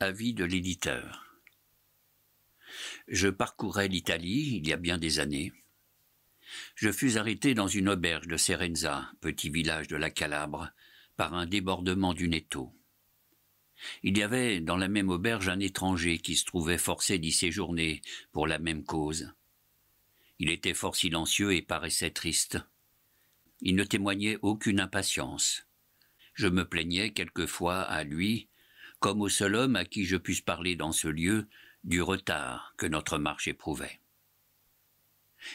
avis de l'éditeur. Je parcourais l'Italie il y a bien des années. Je fus arrêté dans une auberge de Serenza, petit village de la Calabre, par un débordement du Netto. Il y avait dans la même auberge un étranger qui se trouvait forcé d'y séjourner pour la même cause. Il était fort silencieux et paraissait triste. Il ne témoignait aucune impatience. Je me plaignais quelquefois à lui comme au seul homme à qui je pusse parler dans ce lieu du retard que notre marche éprouvait.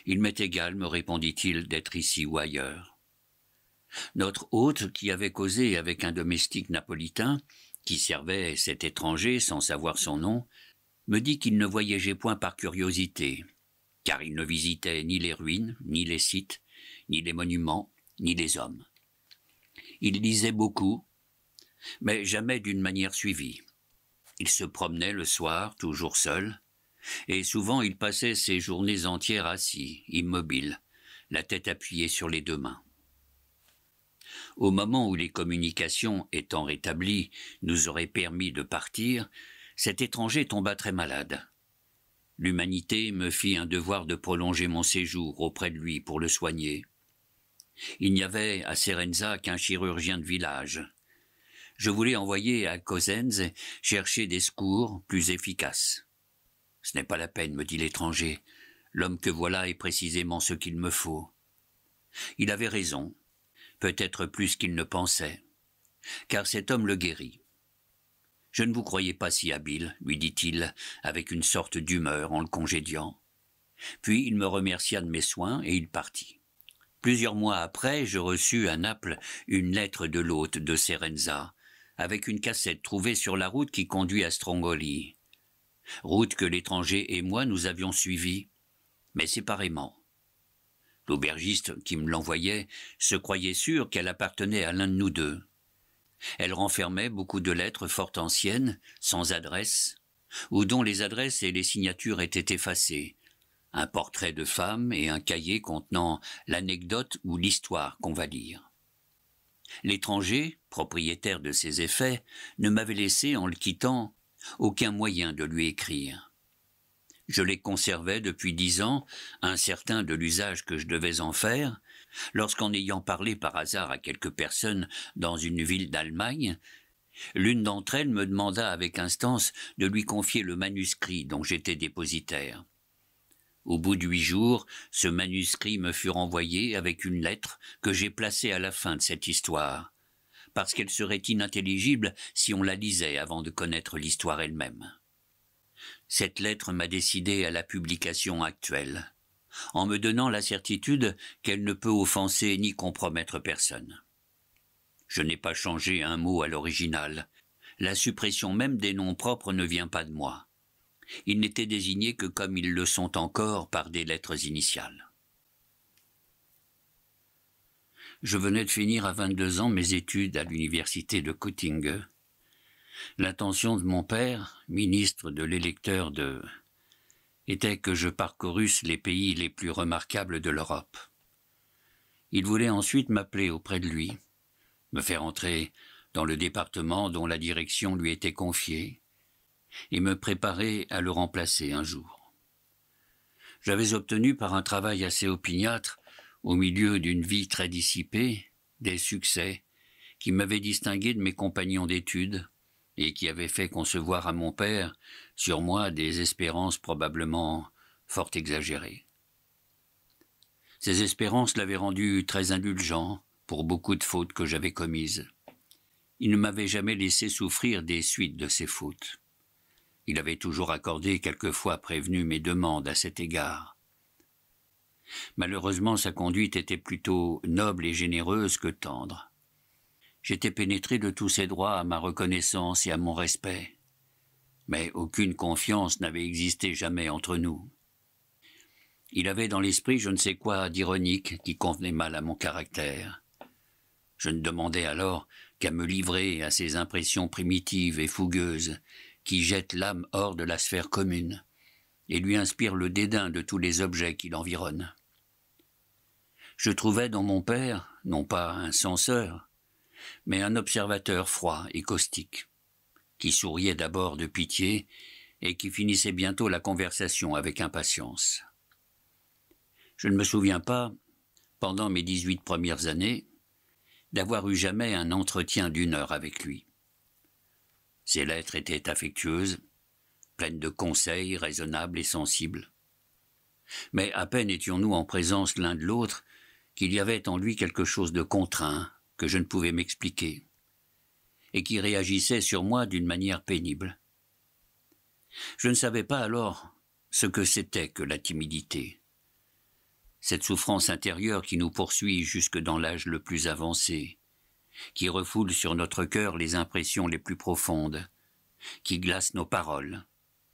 Il m'est égal, me répondit-il, d'être ici ou ailleurs. Notre hôte, qui avait causé avec un domestique napolitain, qui servait cet étranger sans savoir son nom, me dit qu'il ne voyageait point par curiosité, car il ne visitait ni les ruines, ni les sites, ni les monuments, ni les hommes. Il lisait beaucoup, mais jamais d'une manière suivie. Il se promenait le soir, toujours seul, et souvent il passait ses journées entières assis, immobile, la tête appuyée sur les deux mains. Au moment où les communications, étant rétablies, nous auraient permis de partir, cet étranger tomba très malade. L'humanité me fit un devoir de prolonger mon séjour auprès de lui pour le soigner. Il n'y avait à Serenza qu'un chirurgien de village, je voulais envoyer à Cosenz chercher des secours plus efficaces. Ce n'est pas la peine, me dit l'étranger. L'homme que voilà est précisément ce qu'il me faut. Il avait raison, peut-être plus qu'il ne pensait, car cet homme le guérit. Je ne vous croyais pas si habile, lui dit-il, avec une sorte d'humeur en le congédiant. Puis il me remercia de mes soins et il partit. Plusieurs mois après, je reçus à Naples une lettre de l'hôte de Serenza, avec une cassette trouvée sur la route qui conduit à Strongoli. Route que l'étranger et moi nous avions suivie, mais séparément. L'aubergiste qui me l'envoyait se croyait sûr qu'elle appartenait à l'un de nous deux. Elle renfermait beaucoup de lettres fort anciennes, sans adresse, ou dont les adresses et les signatures étaient effacées, un portrait de femme et un cahier contenant l'anecdote ou l'histoire qu'on va lire. L'étranger, propriétaire de ses effets, ne m'avait laissé, en le quittant, aucun moyen de lui écrire. Je les conservais depuis dix ans, incertain de l'usage que je devais en faire, lorsqu'en ayant parlé par hasard à quelques personnes dans une ville d'Allemagne, l'une d'entre elles me demanda avec instance de lui confier le manuscrit dont j'étais dépositaire. Au bout de huit jours, ce manuscrit me fut renvoyé avec une lettre que j'ai placée à la fin de cette histoire, parce qu'elle serait inintelligible si on la lisait avant de connaître l'histoire elle-même. Cette lettre m'a décidé à la publication actuelle, en me donnant la certitude qu'elle ne peut offenser ni compromettre personne. Je n'ai pas changé un mot à l'original. La suppression même des noms propres ne vient pas de moi. Ils n'étaient désignés que comme ils le sont encore par des lettres initiales. Je venais de finir à 22 ans mes études à l'université de Cotting. L'intention de mon père, ministre de l'électeur de était que je parcourusse les pays les plus remarquables de l'Europe. Il voulait ensuite m'appeler auprès de lui, me faire entrer dans le département dont la direction lui était confiée, et me préparer à le remplacer un jour. J'avais obtenu par un travail assez opiniâtre, au milieu d'une vie très dissipée, des succès qui m'avaient distingué de mes compagnons d'études et qui avaient fait concevoir à mon père sur moi des espérances probablement fort exagérées. Ces espérances l'avaient rendu très indulgent pour beaucoup de fautes que j'avais commises. Il ne m'avait jamais laissé souffrir des suites de ces fautes. Il avait toujours accordé, quelquefois prévenu mes demandes à cet égard. Malheureusement, sa conduite était plutôt noble et généreuse que tendre. J'étais pénétré de tous ses droits à ma reconnaissance et à mon respect. Mais aucune confiance n'avait existé jamais entre nous. Il avait dans l'esprit je ne sais quoi d'ironique qui convenait mal à mon caractère. Je ne demandais alors qu'à me livrer à ses impressions primitives et fougueuses, qui jette l'âme hors de la sphère commune, et lui inspire le dédain de tous les objets qui l'environnent. Je trouvais dans mon père, non pas un censeur, mais un observateur froid et caustique, qui souriait d'abord de pitié et qui finissait bientôt la conversation avec impatience. Je ne me souviens pas, pendant mes dix-huit premières années, d'avoir eu jamais un entretien d'une heure avec lui. Ses lettres étaient affectueuses, pleines de conseils raisonnables et sensibles. Mais à peine étions-nous en présence l'un de l'autre qu'il y avait en lui quelque chose de contraint que je ne pouvais m'expliquer, et qui réagissait sur moi d'une manière pénible. Je ne savais pas alors ce que c'était que la timidité, cette souffrance intérieure qui nous poursuit jusque dans l'âge le plus avancé, qui refoule sur notre cœur les impressions les plus profondes, qui glace nos paroles,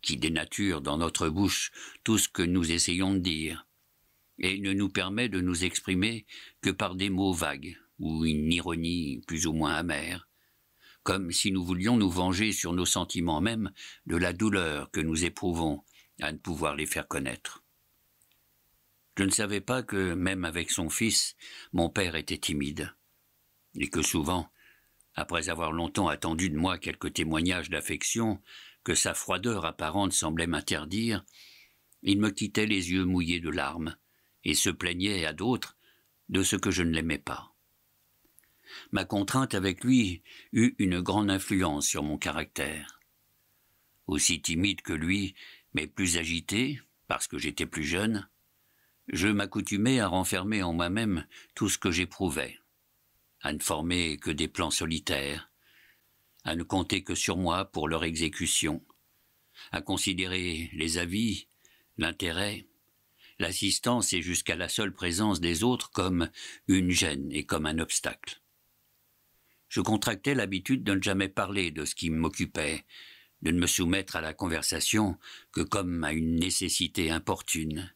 qui dénature dans notre bouche tout ce que nous essayons de dire, et ne nous permet de nous exprimer que par des mots vagues ou une ironie plus ou moins amère, comme si nous voulions nous venger sur nos sentiments même de la douleur que nous éprouvons à ne pouvoir les faire connaître. Je ne savais pas que, même avec son fils, mon père était timide et que souvent, après avoir longtemps attendu de moi quelques témoignages d'affection que sa froideur apparente semblait m'interdire, il me quittait les yeux mouillés de larmes, et se plaignait à d'autres de ce que je ne l'aimais pas. Ma contrainte avec lui eut une grande influence sur mon caractère. Aussi timide que lui, mais plus agité, parce que j'étais plus jeune, je m'accoutumais à renfermer en moi-même tout ce que j'éprouvais à ne former que des plans solitaires, à ne compter que sur moi pour leur exécution, à considérer les avis, l'intérêt, l'assistance et jusqu'à la seule présence des autres comme une gêne et comme un obstacle. Je contractais l'habitude de ne jamais parler de ce qui m'occupait, de ne me soumettre à la conversation que comme à une nécessité importune,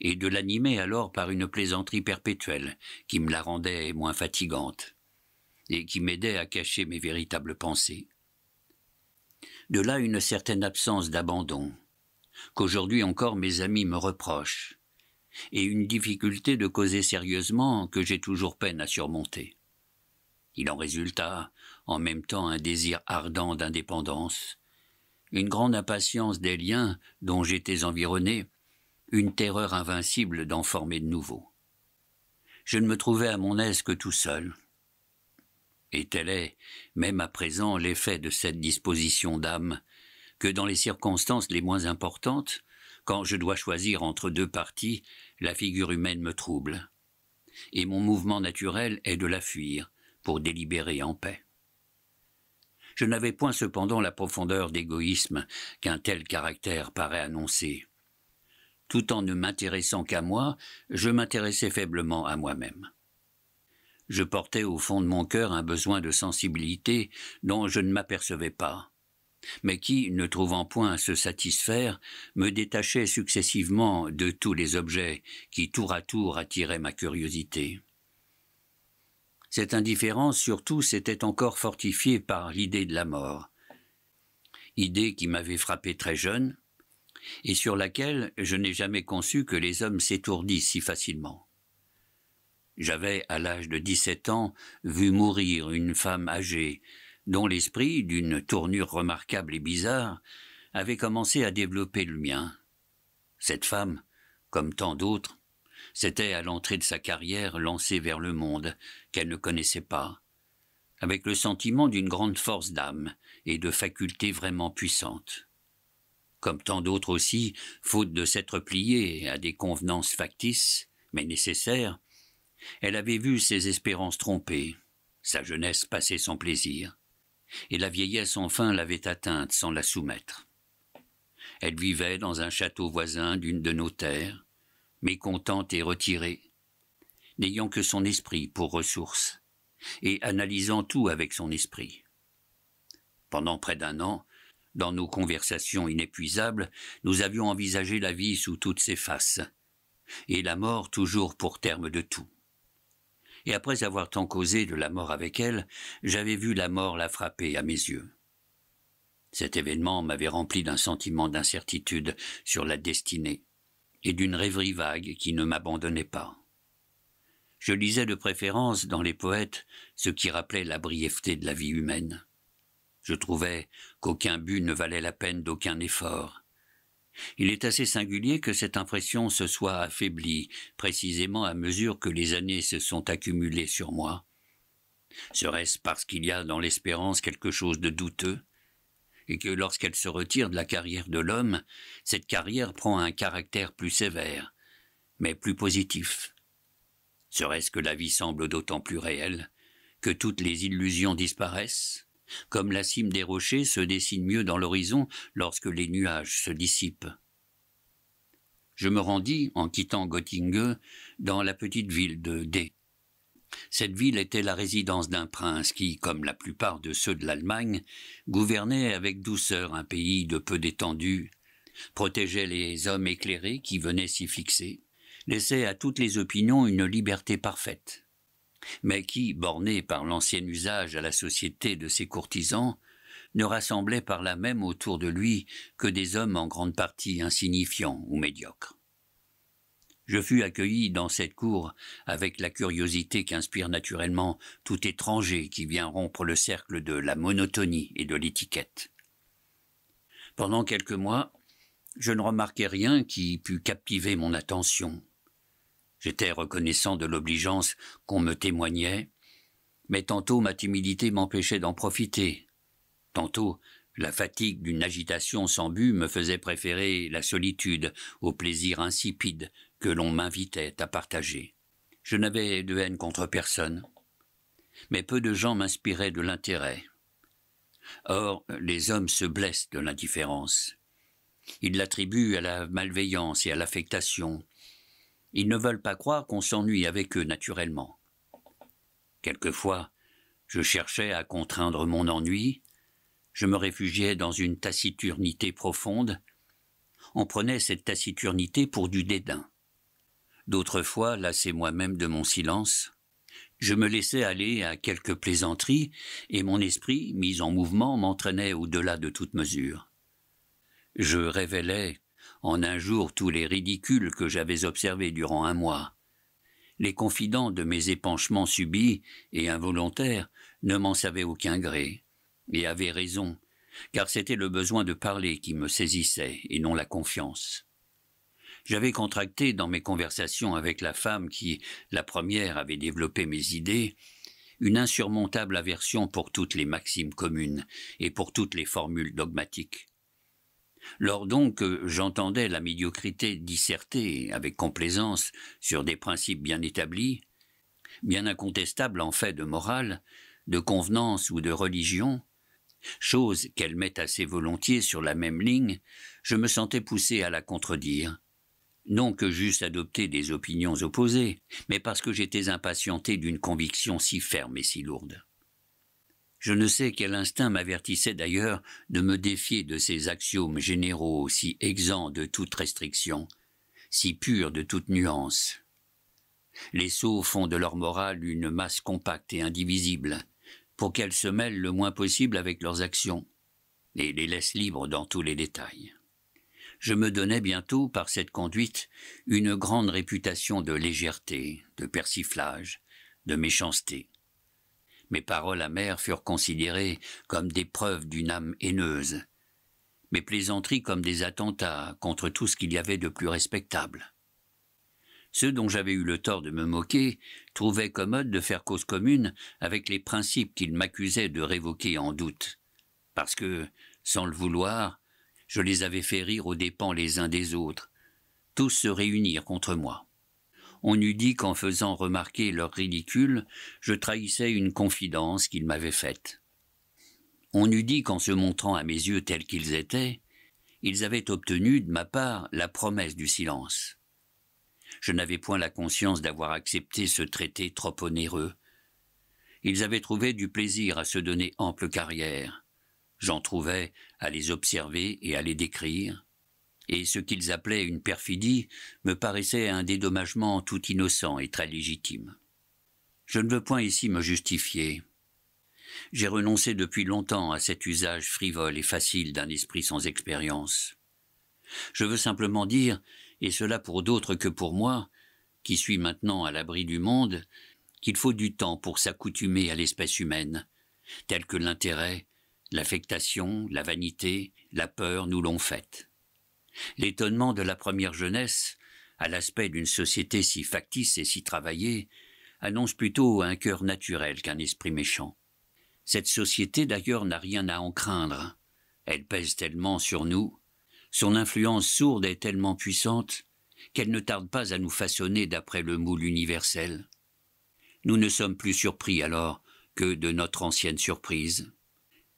et de l'animer alors par une plaisanterie perpétuelle qui me la rendait moins fatigante, et qui m'aidait à cacher mes véritables pensées. De là une certaine absence d'abandon, qu'aujourd'hui encore mes amis me reprochent, et une difficulté de causer sérieusement que j'ai toujours peine à surmonter. Il en résulta, en même temps, un désir ardent d'indépendance, une grande impatience des liens dont j'étais environné, une terreur invincible d'en former de nouveau. Je ne me trouvais à mon aise que tout seul. Et tel est, même à présent, l'effet de cette disposition d'âme, que dans les circonstances les moins importantes, quand je dois choisir entre deux parties, la figure humaine me trouble. Et mon mouvement naturel est de la fuir, pour délibérer en paix. Je n'avais point cependant la profondeur d'égoïsme qu'un tel caractère paraît annoncer tout en ne m'intéressant qu'à moi, je m'intéressais faiblement à moi-même. Je portais au fond de mon cœur un besoin de sensibilité dont je ne m'apercevais pas, mais qui, ne trouvant point à se satisfaire, me détachait successivement de tous les objets qui tour à tour attiraient ma curiosité. Cette indifférence surtout s'était encore fortifiée par l'idée de la mort, idée qui m'avait frappé très jeune, et sur laquelle je n'ai jamais conçu que les hommes s'étourdissent si facilement. J'avais, à l'âge de dix-sept ans, vu mourir une femme âgée, dont l'esprit, d'une tournure remarquable et bizarre, avait commencé à développer le mien. Cette femme, comme tant d'autres, s'était, à l'entrée de sa carrière, lancée vers le monde, qu'elle ne connaissait pas, avec le sentiment d'une grande force d'âme et de facultés vraiment puissantes comme tant d'autres aussi, faute de s'être pliée à des convenances factices, mais nécessaires, elle avait vu ses espérances trompées, sa jeunesse passer sans plaisir, et la vieillesse enfin l'avait atteinte sans la soumettre. Elle vivait dans un château voisin d'une de nos terres, mécontente et retirée, n'ayant que son esprit pour ressource, et analysant tout avec son esprit. Pendant près d'un an, dans nos conversations inépuisables, nous avions envisagé la vie sous toutes ses faces, et la mort toujours pour terme de tout. Et après avoir tant causé de la mort avec elle, j'avais vu la mort la frapper à mes yeux. Cet événement m'avait rempli d'un sentiment d'incertitude sur la destinée, et d'une rêverie vague qui ne m'abandonnait pas. Je lisais de préférence dans les poètes ce qui rappelait la brièveté de la vie humaine. Je trouvais aucun but ne valait la peine d'aucun effort. Il est assez singulier que cette impression se soit affaiblie, précisément à mesure que les années se sont accumulées sur moi. Serait-ce parce qu'il y a dans l'espérance quelque chose de douteux et que lorsqu'elle se retire de la carrière de l'homme, cette carrière prend un caractère plus sévère, mais plus positif. Serait-ce que la vie semble d'autant plus réelle que toutes les illusions disparaissent comme la cime des rochers se dessine mieux dans l'horizon lorsque les nuages se dissipent. Je me rendis, en quittant Göttingen, dans la petite ville de D. Cette ville était la résidence d'un prince qui, comme la plupart de ceux de l'Allemagne, gouvernait avec douceur un pays de peu d'étendue, protégeait les hommes éclairés qui venaient s'y fixer, laissait à toutes les opinions une liberté parfaite mais qui, borné par l'ancien usage à la société de ses courtisans, ne rassemblait par là même autour de lui que des hommes en grande partie insignifiants ou médiocres. Je fus accueilli dans cette cour avec la curiosité qu'inspire naturellement tout étranger qui vient rompre le cercle de la monotonie et de l'étiquette. Pendant quelques mois, je ne remarquai rien qui pût captiver mon attention, J'étais reconnaissant de l'obligeance qu'on me témoignait, mais tantôt ma timidité m'empêchait d'en profiter. Tantôt la fatigue d'une agitation sans but me faisait préférer la solitude au plaisir insipide que l'on m'invitait à partager. Je n'avais de haine contre personne, mais peu de gens m'inspiraient de l'intérêt. Or, les hommes se blessent de l'indifférence. Ils l'attribuent à la malveillance et à l'affectation, ils ne veulent pas croire qu'on s'ennuie avec eux naturellement. Quelquefois, je cherchais à contraindre mon ennui, je me réfugiais dans une taciturnité profonde, on prenait cette taciturnité pour du dédain. D'autres fois, lassé moi-même de mon silence, je me laissais aller à quelques plaisanteries, et mon esprit, mis en mouvement, m'entraînait au-delà de toute mesure. Je révélais, en un jour tous les ridicules que j'avais observés durant un mois. Les confidents de mes épanchements subis et involontaires ne m'en savaient aucun gré, et avaient raison, car c'était le besoin de parler qui me saisissait, et non la confiance. J'avais contracté dans mes conversations avec la femme qui, la première, avait développé mes idées, une insurmontable aversion pour toutes les maximes communes et pour toutes les formules dogmatiques. Lors donc euh, j'entendais la médiocrité disserter avec complaisance sur des principes bien établis, bien incontestables en fait de morale, de convenance ou de religion, chose qu'elle met assez volontiers sur la même ligne, je me sentais poussé à la contredire. Non que j'eusse adopté des opinions opposées, mais parce que j'étais impatienté d'une conviction si ferme et si lourde. Je ne sais quel instinct m'avertissait d'ailleurs de me défier de ces axiomes généraux si exempts de toute restriction, si purs de toute nuance. Les sots font de leur morale une masse compacte et indivisible, pour qu'elle se mêle le moins possible avec leurs actions, et les laisse libres dans tous les détails. Je me donnais bientôt, par cette conduite, une grande réputation de légèreté, de persiflage, de méchanceté. Mes paroles amères furent considérées comme des preuves d'une âme haineuse, mes plaisanteries comme des attentats contre tout ce qu'il y avait de plus respectable. Ceux dont j'avais eu le tort de me moquer trouvaient commode de faire cause commune avec les principes qu'ils m'accusaient de révoquer en doute, parce que, sans le vouloir, je les avais fait rire aux dépens les uns des autres. Tous se réunirent contre moi on eût dit qu'en faisant remarquer leur ridicule, je trahissais une confidence qu'ils m'avaient faite. On eût dit qu'en se montrant à mes yeux tels qu'ils étaient, ils avaient obtenu de ma part la promesse du silence. Je n'avais point la conscience d'avoir accepté ce traité trop onéreux. Ils avaient trouvé du plaisir à se donner ample carrière. J'en trouvais à les observer et à les décrire et ce qu'ils appelaient une perfidie me paraissait un dédommagement tout innocent et très légitime. Je ne veux point ici me justifier. J'ai renoncé depuis longtemps à cet usage frivole et facile d'un esprit sans expérience. Je veux simplement dire, et cela pour d'autres que pour moi, qui suis maintenant à l'abri du monde, qu'il faut du temps pour s'accoutumer à l'espèce humaine, telle que l'intérêt, l'affectation, la vanité, la peur nous l'ont faite. L'étonnement de la première jeunesse, à l'aspect d'une société si factice et si travaillée, annonce plutôt un cœur naturel qu'un esprit méchant. Cette société d'ailleurs n'a rien à en craindre. Elle pèse tellement sur nous, son influence sourde est tellement puissante, qu'elle ne tarde pas à nous façonner d'après le moule universel. Nous ne sommes plus surpris alors que de notre ancienne surprise,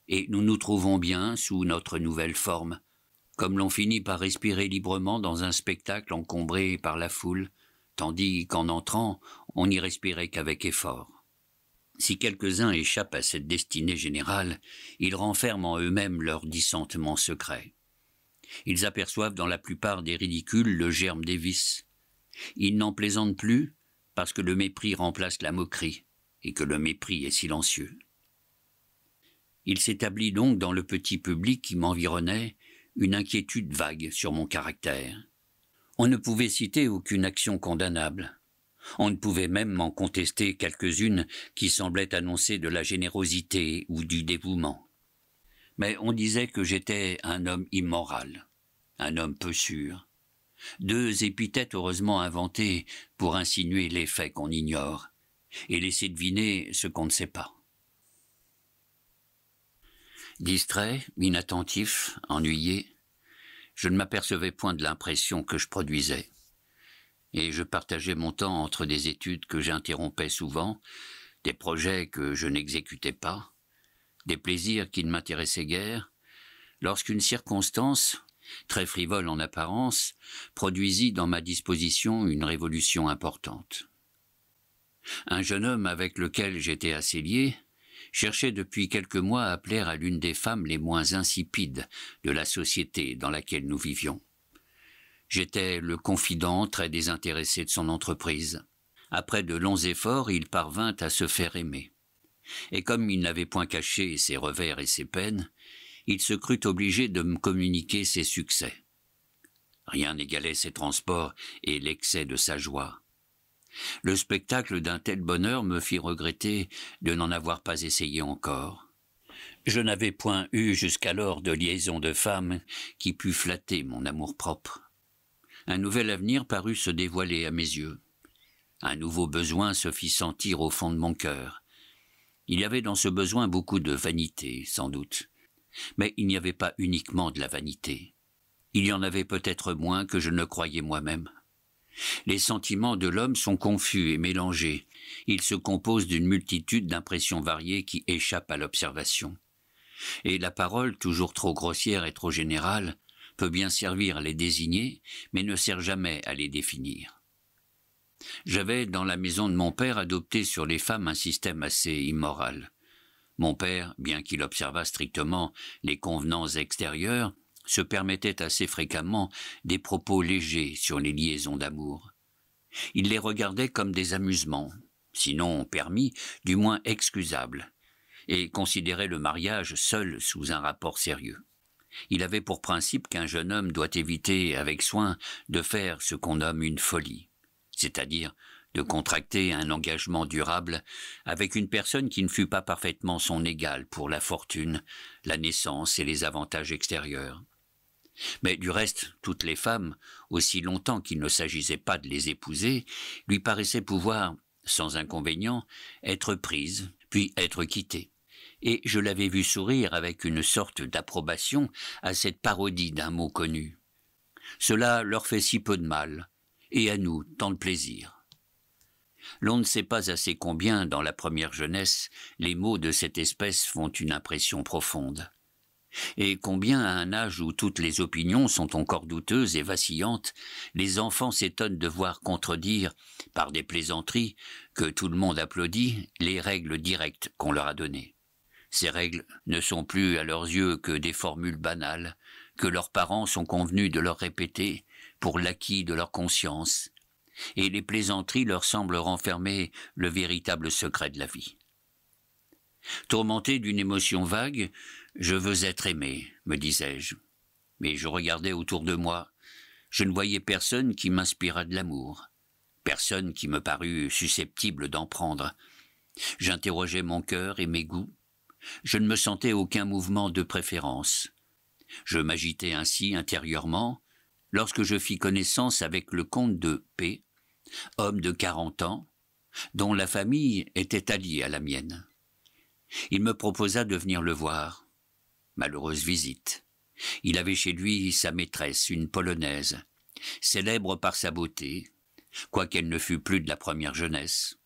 et nous nous trouvons bien sous notre nouvelle forme, comme l'on finit par respirer librement dans un spectacle encombré par la foule, tandis qu'en entrant, on n'y respirait qu'avec effort. Si quelques-uns échappent à cette destinée générale, ils renferment en eux-mêmes leur dissentement secret. Ils aperçoivent dans la plupart des ridicules le germe des vices. Ils n'en plaisantent plus parce que le mépris remplace la moquerie et que le mépris est silencieux. Il s'établit donc dans le petit public qui m'environnait une inquiétude vague sur mon caractère. On ne pouvait citer aucune action condamnable. On ne pouvait même en contester quelques-unes qui semblaient annoncer de la générosité ou du dévouement. Mais on disait que j'étais un homme immoral, un homme peu sûr. Deux épithètes heureusement inventées pour insinuer les faits qu'on ignore et laisser deviner ce qu'on ne sait pas. Distrait, inattentif, ennuyé, je ne m'apercevais point de l'impression que je produisais. Et je partageais mon temps entre des études que j'interrompais souvent, des projets que je n'exécutais pas, des plaisirs qui ne m'intéressaient guère, lorsqu'une circonstance, très frivole en apparence, produisit dans ma disposition une révolution importante. Un jeune homme avec lequel j'étais assez lié, cherchait depuis quelques mois à plaire à l'une des femmes les moins insipides de la société dans laquelle nous vivions. J'étais le confident très désintéressé de son entreprise. Après de longs efforts, il parvint à se faire aimer. Et comme il n'avait point caché ses revers et ses peines, il se crut obligé de me communiquer ses succès. Rien n'égalait ses transports et l'excès de sa joie. Le spectacle d'un tel bonheur me fit regretter de n'en avoir pas essayé encore. Je n'avais point eu jusqu'alors de liaison de femme qui pût flatter mon amour-propre. Un nouvel avenir parut se dévoiler à mes yeux. Un nouveau besoin se fit sentir au fond de mon cœur. Il y avait dans ce besoin beaucoup de vanité, sans doute. Mais il n'y avait pas uniquement de la vanité. Il y en avait peut-être moins que je ne croyais moi-même. Les sentiments de l'homme sont confus et mélangés. Ils se composent d'une multitude d'impressions variées qui échappent à l'observation. Et la parole, toujours trop grossière et trop générale, peut bien servir à les désigner, mais ne sert jamais à les définir. J'avais, dans la maison de mon père, adopté sur les femmes un système assez immoral. Mon père, bien qu'il observât strictement les convenances extérieures, se permettait assez fréquemment des propos légers sur les liaisons d'amour. Il les regardait comme des amusements, sinon permis, du moins excusables, et considérait le mariage seul sous un rapport sérieux. Il avait pour principe qu'un jeune homme doit éviter avec soin de faire ce qu'on nomme une folie, c'est-à-dire de contracter un engagement durable avec une personne qui ne fut pas parfaitement son égale pour la fortune, la naissance et les avantages extérieurs. Mais du reste, toutes les femmes, aussi longtemps qu'il ne s'agissait pas de les épouser, lui paraissaient pouvoir, sans inconvénient, être prises, puis être quittées. Et je l'avais vu sourire avec une sorte d'approbation à cette parodie d'un mot connu. Cela leur fait si peu de mal, et à nous tant de plaisir. L'on ne sait pas assez combien, dans la première jeunesse, les mots de cette espèce font une impression profonde. Et combien, à un âge où toutes les opinions sont encore douteuses et vacillantes, les enfants s'étonnent de voir contredire, par des plaisanteries, que tout le monde applaudit, les règles directes qu'on leur a données. Ces règles ne sont plus à leurs yeux que des formules banales, que leurs parents sont convenus de leur répéter, pour l'acquis de leur conscience, et les plaisanteries leur semblent renfermer le véritable secret de la vie. Tourmentés d'une émotion vague, je veux être aimé, me disais-je. Mais je regardais autour de moi. Je ne voyais personne qui m'inspirât de l'amour, personne qui me parût susceptible d'en prendre. J'interrogeais mon cœur et mes goûts. Je ne me sentais aucun mouvement de préférence. Je m'agitais ainsi intérieurement lorsque je fis connaissance avec le comte de P, homme de quarante ans, dont la famille était alliée à la mienne. Il me proposa de venir le voir malheureuse visite. Il avait chez lui sa maîtresse, une Polonaise, célèbre par sa beauté, quoiqu'elle ne fût plus de la première jeunesse.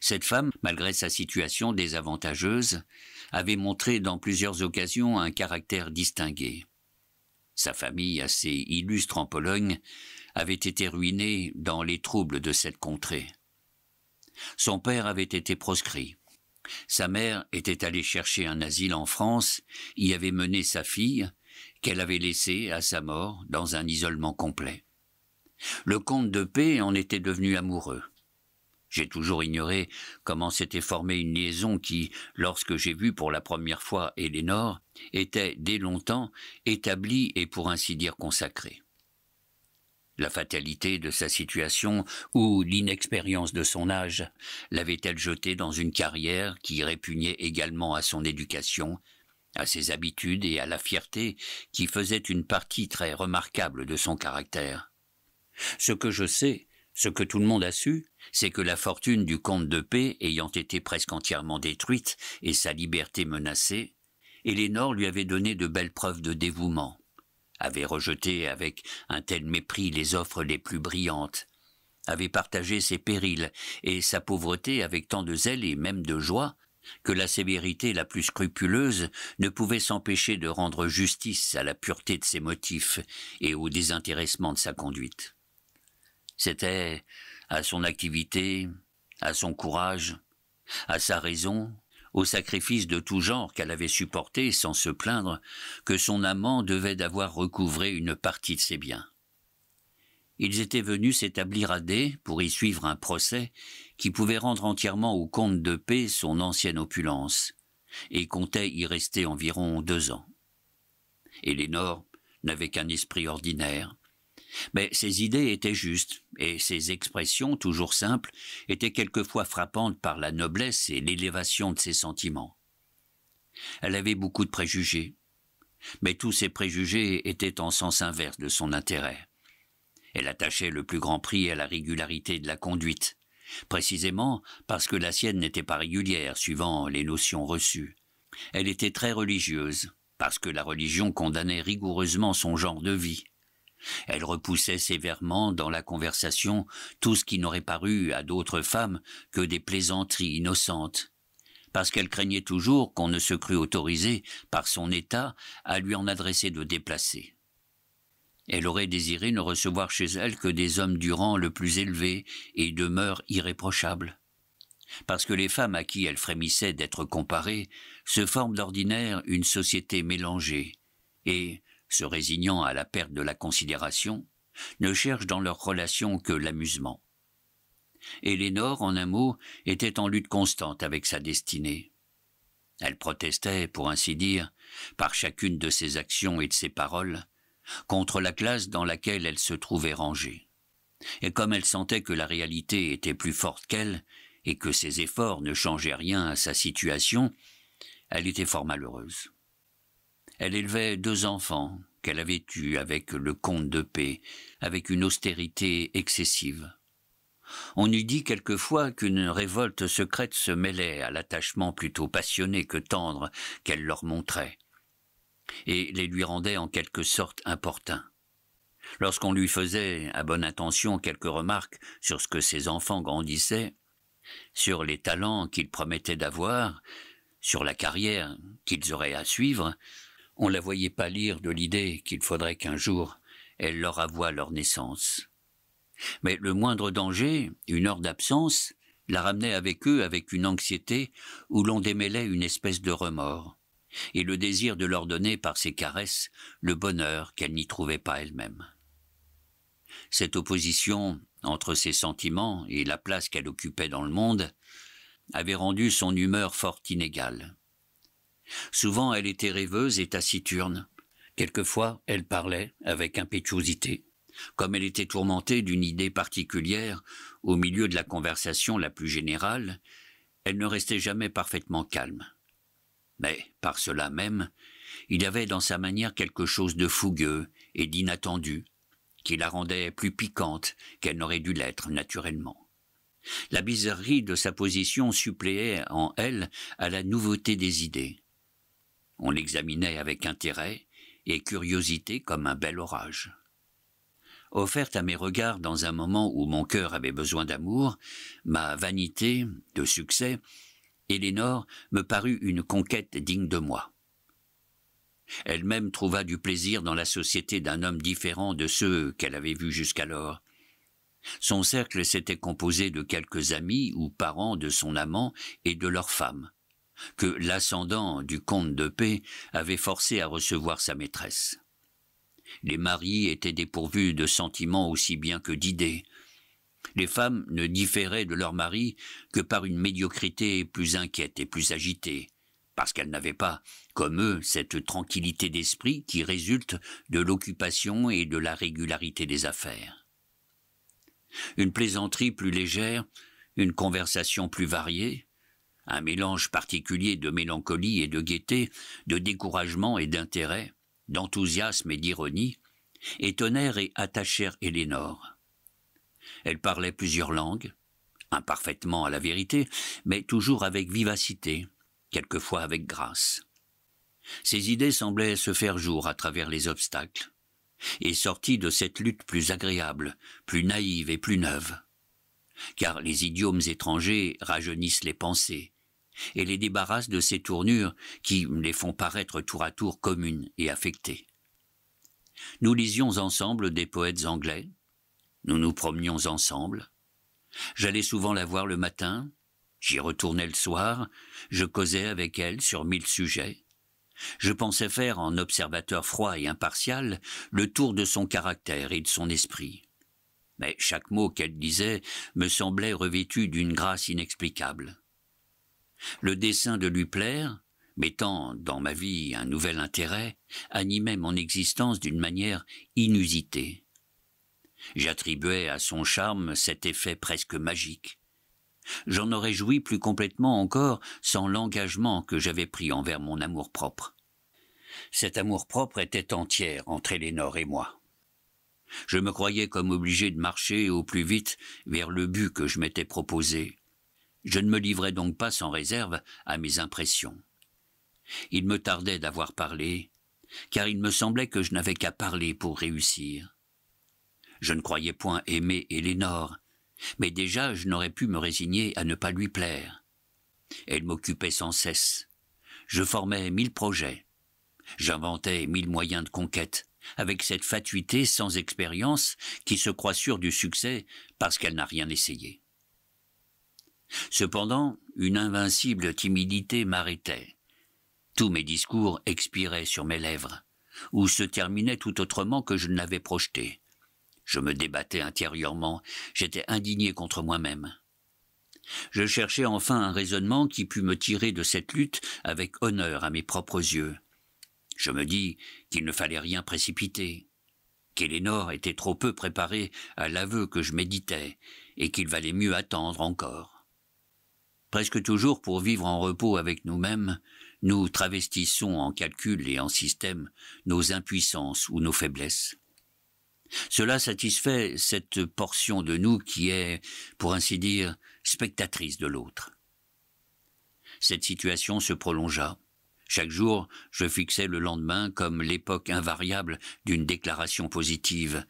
Cette femme, malgré sa situation désavantageuse, avait montré dans plusieurs occasions un caractère distingué. Sa famille, assez illustre en Pologne, avait été ruinée dans les troubles de cette contrée. Son père avait été proscrit. Sa mère était allée chercher un asile en France, y avait mené sa fille, qu'elle avait laissée à sa mort dans un isolement complet. Le comte de paix en était devenu amoureux. J'ai toujours ignoré comment s'était formée une liaison qui, lorsque j'ai vu pour la première fois Élénore, était dès longtemps établie et pour ainsi dire consacrée. La fatalité de sa situation ou l'inexpérience de son âge l'avait-elle jetée dans une carrière qui répugnait également à son éducation, à ses habitudes et à la fierté qui faisaient une partie très remarquable de son caractère Ce que je sais, ce que tout le monde a su, c'est que la fortune du comte de paix ayant été presque entièrement détruite et sa liberté menacée, Elénore lui avait donné de belles preuves de dévouement avait rejeté avec un tel mépris les offres les plus brillantes, avait partagé ses périls et sa pauvreté avec tant de zèle et même de joie, que la sévérité la plus scrupuleuse ne pouvait s'empêcher de rendre justice à la pureté de ses motifs et au désintéressement de sa conduite. C'était à son activité, à son courage, à sa raison, au sacrifice de tout genre qu'elle avait supporté sans se plaindre que son amant devait d'avoir recouvré une partie de ses biens. Ils étaient venus s'établir à D pour y suivre un procès qui pouvait rendre entièrement au comte de paix son ancienne opulence, et comptait y rester environ deux ans. Élénor n'avait qu'un esprit ordinaire, mais ses idées étaient justes, et ses expressions, toujours simples, étaient quelquefois frappantes par la noblesse et l'élévation de ses sentiments. Elle avait beaucoup de préjugés, mais tous ces préjugés étaient en sens inverse de son intérêt. Elle attachait le plus grand prix à la régularité de la conduite, précisément parce que la sienne n'était pas régulière suivant les notions reçues. Elle était très religieuse, parce que la religion condamnait rigoureusement son genre de vie elle repoussait sévèrement dans la conversation tout ce qui n'aurait paru à d'autres femmes que des plaisanteries innocentes, parce qu'elle craignait toujours qu'on ne se crût autorisé, par son état, à lui en adresser de déplacés. Elle aurait désiré ne recevoir chez elle que des hommes du rang le plus élevé et de mœurs irréprochables. Parce que les femmes à qui elle frémissait d'être comparée se forment d'ordinaire une société mélangée, et, se résignant à la perte de la considération, ne cherchent dans leur relation que l'amusement. Élénore, en un mot, était en lutte constante avec sa destinée. Elle protestait, pour ainsi dire, par chacune de ses actions et de ses paroles, contre la classe dans laquelle elle se trouvait rangée. Et comme elle sentait que la réalité était plus forte qu'elle, et que ses efforts ne changeaient rien à sa situation, elle était fort malheureuse. Elle élevait deux enfants qu'elle avait eus avec le comte de paix, avec une austérité excessive. On eût dit quelquefois qu'une révolte secrète se mêlait à l'attachement plutôt passionné que tendre qu'elle leur montrait, et les lui rendait en quelque sorte importuns. Lorsqu'on lui faisait, à bonne intention, quelques remarques sur ce que ses enfants grandissaient, sur les talents qu'ils promettaient d'avoir, sur la carrière qu'ils auraient à suivre, on la voyait pâlir de l'idée qu'il faudrait qu'un jour elle leur avoie leur naissance. Mais le moindre danger, une heure d'absence, la ramenait avec eux avec une anxiété où l'on démêlait une espèce de remords, et le désir de leur donner par ses caresses le bonheur qu'elle n'y trouvait pas elle-même. Cette opposition entre ses sentiments et la place qu'elle occupait dans le monde avait rendu son humeur fort inégale. Souvent elle était rêveuse et taciturne. Quelquefois elle parlait avec impétuosité. Comme elle était tourmentée d'une idée particulière, au milieu de la conversation la plus générale, elle ne restait jamais parfaitement calme. Mais, par cela même, il avait dans sa manière quelque chose de fougueux et d'inattendu, qui la rendait plus piquante qu'elle n'aurait dû l'être naturellement. La bizarrerie de sa position suppléait en elle à la nouveauté des idées. On l'examinait avec intérêt et curiosité comme un bel orage. Offerte à mes regards dans un moment où mon cœur avait besoin d'amour, ma vanité, de succès, Élénore me parut une conquête digne de moi. Elle-même trouva du plaisir dans la société d'un homme différent de ceux qu'elle avait vus jusqu'alors. Son cercle s'était composé de quelques amis ou parents de son amant et de leurs femmes que l'ascendant du comte de paix avait forcé à recevoir sa maîtresse. Les maris étaient dépourvus de sentiments aussi bien que d'idées. Les femmes ne différaient de leurs maris que par une médiocrité plus inquiète et plus agitée, parce qu'elles n'avaient pas, comme eux, cette tranquillité d'esprit qui résulte de l'occupation et de la régularité des affaires. Une plaisanterie plus légère, une conversation plus variée, un mélange particulier de mélancolie et de gaieté, de découragement et d'intérêt, d'enthousiasme et d'ironie, étonnèrent et attachèrent Ellénore. Elle parlait plusieurs langues, imparfaitement à la vérité, mais toujours avec vivacité, quelquefois avec grâce. Ses idées semblaient se faire jour à travers les obstacles, et sorties de cette lutte plus agréable, plus naïve et plus neuve. Car les idiomes étrangers rajeunissent les pensées, et les débarrasse de ces tournures qui les font paraître tour à tour communes et affectées. Nous lisions ensemble des poètes anglais, nous nous promenions ensemble, j'allais souvent la voir le matin, j'y retournais le soir, je causais avec elle sur mille sujets, je pensais faire, en observateur froid et impartial, le tour de son caractère et de son esprit. Mais chaque mot qu'elle disait me semblait revêtu d'une grâce inexplicable. Le dessein de lui plaire, mettant dans ma vie un nouvel intérêt, animait mon existence d'une manière inusitée. J'attribuais à son charme cet effet presque magique. J'en aurais joui plus complètement encore sans l'engagement que j'avais pris envers mon amour-propre. Cet amour-propre était entière entre Eleanor et moi. Je me croyais comme obligé de marcher au plus vite vers le but que je m'étais proposé, je ne me livrais donc pas sans réserve à mes impressions. Il me tardait d'avoir parlé, car il me semblait que je n'avais qu'à parler pour réussir. Je ne croyais point aimer Élénore, mais déjà je n'aurais pu me résigner à ne pas lui plaire. Elle m'occupait sans cesse. Je formais mille projets. J'inventais mille moyens de conquête, avec cette fatuité sans expérience qui se croit sûre du succès parce qu'elle n'a rien essayé. Cependant, une invincible timidité m'arrêtait. Tous mes discours expiraient sur mes lèvres, ou se terminaient tout autrement que je ne l'avais projeté. Je me débattais intérieurement, j'étais indigné contre moi-même. Je cherchais enfin un raisonnement qui pût me tirer de cette lutte avec honneur à mes propres yeux. Je me dis qu'il ne fallait rien précipiter, qu'Elénor était trop peu préparée à l'aveu que je méditais, et qu'il valait mieux attendre encore. Presque toujours pour vivre en repos avec nous-mêmes, nous travestissons en calcul et en système nos impuissances ou nos faiblesses. Cela satisfait cette portion de nous qui est, pour ainsi dire, spectatrice de l'autre. Cette situation se prolongea. Chaque jour, je fixais le lendemain comme l'époque invariable d'une déclaration positive,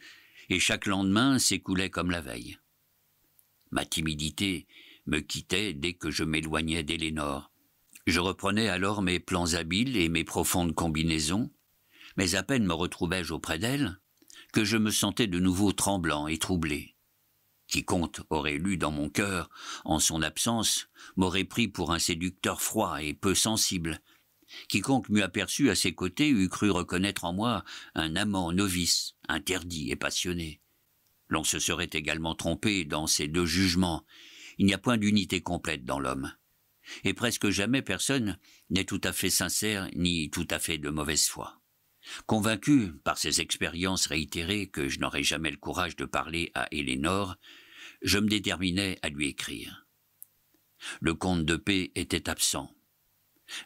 et chaque lendemain s'écoulait comme la veille. Ma timidité me quittait dès que je m'éloignais d'Élénor. Je reprenais alors mes plans habiles et mes profondes combinaisons, mais à peine me retrouvais-je auprès d'elle que je me sentais de nouveau tremblant et troublé. Quiconque aurait lu dans mon cœur, en son absence, m'aurait pris pour un séducteur froid et peu sensible. Quiconque m'eût aperçu à ses côtés eût cru reconnaître en moi un amant novice, interdit et passionné. L'on se serait également trompé dans ces deux jugements, il n'y a point d'unité complète dans l'homme. Et presque jamais personne n'est tout à fait sincère ni tout à fait de mauvaise foi. Convaincu par ces expériences réitérées que je n'aurais jamais le courage de parler à Eleanor, je me déterminais à lui écrire. Le comte de paix était absent.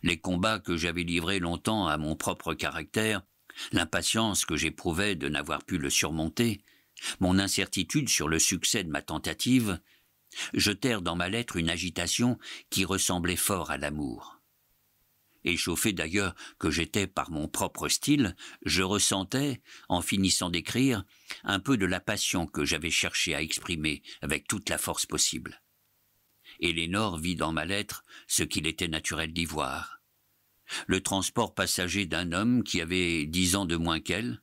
Les combats que j'avais livrés longtemps à mon propre caractère, l'impatience que j'éprouvais de n'avoir pu le surmonter, mon incertitude sur le succès de ma tentative, jetèrent dans ma lettre une agitation qui ressemblait fort à l'amour. Échauffé d'ailleurs que j'étais par mon propre style, je ressentais, en finissant d'écrire, un peu de la passion que j'avais cherché à exprimer avec toute la force possible. Élénor vit dans ma lettre ce qu'il était naturel d'y voir. Le transport passager d'un homme qui avait dix ans de moins qu'elle,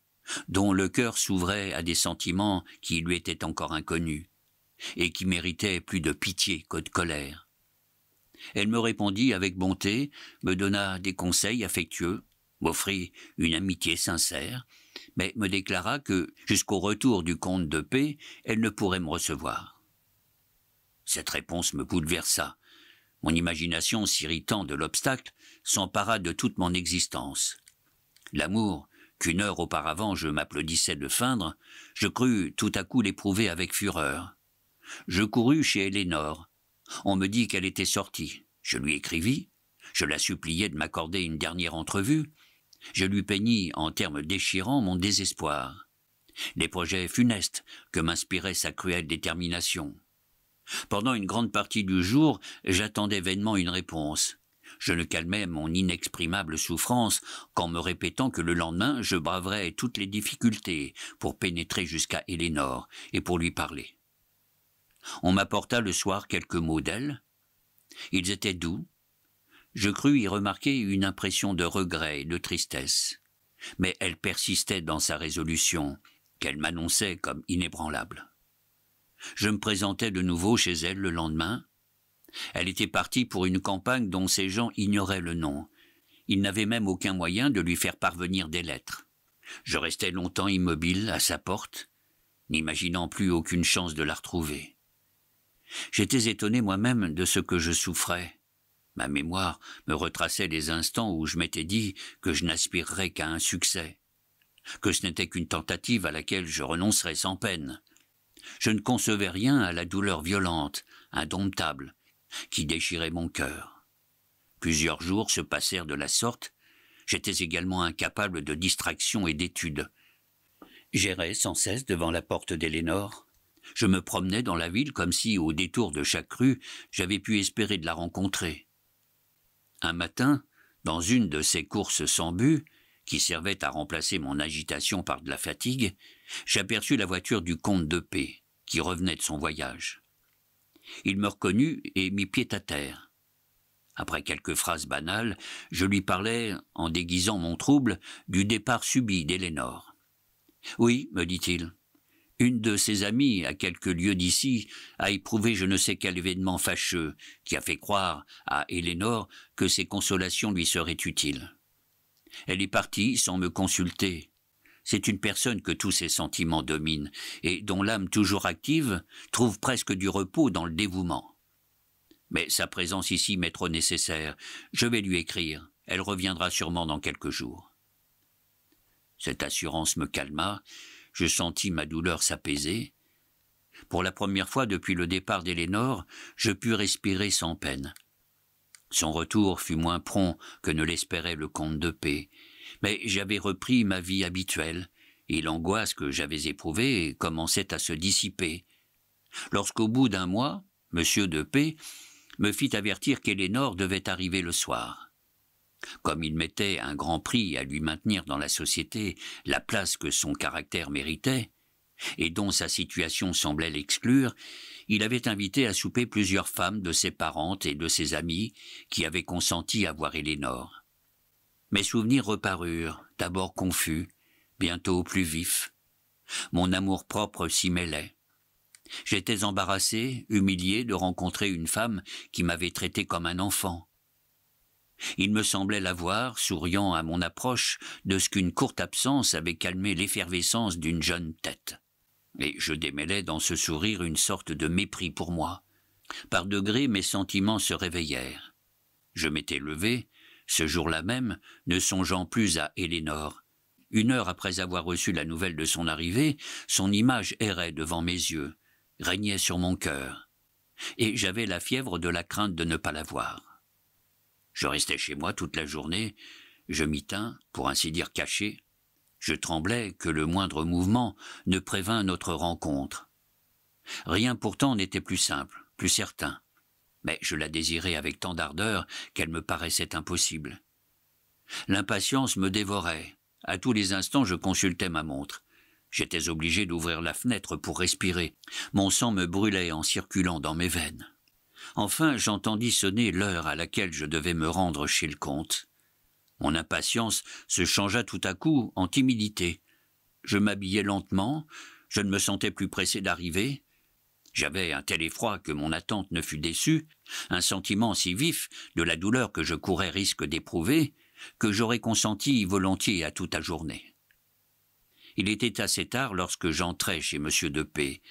dont le cœur s'ouvrait à des sentiments qui lui étaient encore inconnus, et qui méritait plus de pitié que de colère. Elle me répondit avec bonté, me donna des conseils affectueux, m'offrit une amitié sincère, mais me déclara que, jusqu'au retour du comte de paix, elle ne pourrait me recevoir. Cette réponse me bouleversa. Mon imagination, s'irritant de l'obstacle, s'empara de toute mon existence. L'amour, qu'une heure auparavant je m'applaudissais de feindre, je crus tout à coup l'éprouver avec fureur. Je courus chez Eleanor. On me dit qu'elle était sortie. Je lui écrivis. Je la suppliai de m'accorder une dernière entrevue. Je lui peignis en termes déchirants mon désespoir. Les projets funestes que m'inspirait sa cruelle détermination. Pendant une grande partie du jour, j'attendais vainement une réponse. Je ne calmais mon inexprimable souffrance qu'en me répétant que le lendemain je braverais toutes les difficultés pour pénétrer jusqu'à Eleanor et pour lui parler. On m'apporta le soir quelques mots d'elle. Ils étaient doux. Je crus y remarquer une impression de regret et de tristesse. Mais elle persistait dans sa résolution, qu'elle m'annonçait comme inébranlable. Je me présentai de nouveau chez elle le lendemain. Elle était partie pour une campagne dont ses gens ignoraient le nom. Ils n'avaient même aucun moyen de lui faire parvenir des lettres. Je restai longtemps immobile à sa porte, n'imaginant plus aucune chance de la retrouver. J'étais étonné moi-même de ce que je souffrais. Ma mémoire me retraçait les instants où je m'étais dit que je n'aspirerais qu'à un succès, que ce n'était qu'une tentative à laquelle je renoncerais sans peine. Je ne concevais rien à la douleur violente, indomptable, qui déchirait mon cœur. Plusieurs jours se passèrent de la sorte, j'étais également incapable de distraction et d'étude. J'errais sans cesse devant la porte d'Ellénore, je me promenais dans la ville comme si, au détour de chaque rue, j'avais pu espérer de la rencontrer. Un matin, dans une de ces courses sans but, qui servait à remplacer mon agitation par de la fatigue, j'aperçus la voiture du comte de P, qui revenait de son voyage. Il me reconnut et mit pied à terre. Après quelques phrases banales, je lui parlais, en déguisant mon trouble, du départ subi d'Ellénore. Oui, me dit-il, une de ses amies, à quelques lieues d'ici, a éprouvé je ne sais quel événement fâcheux, qui a fait croire à Ellénore que ses consolations lui seraient utiles. Elle est partie sans me consulter. C'est une personne que tous ses sentiments dominent, et dont l'âme toujours active trouve presque du repos dans le dévouement. Mais sa présence ici m'est trop nécessaire. Je vais lui écrire. Elle reviendra sûrement dans quelques jours. Cette assurance me calma, je sentis ma douleur s'apaiser. Pour la première fois depuis le départ d'Ellénore, je pus respirer sans peine. Son retour fut moins prompt que ne l'espérait le comte de paix, mais j'avais repris ma vie habituelle, et l'angoisse que j'avais éprouvée commençait à se dissiper. Lorsqu'au bout d'un mois, M. de P me fit avertir qu'Élénor devait arriver le soir. Comme il mettait un grand prix à lui maintenir dans la société la place que son caractère méritait, et dont sa situation semblait l'exclure, il avait invité à souper plusieurs femmes de ses parentes et de ses amis qui avaient consenti à voir Elénor. Mes souvenirs reparurent, d'abord confus, bientôt plus vifs. Mon amour-propre s'y mêlait. J'étais embarrassé, humilié de rencontrer une femme qui m'avait traité comme un enfant, il me semblait la voir, souriant à mon approche, de ce qu'une courte absence avait calmé l'effervescence d'une jeune tête. Et je démêlais dans ce sourire une sorte de mépris pour moi. Par degrés, mes sentiments se réveillèrent. Je m'étais levé, ce jour-là même, ne songeant plus à Éléonore. Une heure après avoir reçu la nouvelle de son arrivée, son image errait devant mes yeux, régnait sur mon cœur. Et j'avais la fièvre de la crainte de ne pas la voir. Je restais chez moi toute la journée, je m'y tins, pour ainsi dire caché. Je tremblais que le moindre mouvement ne prévînt notre rencontre. Rien pourtant n'était plus simple, plus certain. Mais je la désirais avec tant d'ardeur qu'elle me paraissait impossible. L'impatience me dévorait. À tous les instants, je consultais ma montre. J'étais obligé d'ouvrir la fenêtre pour respirer. Mon sang me brûlait en circulant dans mes veines. Enfin, j'entendis sonner l'heure à laquelle je devais me rendre chez le comte. Mon impatience se changea tout à coup en timidité. Je m'habillai lentement, je ne me sentais plus pressé d'arriver. J'avais un tel effroi que mon attente ne fut déçue, un sentiment si vif de la douleur que je courais risque d'éprouver, que j'aurais consenti volontiers à toute la Il était assez tard lorsque j'entrai chez M. de P.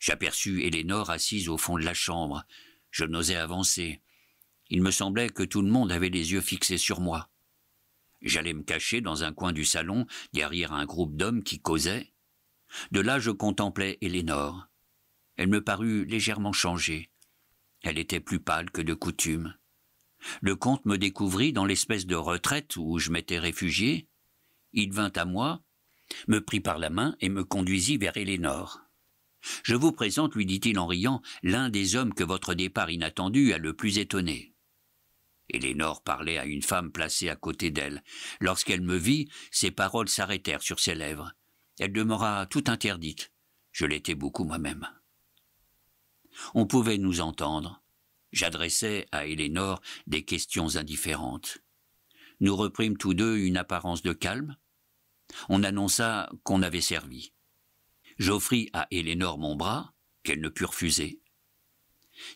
J'aperçus Éléonore assise au fond de la chambre. Je n'osais avancer. Il me semblait que tout le monde avait les yeux fixés sur moi. J'allais me cacher dans un coin du salon, derrière un groupe d'hommes qui causaient. De là, je contemplais Élénor. Elle me parut légèrement changée. Elle était plus pâle que de coutume. Le comte me découvrit dans l'espèce de retraite où je m'étais réfugié. Il vint à moi, me prit par la main et me conduisit vers Ellénore. Je vous présente, lui dit-il en riant, l'un des hommes que votre départ inattendu a le plus étonné. Elénore parlait à une femme placée à côté d'elle. Lorsqu'elle me vit, ses paroles s'arrêtèrent sur ses lèvres. Elle demeura tout interdite. Je l'étais beaucoup moi-même. On pouvait nous entendre. J'adressais à Elénore des questions indifférentes. Nous reprîmes tous deux une apparence de calme. On annonça qu'on avait servi. J'offris à Éléonore mon bras, qu'elle ne put refuser.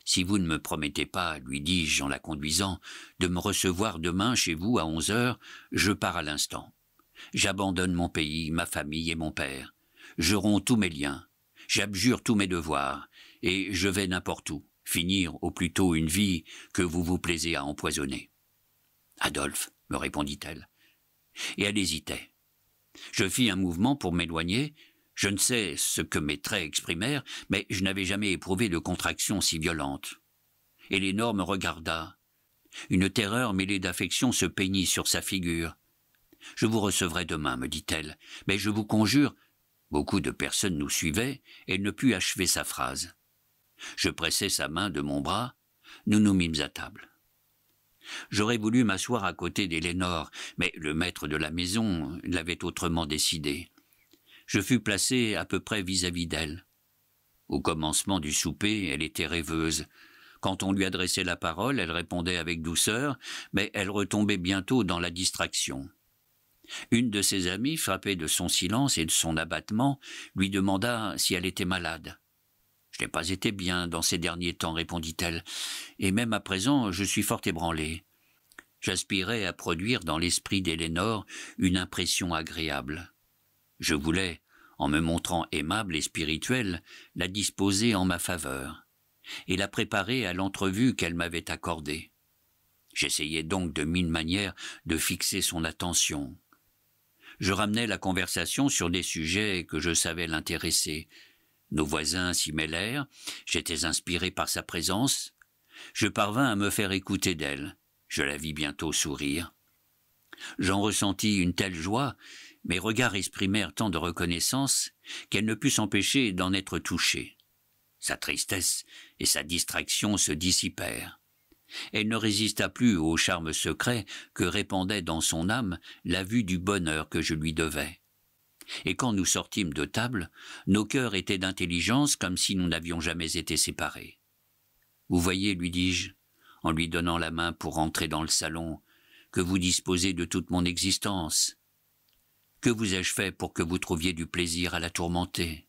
Si vous ne me promettez pas, lui dis-je en la conduisant, de me recevoir demain chez vous à onze heures, je pars à l'instant. J'abandonne mon pays, ma famille et mon père. Je romps tous mes liens. J'abjure tous mes devoirs. Et je vais n'importe où, finir au plus tôt une vie que vous vous plaisez à empoisonner. Adolphe, me répondit-elle. Et elle hésitait. Je fis un mouvement pour m'éloigner, je ne sais ce que mes traits exprimèrent, mais je n'avais jamais éprouvé de contraction si violente. Élénor me regarda. Une terreur mêlée d'affection se peignit sur sa figure. Je vous recevrai demain, me dit-elle, mais je vous conjure. Beaucoup de personnes nous suivaient, et elle ne put achever sa phrase. Je pressai sa main de mon bras, nous nous mîmes à table. J'aurais voulu m'asseoir à côté d'Élénor, mais le maître de la maison l'avait autrement décidé je fus placé à peu près vis-à-vis d'elle. Au commencement du souper, elle était rêveuse. Quand on lui adressait la parole, elle répondait avec douceur, mais elle retombait bientôt dans la distraction. Une de ses amies, frappée de son silence et de son abattement, lui demanda si elle était malade. Je n'ai pas été bien dans ces derniers temps, répondit-elle, et même à présent je suis fort ébranlée. J'aspirais à produire dans l'esprit d'Ellénore une impression agréable. Je voulais, en me montrant aimable et spirituel, la disposer en ma faveur, et la préparer à l'entrevue qu'elle m'avait accordée. J'essayais donc de mille manières de fixer son attention. Je ramenais la conversation sur des sujets que je savais l'intéresser. Nos voisins s'y mêlèrent, j'étais inspiré par sa présence. Je parvins à me faire écouter d'elle. Je la vis bientôt sourire. J'en ressentis une telle joie mes regards exprimèrent tant de reconnaissance qu'elle ne put s'empêcher d'en être touchée. Sa tristesse et sa distraction se dissipèrent. Elle ne résista plus au charme secret que répandait dans son âme la vue du bonheur que je lui devais. Et quand nous sortîmes de table, nos cœurs étaient d'intelligence comme si nous n'avions jamais été séparés. Vous voyez, lui dis-je, en lui donnant la main pour entrer dans le salon, que vous disposez de toute mon existence. Que vous ai-je fait pour que vous trouviez du plaisir à la tourmenter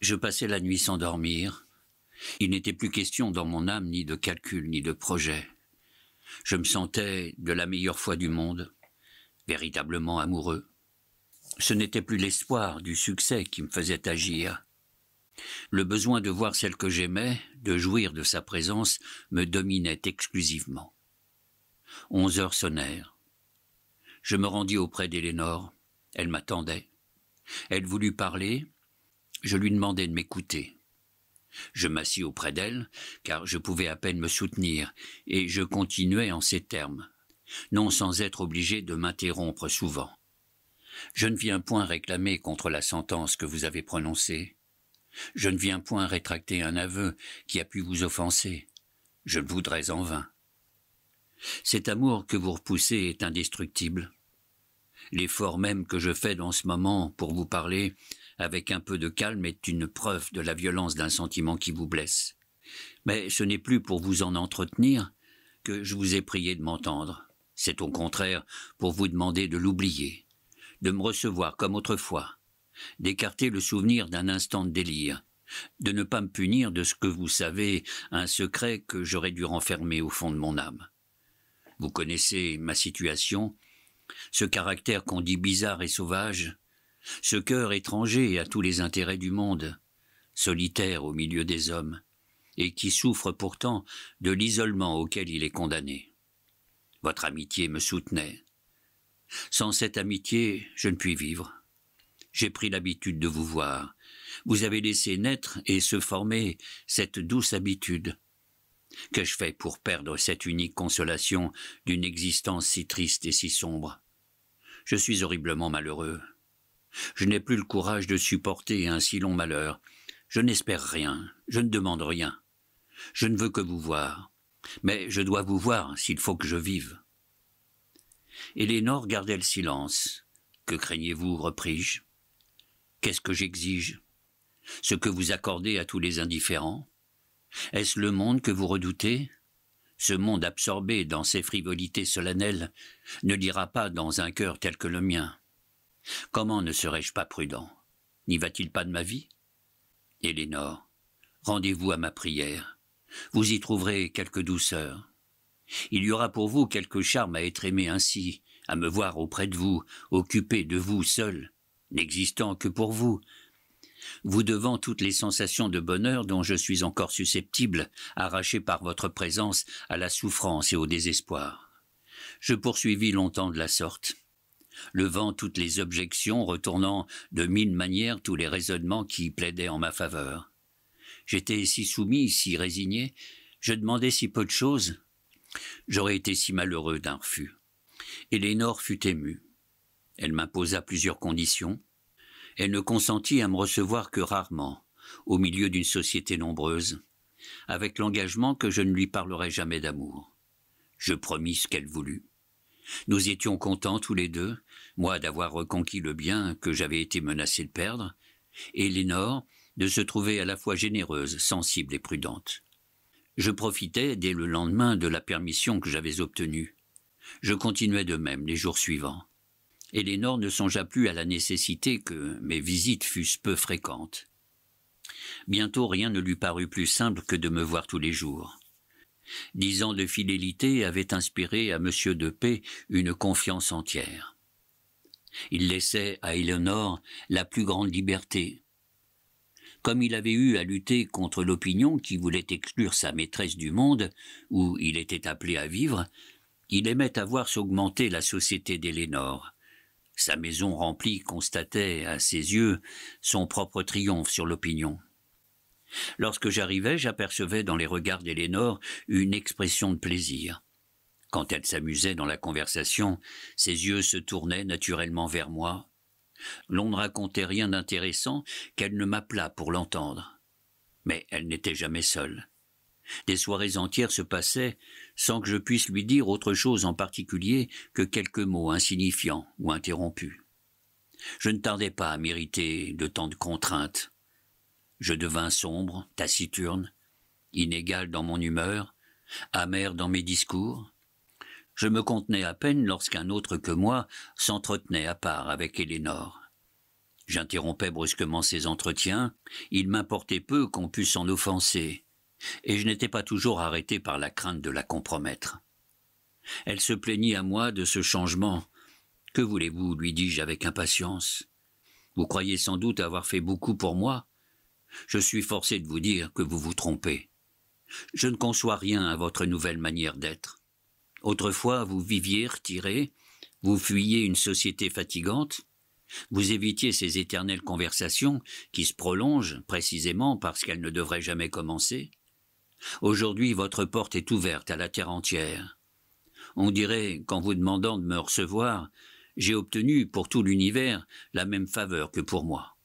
Je passais la nuit sans dormir. Il n'était plus question dans mon âme ni de calcul ni de projet. Je me sentais de la meilleure foi du monde, véritablement amoureux. Ce n'était plus l'espoir du succès qui me faisait agir. Le besoin de voir celle que j'aimais, de jouir de sa présence, me dominait exclusivement. Onze heures sonnèrent. Je me rendis auprès d'Élénor, Elle m'attendait. Elle voulut parler. Je lui demandai de m'écouter. Je m'assis auprès d'elle, car je pouvais à peine me soutenir, et je continuai en ces termes, non sans être obligé de m'interrompre souvent. Je ne viens point réclamer contre la sentence que vous avez prononcée. Je ne viens point rétracter un aveu qui a pu vous offenser. Je le voudrais en vain. Cet amour que vous repoussez est indestructible. L'effort même que je fais dans ce moment pour vous parler avec un peu de calme est une preuve de la violence d'un sentiment qui vous blesse. Mais ce n'est plus pour vous en entretenir que je vous ai prié de m'entendre. C'est au contraire pour vous demander de l'oublier, de me recevoir comme autrefois, d'écarter le souvenir d'un instant de délire, de ne pas me punir de ce que vous savez, un secret que j'aurais dû renfermer au fond de mon âme. Vous connaissez ma situation, ce caractère qu'on dit bizarre et sauvage, ce cœur étranger à tous les intérêts du monde, solitaire au milieu des hommes, et qui souffre pourtant de l'isolement auquel il est condamné. Votre amitié me soutenait. Sans cette amitié, je ne puis vivre. J'ai pris l'habitude de vous voir. Vous avez laissé naître et se former cette douce habitude que je fais pour perdre cette unique consolation d'une existence si triste et si sombre Je suis horriblement malheureux. Je n'ai plus le courage de supporter un si long malheur. Je n'espère rien, je ne demande rien. Je ne veux que vous voir. Mais je dois vous voir s'il faut que je vive. Élénore gardait le silence. Que craignez-vous repris-je. Qu'est-ce que j'exige Ce que vous accordez à tous les indifférents est-ce le monde que vous redoutez Ce monde absorbé dans ses frivolités solennelles ne dira pas dans un cœur tel que le mien. Comment ne serais-je pas prudent N'y va-t-il pas de ma vie Élénor, rendez-vous à ma prière. Vous y trouverez quelque douceur. Il y aura pour vous quelque charme à être aimé ainsi, à me voir auprès de vous, occupé de vous seul, n'existant que pour vous, vous devant toutes les sensations de bonheur dont je suis encore susceptible, arrachées par votre présence à la souffrance et au désespoir. Je poursuivis longtemps de la sorte, levant toutes les objections, retournant de mille manières tous les raisonnements qui plaidaient en ma faveur. J'étais si soumis, si résigné, je demandais si peu de choses. J'aurais été si malheureux d'un refus. Élénore fut émue. Elle m'imposa plusieurs conditions, elle ne consentit à me recevoir que rarement, au milieu d'une société nombreuse, avec l'engagement que je ne lui parlerai jamais d'amour. Je promis ce qu'elle voulut. Nous étions contents tous les deux, moi d'avoir reconquis le bien que j'avais été menacé de perdre, et Lénore de se trouver à la fois généreuse, sensible et prudente. Je profitais dès le lendemain de la permission que j'avais obtenue. Je continuais de même les jours suivants. Élénor ne songea plus à la nécessité que mes visites fussent peu fréquentes. Bientôt rien ne lui parut plus simple que de me voir tous les jours. Dix ans de fidélité avaient inspiré à M. de Paix une confiance entière. Il laissait à Éléonore la plus grande liberté. Comme il avait eu à lutter contre l'opinion qui voulait exclure sa maîtresse du monde, où il était appelé à vivre, il aimait à voir s'augmenter la société d'Élénor. Sa maison remplie constatait, à ses yeux, son propre triomphe sur l'opinion. Lorsque j'arrivais, j'apercevais dans les regards d'Ellénore une expression de plaisir. Quand elle s'amusait dans la conversation, ses yeux se tournaient naturellement vers moi. L'on ne racontait rien d'intéressant qu'elle ne m'appela pour l'entendre. Mais elle n'était jamais seule. Des soirées entières se passaient sans que je puisse lui dire autre chose en particulier que quelques mots insignifiants ou interrompus. Je ne tardais pas à m'irriter de tant de contraintes. Je devins sombre, taciturne, inégal dans mon humeur, amer dans mes discours. Je me contenais à peine lorsqu'un autre que moi s'entretenait à part avec Éléonore. J'interrompais brusquement ses entretiens, il m'importait peu qu'on pût s'en offenser et je n'étais pas toujours arrêté par la crainte de la compromettre. Elle se plaignit à moi de ce changement. Que voulez-vous lui dis-je avec impatience. Vous croyez sans doute avoir fait beaucoup pour moi. Je suis forcé de vous dire que vous vous trompez. Je ne conçois rien à votre nouvelle manière d'être. Autrefois, vous viviez retiré, vous fuyiez une société fatigante, vous évitiez ces éternelles conversations qui se prolongent précisément parce qu'elles ne devraient jamais commencer. Aujourd'hui votre porte est ouverte à la terre entière. On dirait qu'en vous demandant de me recevoir, j'ai obtenu pour tout l'univers la même faveur que pour moi.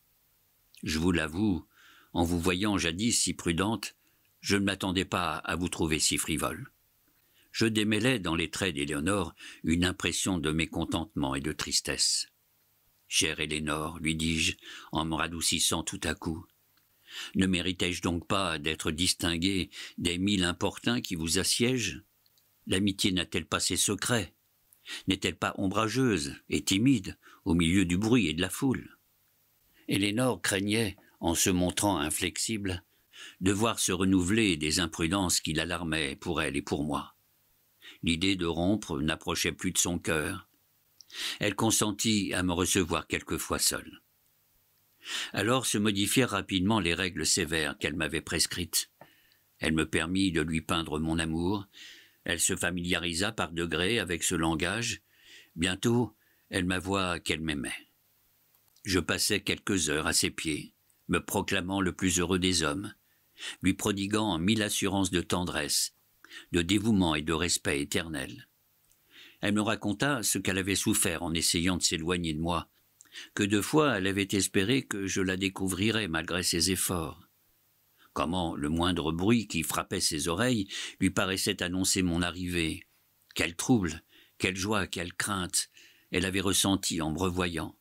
Je vous l'avoue, en vous voyant jadis si prudente, je ne m'attendais pas à vous trouver si frivole. Je démêlais dans les traits d'Éléonore une impression de mécontentement et de tristesse. Chère Éléonore, lui dis-je, en me radoucissant tout à coup, ne méritais-je donc pas d'être distingué des mille importuns qui vous assiègent L'amitié n'a-t-elle pas ses secrets N'est-elle pas ombrageuse et timide au milieu du bruit et de la foule Ellénore craignait, en se montrant inflexible, de voir se renouveler des imprudences qui l'alarmaient pour elle et pour moi. L'idée de rompre n'approchait plus de son cœur. Elle consentit à me recevoir quelquefois seule. Alors se modifièrent rapidement les règles sévères qu'elle m'avait prescrites. Elle me permit de lui peindre mon amour, elle se familiarisa par degrés avec ce langage, bientôt elle m'avoua qu'elle m'aimait. Je passais quelques heures à ses pieds, me proclamant le plus heureux des hommes, lui prodiguant mille assurances de tendresse, de dévouement et de respect éternel. Elle me raconta ce qu'elle avait souffert en essayant de s'éloigner de moi, que deux fois elle avait espéré que je la découvrirais malgré ses efforts. Comment le moindre bruit qui frappait ses oreilles lui paraissait annoncer mon arrivée. Quel trouble, quelle joie, quelle crainte elle avait ressenti en me revoyant.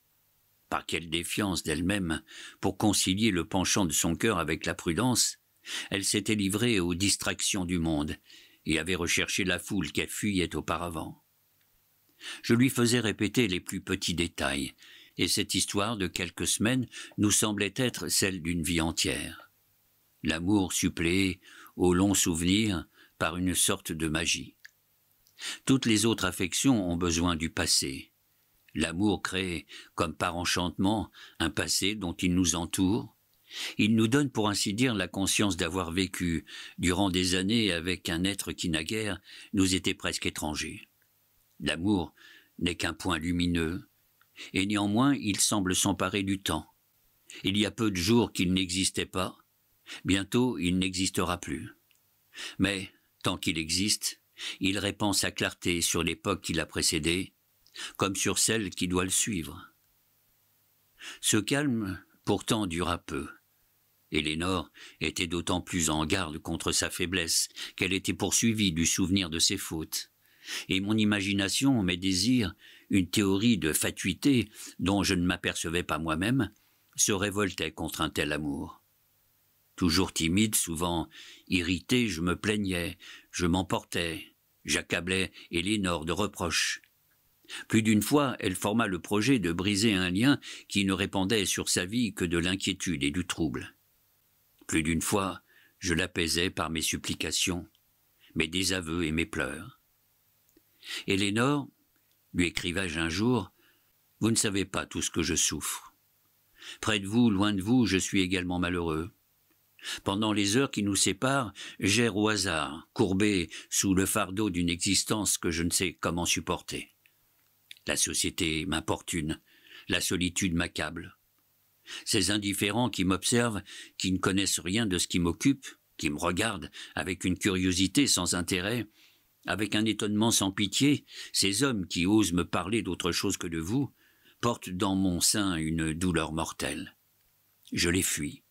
Par quelle défiance d'elle-même, pour concilier le penchant de son cœur avec la prudence, elle s'était livrée aux distractions du monde et avait recherché la foule qu'elle fuyait auparavant. Je lui faisais répéter les plus petits détails, et cette histoire de quelques semaines nous semblait être celle d'une vie entière. L'amour suppléé au long souvenir par une sorte de magie. Toutes les autres affections ont besoin du passé. L'amour crée, comme par enchantement, un passé dont il nous entoure. Il nous donne pour ainsi dire la conscience d'avoir vécu durant des années avec un être qui naguère nous était presque étranger. L'amour n'est qu'un point lumineux, et néanmoins il semble s'emparer du temps. Il y a peu de jours qu'il n'existait pas, bientôt il n'existera plus. Mais, tant qu'il existe, il répand sa clarté sur l'époque qui l'a précédée, comme sur celle qui doit le suivre. Ce calme, pourtant, dura peu. Élénore était d'autant plus en garde contre sa faiblesse qu'elle était poursuivie du souvenir de ses fautes. Et mon imagination, mes désirs, une théorie de fatuité dont je ne m'apercevais pas moi-même, se révoltait contre un tel amour. Toujours timide, souvent irrité, je me plaignais, je m'emportais, j'accablais Élénore de reproches. Plus d'une fois, elle forma le projet de briser un lien qui ne répandait sur sa vie que de l'inquiétude et du trouble. Plus d'une fois, je l'apaisais par mes supplications, mes désaveux et mes pleurs. Lui écrivais-je un jour, Vous ne savez pas tout ce que je souffre. Près de vous, loin de vous, je suis également malheureux. Pendant les heures qui nous séparent, j'erre au hasard, courbé sous le fardeau d'une existence que je ne sais comment supporter. La société m'importune, la solitude m'accable. Ces indifférents qui m'observent, qui ne connaissent rien de ce qui m'occupe, qui me regardent avec une curiosité sans intérêt, avec un étonnement sans pitié, ces hommes qui osent me parler d'autre chose que de vous portent dans mon sein une douleur mortelle. Je les fuis.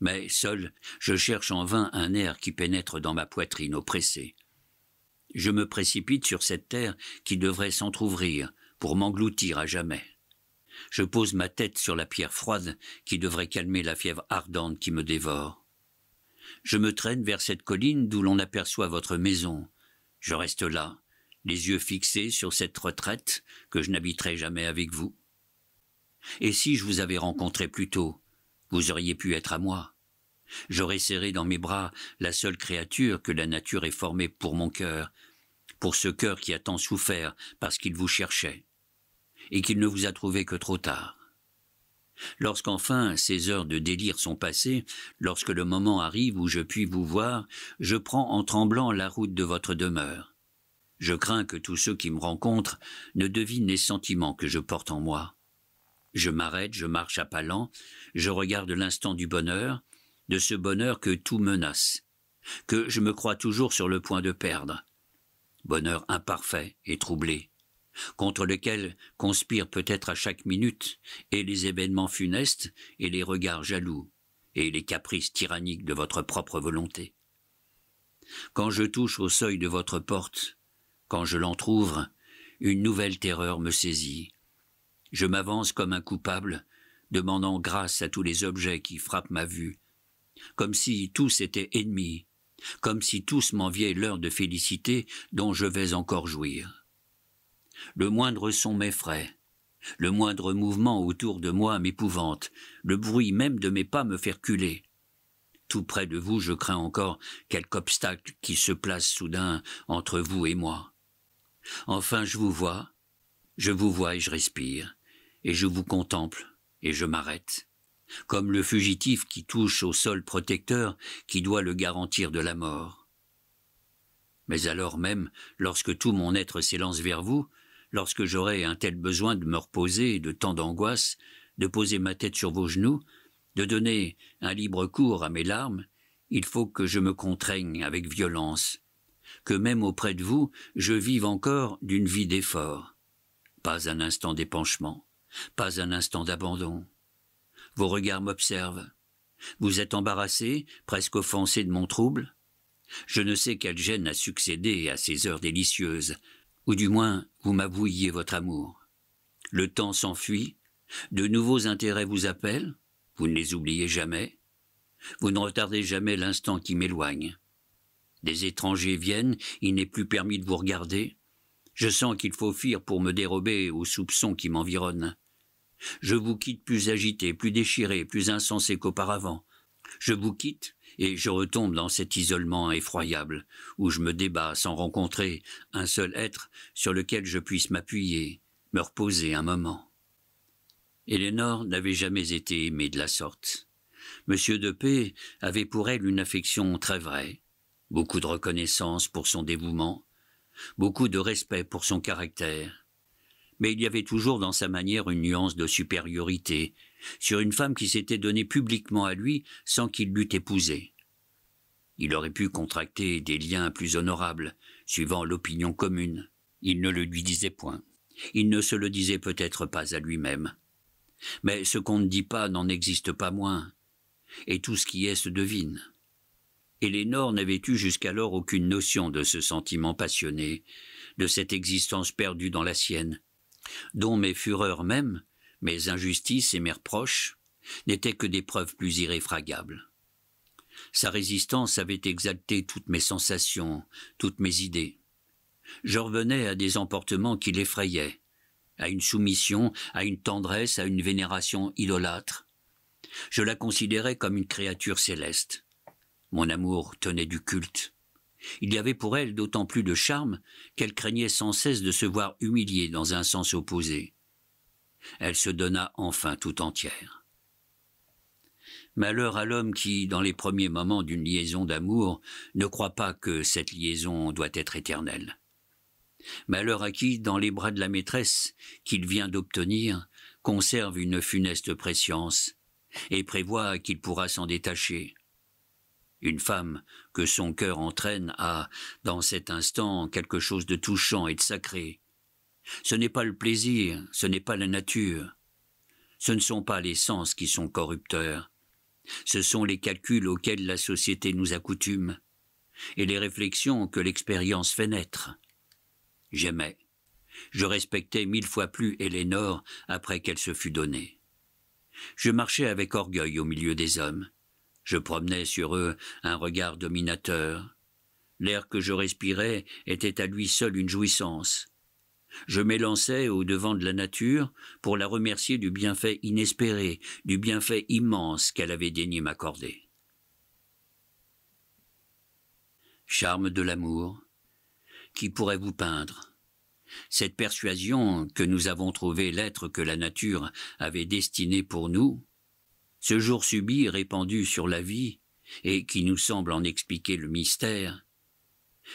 Mais seul, je cherche en vain un air qui pénètre dans ma poitrine oppressée. Je me précipite sur cette terre qui devrait s'entr'ouvrir pour m'engloutir à jamais. Je pose ma tête sur la pierre froide qui devrait calmer la fièvre ardente qui me dévore. Je me traîne vers cette colline d'où l'on aperçoit votre maison, je reste là, les yeux fixés sur cette retraite que je n'habiterai jamais avec vous. Et si je vous avais rencontré plus tôt, vous auriez pu être à moi. J'aurais serré dans mes bras la seule créature que la nature ait formée pour mon cœur, pour ce cœur qui a tant souffert parce qu'il vous cherchait, et qu'il ne vous a trouvé que trop tard. Lorsqu'enfin ces heures de délire sont passées, lorsque le moment arrive où je puis vous voir, je prends en tremblant la route de votre demeure. Je crains que tous ceux qui me rencontrent ne devinent les sentiments que je porte en moi. Je m'arrête, je marche à pas lents, je regarde l'instant du bonheur, de ce bonheur que tout menace, que je me crois toujours sur le point de perdre. Bonheur imparfait et troublé, contre lequel conspirent peut-être à chaque minute et les événements funestes et les regards jaloux et les caprices tyranniques de votre propre volonté. Quand je touche au seuil de votre porte, quand je l'entr'ouvre, une nouvelle terreur me saisit. Je m'avance comme un coupable, demandant grâce à tous les objets qui frappent ma vue, comme si tous étaient ennemis, comme si tous m'enviaient l'heure de félicité dont je vais encore jouir. Le moindre son m'effraie. Le moindre mouvement autour de moi m'épouvante. Le bruit même de mes pas me fait reculer. Tout près de vous, je crains encore quelque obstacle qui se place soudain entre vous et moi. Enfin, je vous vois, je vous vois et je respire, et je vous contemple et je m'arrête, comme le fugitif qui touche au sol protecteur qui doit le garantir de la mort. Mais alors même, lorsque tout mon être s'élance vers vous, lorsque j'aurai un tel besoin de me reposer de tant d'angoisse, de poser ma tête sur vos genoux, de donner un libre cours à mes larmes, il faut que je me contraigne avec violence, que même auprès de vous, je vive encore d'une vie d'effort. Pas un instant d'épanchement, pas un instant d'abandon. Vos regards m'observent. Vous êtes embarrassé, presque offensé de mon trouble. Je ne sais quelle gêne a succédé à ces heures délicieuses, ou du moins vous m'avouiez votre amour. Le temps s'enfuit, de nouveaux intérêts vous appellent, vous ne les oubliez jamais, vous ne retardez jamais l'instant qui m'éloigne. Des étrangers viennent, il n'est plus permis de vous regarder. Je sens qu'il faut fuir pour me dérober aux soupçons qui m'environnent. Je vous quitte plus agité, plus déchiré, plus insensé qu'auparavant. Je vous quitte et je retombe dans cet isolement effroyable, où je me débats sans rencontrer un seul être sur lequel je puisse m'appuyer, me reposer un moment. Eleanor n'avait jamais été aimée de la sorte. Monsieur de P avait pour elle une affection très vraie, beaucoup de reconnaissance pour son dévouement, beaucoup de respect pour son caractère. Mais il y avait toujours dans sa manière une nuance de supériorité sur une femme qui s'était donnée publiquement à lui sans qu'il l'eût épousée. Il aurait pu contracter des liens plus honorables, suivant l'opinion commune. Il ne le lui disait point. Il ne se le disait peut-être pas à lui-même. Mais ce qu'on ne dit pas n'en existe pas moins, et tout ce qui est se devine. lénore n'avait eu jusqu'alors aucune notion de ce sentiment passionné, de cette existence perdue dans la sienne, dont mes fureurs mêmes. Mes injustices et mes reproches n'étaient que des preuves plus irréfragables. Sa résistance avait exalté toutes mes sensations, toutes mes idées. Je revenais à des emportements qui l'effrayaient, à une soumission, à une tendresse, à une vénération idolâtre. Je la considérais comme une créature céleste. Mon amour tenait du culte. Il y avait pour elle d'autant plus de charme qu'elle craignait sans cesse de se voir humiliée dans un sens opposé elle se donna enfin tout entière. Malheur à l'homme qui, dans les premiers moments d'une liaison d'amour, ne croit pas que cette liaison doit être éternelle. Malheur à qui, dans les bras de la maîtresse qu'il vient d'obtenir, conserve une funeste préscience et prévoit qu'il pourra s'en détacher. Une femme que son cœur entraîne a, dans cet instant, quelque chose de touchant et de sacré, ce n'est pas le plaisir, ce n'est pas la nature. Ce ne sont pas les sens qui sont corrupteurs. Ce sont les calculs auxquels la société nous accoutume et les réflexions que l'expérience fait naître. J'aimais. Je respectais mille fois plus Ellénore après qu'elle se fût donnée. Je marchais avec orgueil au milieu des hommes. Je promenais sur eux un regard dominateur. L'air que je respirais était à lui seul une jouissance. Je m'élançais au devant de la nature pour la remercier du bienfait inespéré, du bienfait immense qu'elle avait daigné m'accorder. Charme de l'amour, qui pourrait vous peindre Cette persuasion que nous avons trouvé l'être que la nature avait destiné pour nous, ce jour subi répandu sur la vie, et qui nous semble en expliquer le mystère,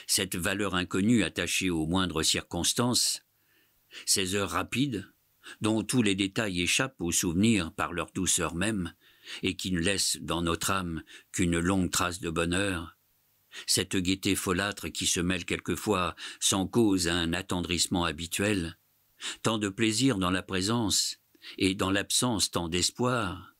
cette valeur inconnue attachée aux moindres circonstances, ces heures rapides, dont tous les détails échappent au souvenir par leur douceur même, et qui ne laissent dans notre âme qu'une longue trace de bonheur, cette gaieté folâtre qui se mêle quelquefois sans cause à un attendrissement habituel, tant de plaisir dans la présence, et dans l'absence tant d'espoir,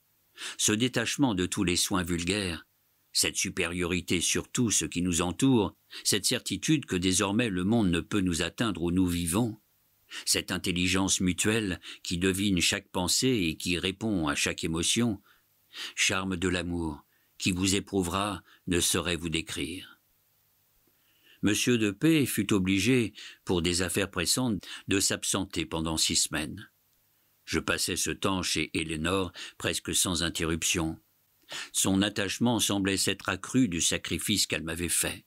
ce détachement de tous les soins vulgaires, cette supériorité sur tout ce qui nous entoure, cette certitude que désormais le monde ne peut nous atteindre où nous vivons, cette intelligence mutuelle qui devine chaque pensée et qui répond à chaque émotion, charme de l'amour, qui vous éprouvera, ne saurait vous décrire. Monsieur de Paix fut obligé, pour des affaires pressantes, de s'absenter pendant six semaines. Je passais ce temps chez Eleanor presque sans interruption. Son attachement semblait s'être accru du sacrifice qu'elle m'avait fait.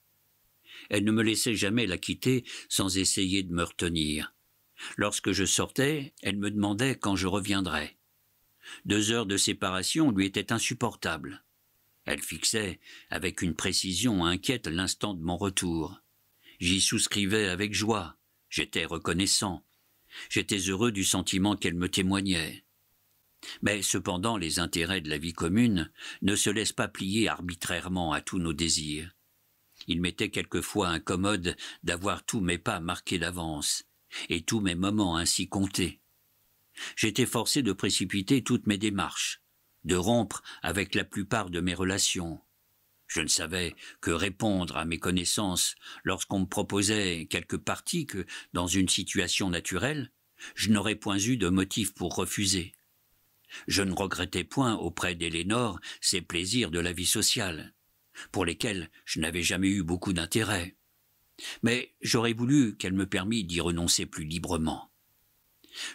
Elle ne me laissait jamais la quitter sans essayer de me retenir. Lorsque je sortais, elle me demandait quand je reviendrais. Deux heures de séparation lui étaient insupportables. Elle fixait, avec une précision inquiète, l'instant de mon retour. J'y souscrivais avec joie, j'étais reconnaissant, j'étais heureux du sentiment qu'elle me témoignait. Mais cependant les intérêts de la vie commune ne se laissent pas plier arbitrairement à tous nos désirs. Il m'était quelquefois incommode d'avoir tous mes pas marqués d'avance, et tous mes moments ainsi comptés. J'étais forcé de précipiter toutes mes démarches, de rompre avec la plupart de mes relations. Je ne savais que répondre à mes connaissances lorsqu'on me proposait quelque partie que, dans une situation naturelle, je n'aurais point eu de motif pour refuser. Je ne regrettais point auprès d'Élénor ces plaisirs de la vie sociale, pour lesquels je n'avais jamais eu beaucoup d'intérêt. Mais j'aurais voulu qu'elle me permît d'y renoncer plus librement.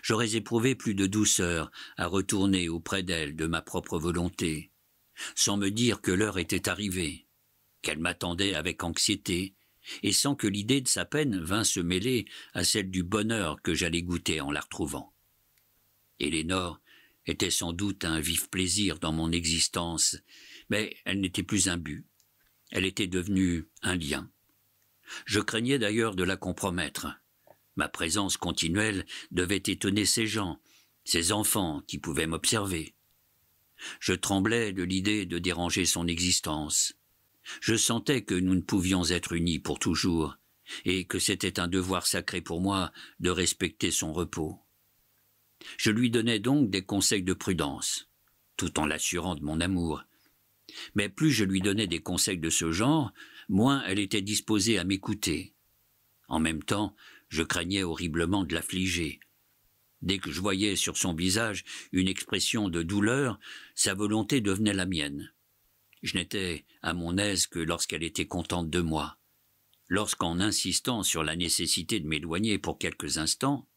J'aurais éprouvé plus de douceur à retourner auprès d'elle de ma propre volonté, sans me dire que l'heure était arrivée, qu'elle m'attendait avec anxiété, et sans que l'idée de sa peine vînt se mêler à celle du bonheur que j'allais goûter en la retrouvant. Elénore était sans doute un vif plaisir dans mon existence, mais elle n'était plus un but, elle était devenue un lien, je craignais d'ailleurs de la compromettre. Ma présence continuelle devait étonner ces gens, ces enfants qui pouvaient m'observer. Je tremblais de l'idée de déranger son existence. Je sentais que nous ne pouvions être unis pour toujours, et que c'était un devoir sacré pour moi de respecter son repos. Je lui donnais donc des conseils de prudence, tout en l'assurant de mon amour. Mais plus je lui donnais des conseils de ce genre, moins elle était disposée à m'écouter. En même temps, je craignais horriblement de l'affliger. Dès que je voyais sur son visage une expression de douleur, sa volonté devenait la mienne. Je n'étais à mon aise que lorsqu'elle était contente de moi. Lorsqu'en insistant sur la nécessité de m'éloigner pour quelques instants,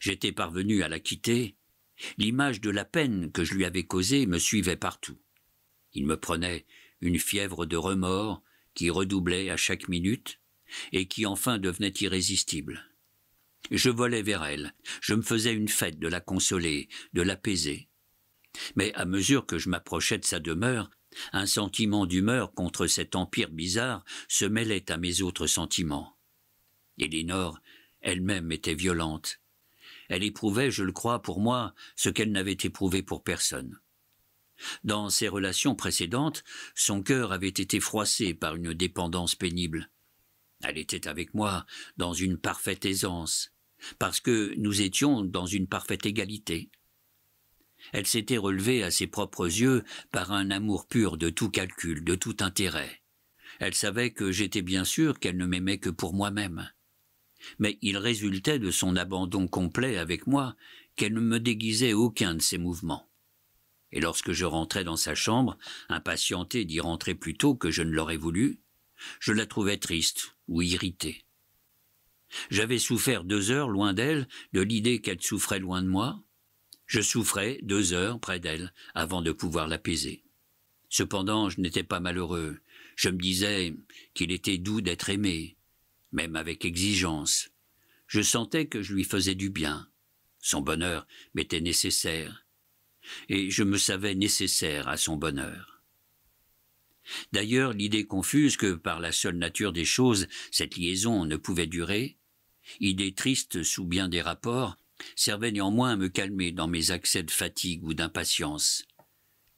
j'étais parvenu à la quitter, l'image de la peine que je lui avais causée me suivait partout. Il me prenait une fièvre de remords, qui redoublait à chaque minute, et qui enfin devenait irrésistible. Je volais vers elle, je me faisais une fête de la consoler, de l'apaiser. Mais à mesure que je m'approchais de sa demeure, un sentiment d'humeur contre cet empire bizarre se mêlait à mes autres sentiments. Elinor, elle-même, était violente. Elle éprouvait, je le crois, pour moi, ce qu'elle n'avait éprouvé pour personne. Dans ses relations précédentes, son cœur avait été froissé par une dépendance pénible. Elle était avec moi dans une parfaite aisance, parce que nous étions dans une parfaite égalité. Elle s'était relevée à ses propres yeux par un amour pur de tout calcul, de tout intérêt. Elle savait que j'étais bien sûr qu'elle ne m'aimait que pour moi-même. Mais il résultait de son abandon complet avec moi qu'elle ne me déguisait aucun de ses mouvements et lorsque je rentrais dans sa chambre, impatienté d'y rentrer plus tôt que je ne l'aurais voulu, je la trouvais triste ou irritée. J'avais souffert deux heures loin d'elle de l'idée qu'elle souffrait loin de moi. Je souffrais deux heures près d'elle avant de pouvoir l'apaiser. Cependant, je n'étais pas malheureux. Je me disais qu'il était doux d'être aimé, même avec exigence. Je sentais que je lui faisais du bien. Son bonheur m'était nécessaire et je me savais nécessaire à son bonheur. D'ailleurs, l'idée confuse que par la seule nature des choses, cette liaison ne pouvait durer, idée triste sous bien des rapports, servait néanmoins à me calmer dans mes accès de fatigue ou d'impatience.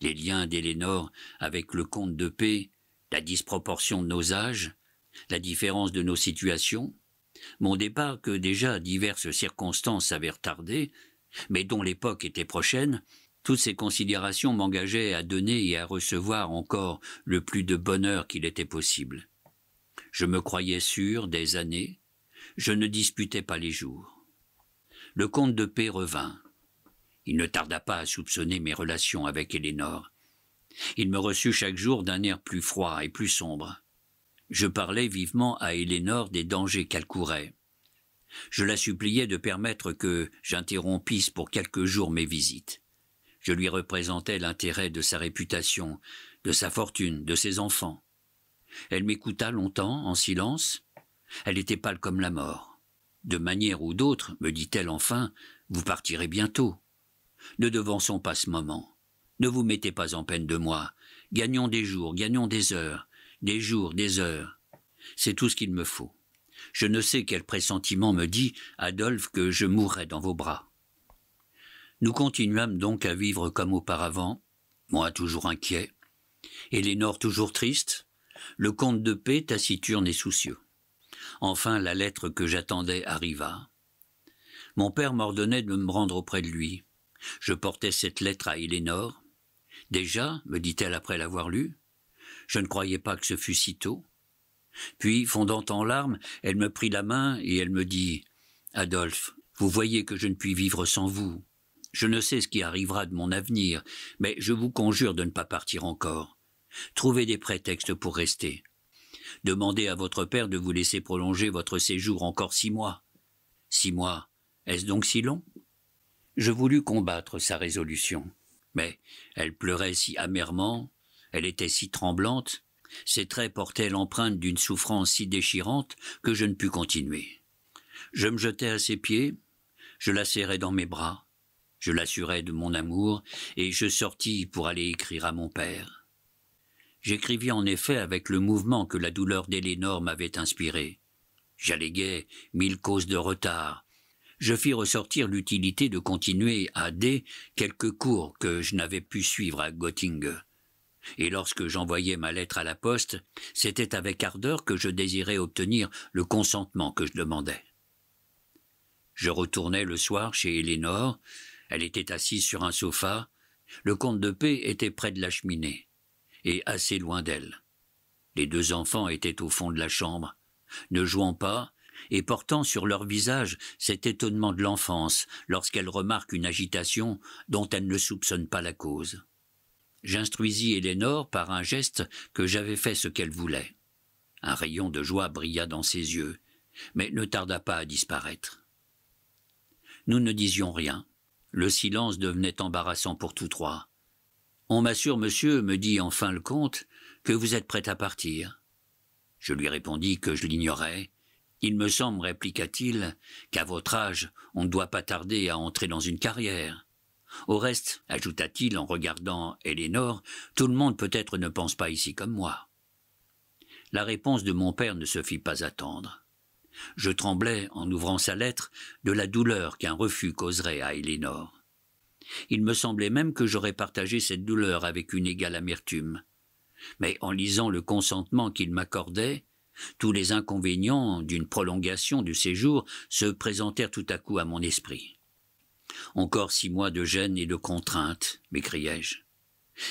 Les liens d'Ellénore avec le comte de paix, la disproportion de nos âges, la différence de nos situations, mon départ que déjà diverses circonstances avaient retardé, mais dont l'époque était prochaine, toutes ces considérations m'engageaient à donner et à recevoir encore le plus de bonheur qu'il était possible. Je me croyais sûr des années, je ne disputais pas les jours. Le comte de paix revint. Il ne tarda pas à soupçonner mes relations avec Élénore. Il me reçut chaque jour d'un air plus froid et plus sombre. Je parlais vivement à elénor des dangers qu'elle courait. Je la suppliais de permettre que j'interrompisse pour quelques jours mes visites. Je lui représentais l'intérêt de sa réputation, de sa fortune, de ses enfants. Elle m'écouta longtemps, en silence. Elle était pâle comme la mort. De manière ou d'autre, me dit-elle enfin, vous partirez bientôt. Ne devançons pas ce moment. Ne vous mettez pas en peine de moi. Gagnons des jours, gagnons des heures, des jours, des heures. C'est tout ce qu'il me faut. Je ne sais quel pressentiment me dit, Adolphe, que je mourrai dans vos bras. Nous continuâmes donc à vivre comme auparavant, moi toujours inquiet, Élénor toujours triste, le comte de paix taciturne et soucieux. Enfin, la lettre que j'attendais arriva. Mon père m'ordonnait de me rendre auprès de lui. Je portais cette lettre à Élénor. Déjà, me dit-elle après l'avoir lue, je ne croyais pas que ce fût si tôt. Puis, fondant en larmes, elle me prit la main et elle me dit Adolphe, vous voyez que je ne puis vivre sans vous. Je ne sais ce qui arrivera de mon avenir, mais je vous conjure de ne pas partir encore. Trouvez des prétextes pour rester. Demandez à votre père de vous laisser prolonger votre séjour encore six mois. Six mois, est-ce donc si long Je voulus combattre sa résolution, mais elle pleurait si amèrement, elle était si tremblante, ses traits portaient l'empreinte d'une souffrance si déchirante que je ne pus continuer. Je me jetai à ses pieds, je la serrai dans mes bras, je l'assurai de mon amour, et je sortis pour aller écrire à mon père. J'écrivis en effet avec le mouvement que la douleur d'Élénor m'avait inspiré. J'alléguai mille causes de retard. Je fis ressortir l'utilité de continuer à D quelques cours que je n'avais pu suivre à Göttingen. Et lorsque j'envoyais ma lettre à la poste, c'était avec ardeur que je désirais obtenir le consentement que je demandais. Je retournai le soir chez Élénor. Elle était assise sur un sofa, le comte de paix était près de la cheminée, et assez loin d'elle. Les deux enfants étaient au fond de la chambre, ne jouant pas, et portant sur leur visage cet étonnement de l'enfance lorsqu'elle remarque une agitation dont elle ne soupçonne pas la cause. J'instruisis Ellénore par un geste que j'avais fait ce qu'elle voulait. Un rayon de joie brilla dans ses yeux, mais ne tarda pas à disparaître. Nous ne disions rien. Le silence devenait embarrassant pour tous trois. On m'assure, monsieur, me dit enfin le comte, que vous êtes prêt à partir. Je lui répondis que je l'ignorais. Il me semble, répliqua-t-il, qu'à votre âge, on ne doit pas tarder à entrer dans une carrière. Au reste, ajouta-t-il en regardant Ellénore, tout le monde peut-être ne pense pas ici comme moi. La réponse de mon père ne se fit pas attendre. Je tremblais, en ouvrant sa lettre, de la douleur qu'un refus causerait à Elinor. Il me semblait même que j'aurais partagé cette douleur avec une égale amertume. Mais en lisant le consentement qu'il m'accordait, tous les inconvénients d'une prolongation du séjour se présentèrent tout à coup à mon esprit. Encore six mois de gêne et de contrainte, m'écriai-je.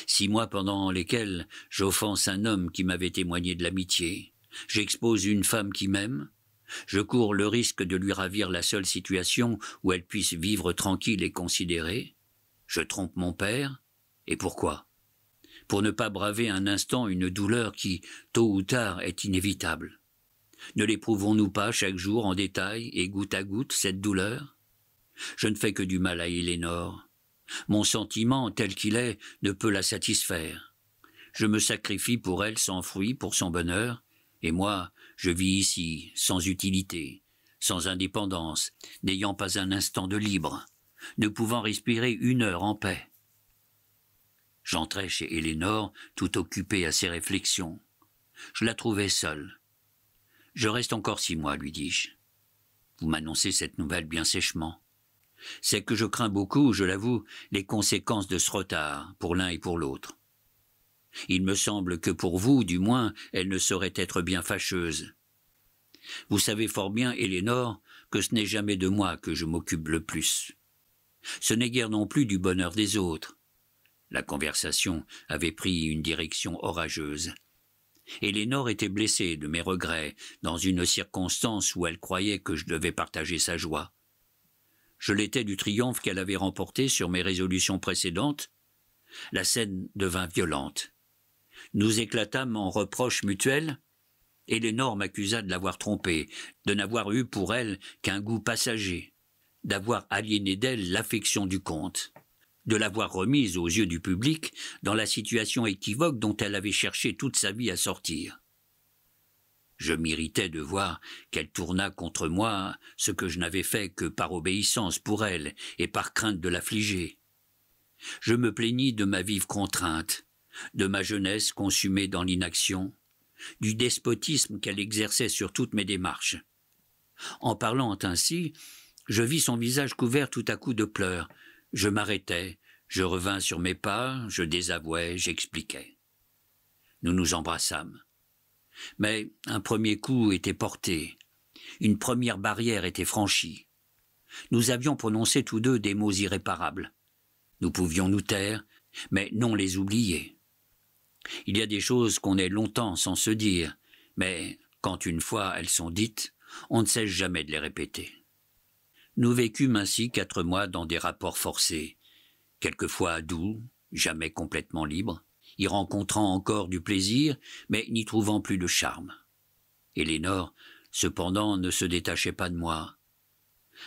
Six mois pendant lesquels j'offense un homme qui m'avait témoigné de l'amitié, j'expose une femme qui m'aime, je cours le risque de lui ravir la seule situation où elle puisse vivre tranquille et considérée. Je trompe mon père. Et pourquoi Pour ne pas braver un instant une douleur qui, tôt ou tard, est inévitable. Ne l'éprouvons-nous pas chaque jour en détail et goutte à goutte cette douleur Je ne fais que du mal à Ellénore. Mon sentiment, tel qu'il est, ne peut la satisfaire. Je me sacrifie pour elle sans fruit, pour son bonheur, et moi, je vis ici, sans utilité, sans indépendance, n'ayant pas un instant de libre, ne pouvant respirer une heure en paix. J'entrais chez Eleanor, tout occupé à ses réflexions. Je la trouvais seule. Je reste encore six mois, lui dis-je. Vous m'annoncez cette nouvelle bien sèchement. C'est que je crains beaucoup, je l'avoue, les conséquences de ce retard, pour l'un et pour l'autre. Il me semble que pour vous, du moins, elle ne saurait être bien fâcheuse. Vous savez fort bien, Élénore, que ce n'est jamais de moi que je m'occupe le plus. Ce n'est guère non plus du bonheur des autres. La conversation avait pris une direction orageuse. Élénore était blessée de mes regrets, dans une circonstance où elle croyait que je devais partager sa joie. Je l'étais du triomphe qu'elle avait remporté sur mes résolutions précédentes. La scène devint violente. Nous éclatâmes en reproches mutuels, et l'énorme accusa de l'avoir trompée, de n'avoir eu pour elle qu'un goût passager, d'avoir aliéné d'elle l'affection du comte, de l'avoir remise aux yeux du public dans la situation équivoque dont elle avait cherché toute sa vie à sortir. Je m'irritais de voir qu'elle tourna contre moi ce que je n'avais fait que par obéissance pour elle et par crainte de l'affliger. Je me plaignis de ma vive contrainte, de ma jeunesse consumée dans l'inaction, du despotisme qu'elle exerçait sur toutes mes démarches. En parlant ainsi, je vis son visage couvert tout à coup de pleurs. Je m'arrêtai, je revins sur mes pas, je désavouai, j'expliquai. Nous nous embrassâmes. Mais un premier coup était porté, une première barrière était franchie. Nous avions prononcé tous deux des mots irréparables. Nous pouvions nous taire, mais non les oublier. Il y a des choses qu'on est longtemps sans se dire, mais quand une fois elles sont dites, on ne cesse jamais de les répéter. Nous vécûmes ainsi quatre mois dans des rapports forcés, quelquefois doux, jamais complètement libres, y rencontrant encore du plaisir, mais n'y trouvant plus de charme. Eleanor, cependant, ne se détachait pas de moi.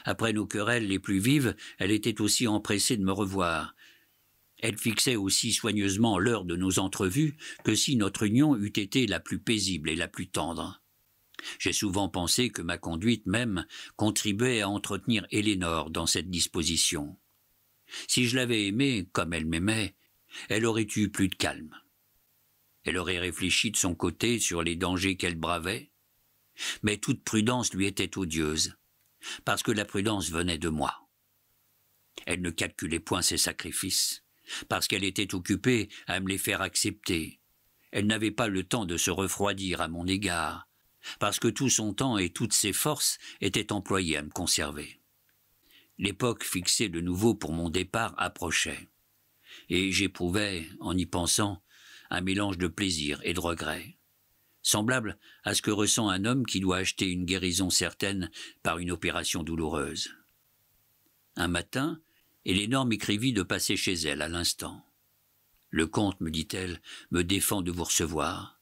Après nos querelles les plus vives, elle était aussi empressée de me revoir, elle fixait aussi soigneusement l'heure de nos entrevues que si notre union eût été la plus paisible et la plus tendre. J'ai souvent pensé que ma conduite même contribuait à entretenir Ellénore dans cette disposition. Si je l'avais aimée comme elle m'aimait, elle aurait eu plus de calme. Elle aurait réfléchi de son côté sur les dangers qu'elle bravait. Mais toute prudence lui était odieuse, parce que la prudence venait de moi. Elle ne calculait point ses sacrifices parce qu'elle était occupée à me les faire accepter. Elle n'avait pas le temps de se refroidir à mon égard, parce que tout son temps et toutes ses forces étaient employés à me conserver. L'époque fixée de nouveau pour mon départ approchait, et j'éprouvais, en y pensant, un mélange de plaisir et de regret, semblable à ce que ressent un homme qui doit acheter une guérison certaine par une opération douloureuse. Un matin, et l'énorme écrivit de passer chez elle à l'instant. Le comte, me dit-elle, me défend de vous recevoir.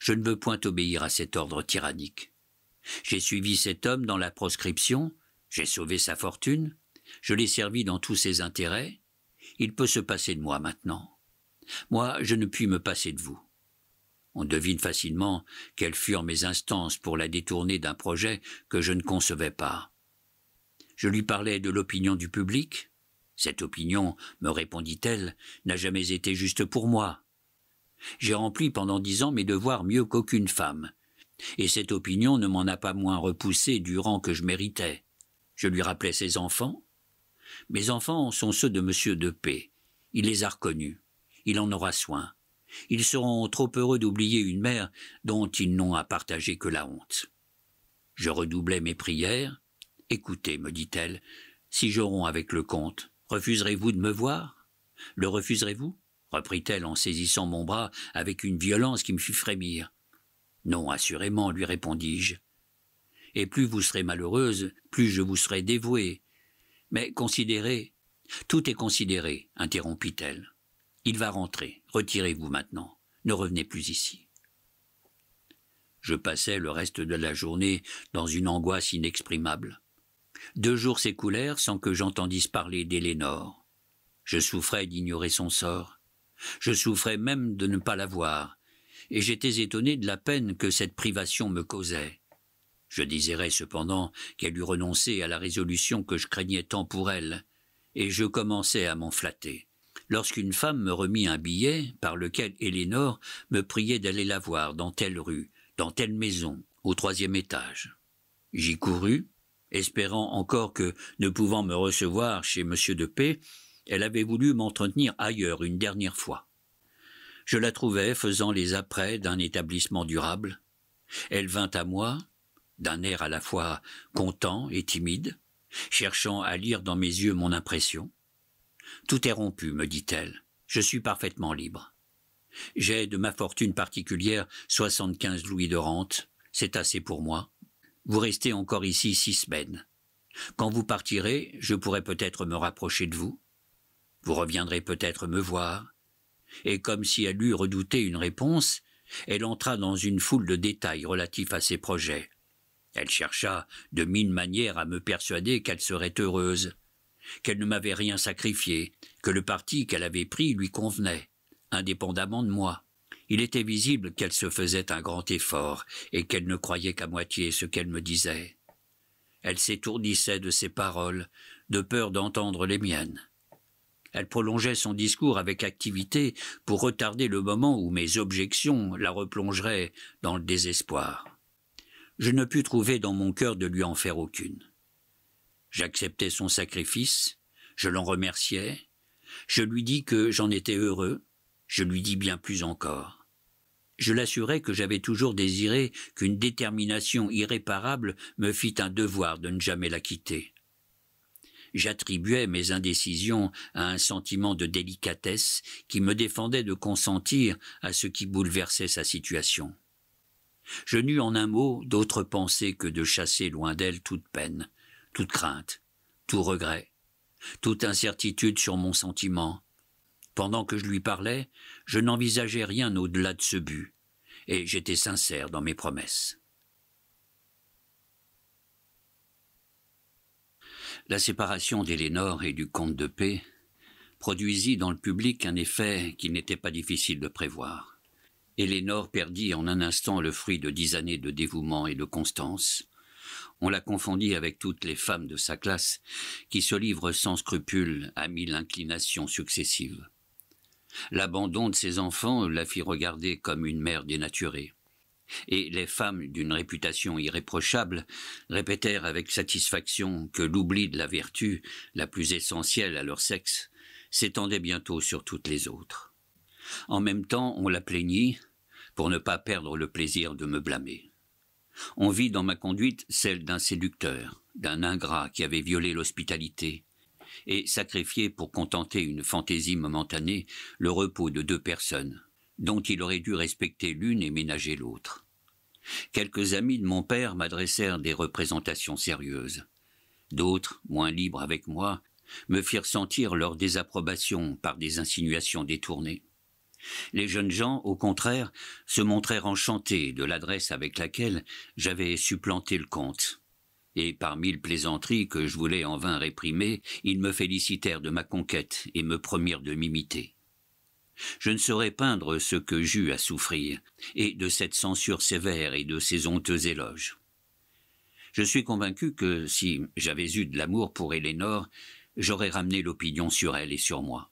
Je ne veux point obéir à cet ordre tyrannique. J'ai suivi cet homme dans la proscription, j'ai sauvé sa fortune, je l'ai servi dans tous ses intérêts, il peut se passer de moi maintenant. Moi, je ne puis me passer de vous. On devine facilement quelles furent mes instances pour la détourner d'un projet que je ne concevais pas. Je lui parlais de l'opinion du public, cette opinion, me répondit-elle, n'a jamais été juste pour moi. J'ai rempli pendant dix ans mes devoirs mieux qu'aucune femme, et cette opinion ne m'en a pas moins repoussé durant que je méritais. Je lui rappelais ses enfants. Mes enfants sont ceux de M. de P. Il les a reconnus. Il en aura soin. Ils seront trop heureux d'oublier une mère dont ils n'ont à partager que la honte. Je redoublais mes prières. Écoutez, me dit-elle, si je avec le comte, Refuserez-vous de me voir Le refuserez-vous reprit-elle en saisissant mon bras avec une violence qui me fit frémir. Non, assurément, lui répondis-je. Et plus vous serez malheureuse, plus je vous serai dévouée. Mais considérez. Tout est considéré, interrompit-elle. Il va rentrer. Retirez-vous maintenant. Ne revenez plus ici. Je passai le reste de la journée dans une angoisse inexprimable. Deux jours s'écoulèrent sans que j'entendisse parler d'Élénor. Je souffrais d'ignorer son sort. Je souffrais même de ne pas la voir, et j'étais étonné de la peine que cette privation me causait. Je désirais cependant qu'elle eût renoncé à la résolution que je craignais tant pour elle, et je commençais à m'en flatter. Lorsqu'une femme me remit un billet par lequel Elénore me priait d'aller la voir dans telle rue, dans telle maison, au troisième étage. J'y courus, espérant encore que, ne pouvant me recevoir chez M. de P, elle avait voulu m'entretenir ailleurs une dernière fois. Je la trouvai faisant les apprêts d'un établissement durable. Elle vint à moi, d'un air à la fois content et timide, cherchant à lire dans mes yeux mon impression. Tout est rompu, me dit-elle. Je suis parfaitement libre. J'ai de ma fortune particulière soixante-quinze louis de rente. C'est assez pour moi. Vous restez encore ici six semaines. Quand vous partirez, je pourrai peut-être me rapprocher de vous. Vous reviendrez peut-être me voir. Et comme si elle eût redouté une réponse, elle entra dans une foule de détails relatifs à ses projets. Elle chercha de mille manières à me persuader qu'elle serait heureuse, qu'elle ne m'avait rien sacrifié, que le parti qu'elle avait pris lui convenait, indépendamment de moi. Il était visible qu'elle se faisait un grand effort et qu'elle ne croyait qu'à moitié ce qu'elle me disait. Elle s'étourdissait de ses paroles, de peur d'entendre les miennes. Elle prolongeait son discours avec activité pour retarder le moment où mes objections la replongeraient dans le désespoir. Je ne pus trouver dans mon cœur de lui en faire aucune. J'acceptais son sacrifice, je l'en remerciais, je lui dis que j'en étais heureux, je lui dis bien plus encore je l'assurais que j'avais toujours désiré qu'une détermination irréparable me fît un devoir de ne jamais la quitter. J'attribuais mes indécisions à un sentiment de délicatesse qui me défendait de consentir à ce qui bouleversait sa situation. Je n'eus en un mot d'autre pensée que de chasser loin d'elle toute peine, toute crainte, tout regret, toute incertitude sur mon sentiment. Pendant que je lui parlais, je n'envisageais rien au-delà de ce but, et j'étais sincère dans mes promesses. La séparation d'Élénor et du comte de paix produisit dans le public un effet qu'il n'était pas difficile de prévoir. Élénor perdit en un instant le fruit de dix années de dévouement et de constance. On la confondit avec toutes les femmes de sa classe qui se livrent sans scrupule à mille inclinations successives. L'abandon de ses enfants la fit regarder comme une mère dénaturée. Et les femmes d'une réputation irréprochable répétèrent avec satisfaction que l'oubli de la vertu, la plus essentielle à leur sexe, s'étendait bientôt sur toutes les autres. En même temps, on la plaignit pour ne pas perdre le plaisir de me blâmer. On vit dans ma conduite celle d'un séducteur, d'un ingrat qui avait violé l'hospitalité, et sacrifier pour contenter une fantaisie momentanée le repos de deux personnes, dont il aurait dû respecter l'une et ménager l'autre. Quelques amis de mon père m'adressèrent des représentations sérieuses. D'autres, moins libres avec moi, me firent sentir leur désapprobation par des insinuations détournées. Les jeunes gens, au contraire, se montrèrent enchantés de l'adresse avec laquelle j'avais supplanté le comte et par mille plaisanteries que je voulais en vain réprimer, ils me félicitèrent de ma conquête et me promirent de m'imiter. Je ne saurais peindre ce que j'eus à souffrir, et de cette censure sévère et de ces honteux éloges. Je suis convaincu que, si j'avais eu de l'amour pour Ellénore, j'aurais ramené l'opinion sur elle et sur moi.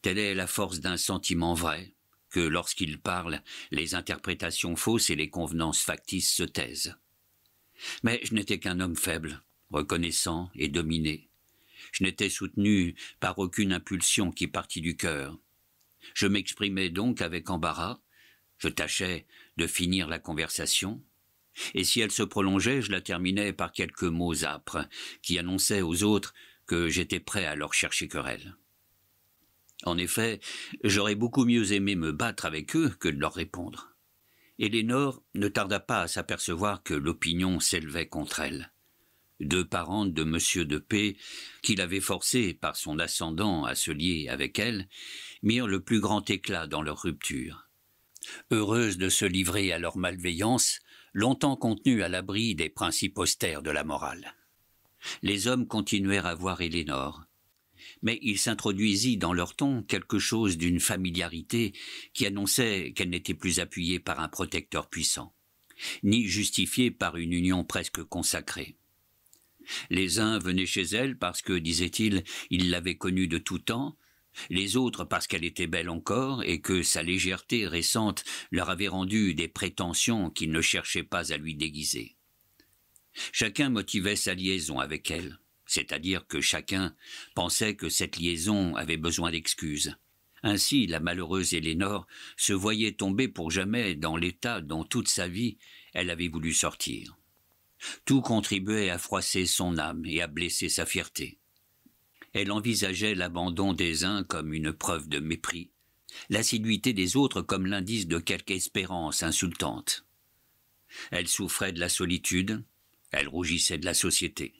Telle est la force d'un sentiment vrai, que lorsqu'il parle, les interprétations fausses et les convenances factices se taisent. Mais je n'étais qu'un homme faible, reconnaissant et dominé. Je n'étais soutenu par aucune impulsion qui partit du cœur. Je m'exprimais donc avec embarras, je tâchais de finir la conversation, et si elle se prolongeait, je la terminais par quelques mots âpres qui annonçaient aux autres que j'étais prêt à leur chercher querelle. En effet, j'aurais beaucoup mieux aimé me battre avec eux que de leur répondre. Elénore ne tarda pas à s'apercevoir que l'opinion s'élevait contre elle. Deux parentes de M. de P, qui avait forcé par son ascendant à se lier avec elle, mirent le plus grand éclat dans leur rupture. Heureuses de se livrer à leur malveillance, longtemps contenues à l'abri des principes austères de la morale. Les hommes continuèrent à voir Elénore, mais il s'introduisit dans leur ton quelque chose d'une familiarité qui annonçait qu'elle n'était plus appuyée par un protecteur puissant, ni justifiée par une union presque consacrée. Les uns venaient chez elle parce que, disait-il, ils l'avaient connue de tout temps, les autres parce qu'elle était belle encore et que sa légèreté récente leur avait rendu des prétentions qu'ils ne cherchaient pas à lui déguiser. Chacun motivait sa liaison avec elle c'est-à-dire que chacun pensait que cette liaison avait besoin d'excuses. Ainsi, la malheureuse Ellénore se voyait tomber pour jamais dans l'état dont toute sa vie elle avait voulu sortir. Tout contribuait à froisser son âme et à blesser sa fierté. Elle envisageait l'abandon des uns comme une preuve de mépris, l'assiduité des autres comme l'indice de quelque espérance insultante. Elle souffrait de la solitude, elle rougissait de la société.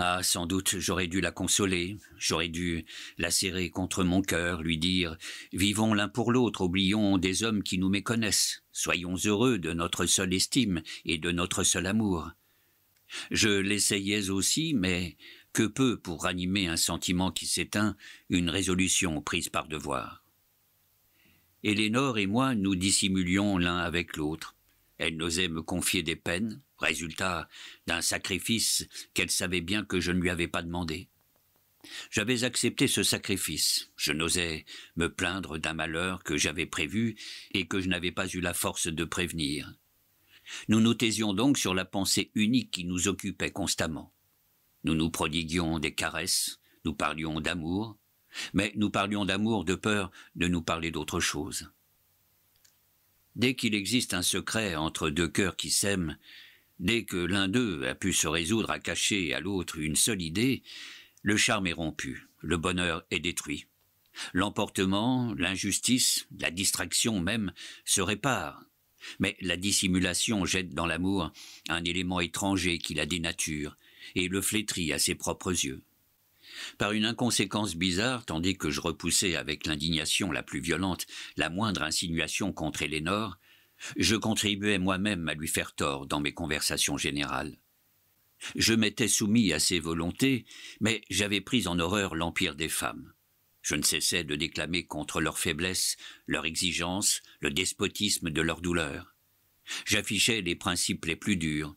Ah, sans doute j'aurais dû la consoler, j'aurais dû la serrer contre mon cœur, lui dire Vivons l'un pour l'autre, oublions des hommes qui nous méconnaissent, soyons heureux de notre seule estime et de notre seul amour. Je l'essayais aussi, mais que peu pour ranimer un sentiment qui s'éteint, une résolution prise par devoir. Élénore et moi nous dissimulions l'un avec l'autre. Elle n'osait me confier des peines, résultat d'un sacrifice qu'elle savait bien que je ne lui avais pas demandé. J'avais accepté ce sacrifice, je n'osais me plaindre d'un malheur que j'avais prévu et que je n'avais pas eu la force de prévenir. Nous nous taisions donc sur la pensée unique qui nous occupait constamment. Nous nous prodiguions des caresses, nous parlions d'amour, mais nous parlions d'amour de peur de nous parler d'autre chose. Dès qu'il existe un secret entre deux cœurs qui s'aiment, Dès que l'un d'eux a pu se résoudre à cacher à l'autre une seule idée, le charme est rompu, le bonheur est détruit. L'emportement, l'injustice, la distraction même se réparent. Mais la dissimulation jette dans l'amour un élément étranger qui la dénature et le flétrit à ses propres yeux. Par une inconséquence bizarre, tandis que je repoussais avec l'indignation la plus violente la moindre insinuation contre Ellénore, je contribuais moi-même à lui faire tort dans mes conversations générales. Je m'étais soumis à ses volontés, mais j'avais pris en horreur l'empire des femmes. Je ne cessais de déclamer contre leur faiblesse, leur exigence, le despotisme de leur douleur. J'affichais les principes les plus durs.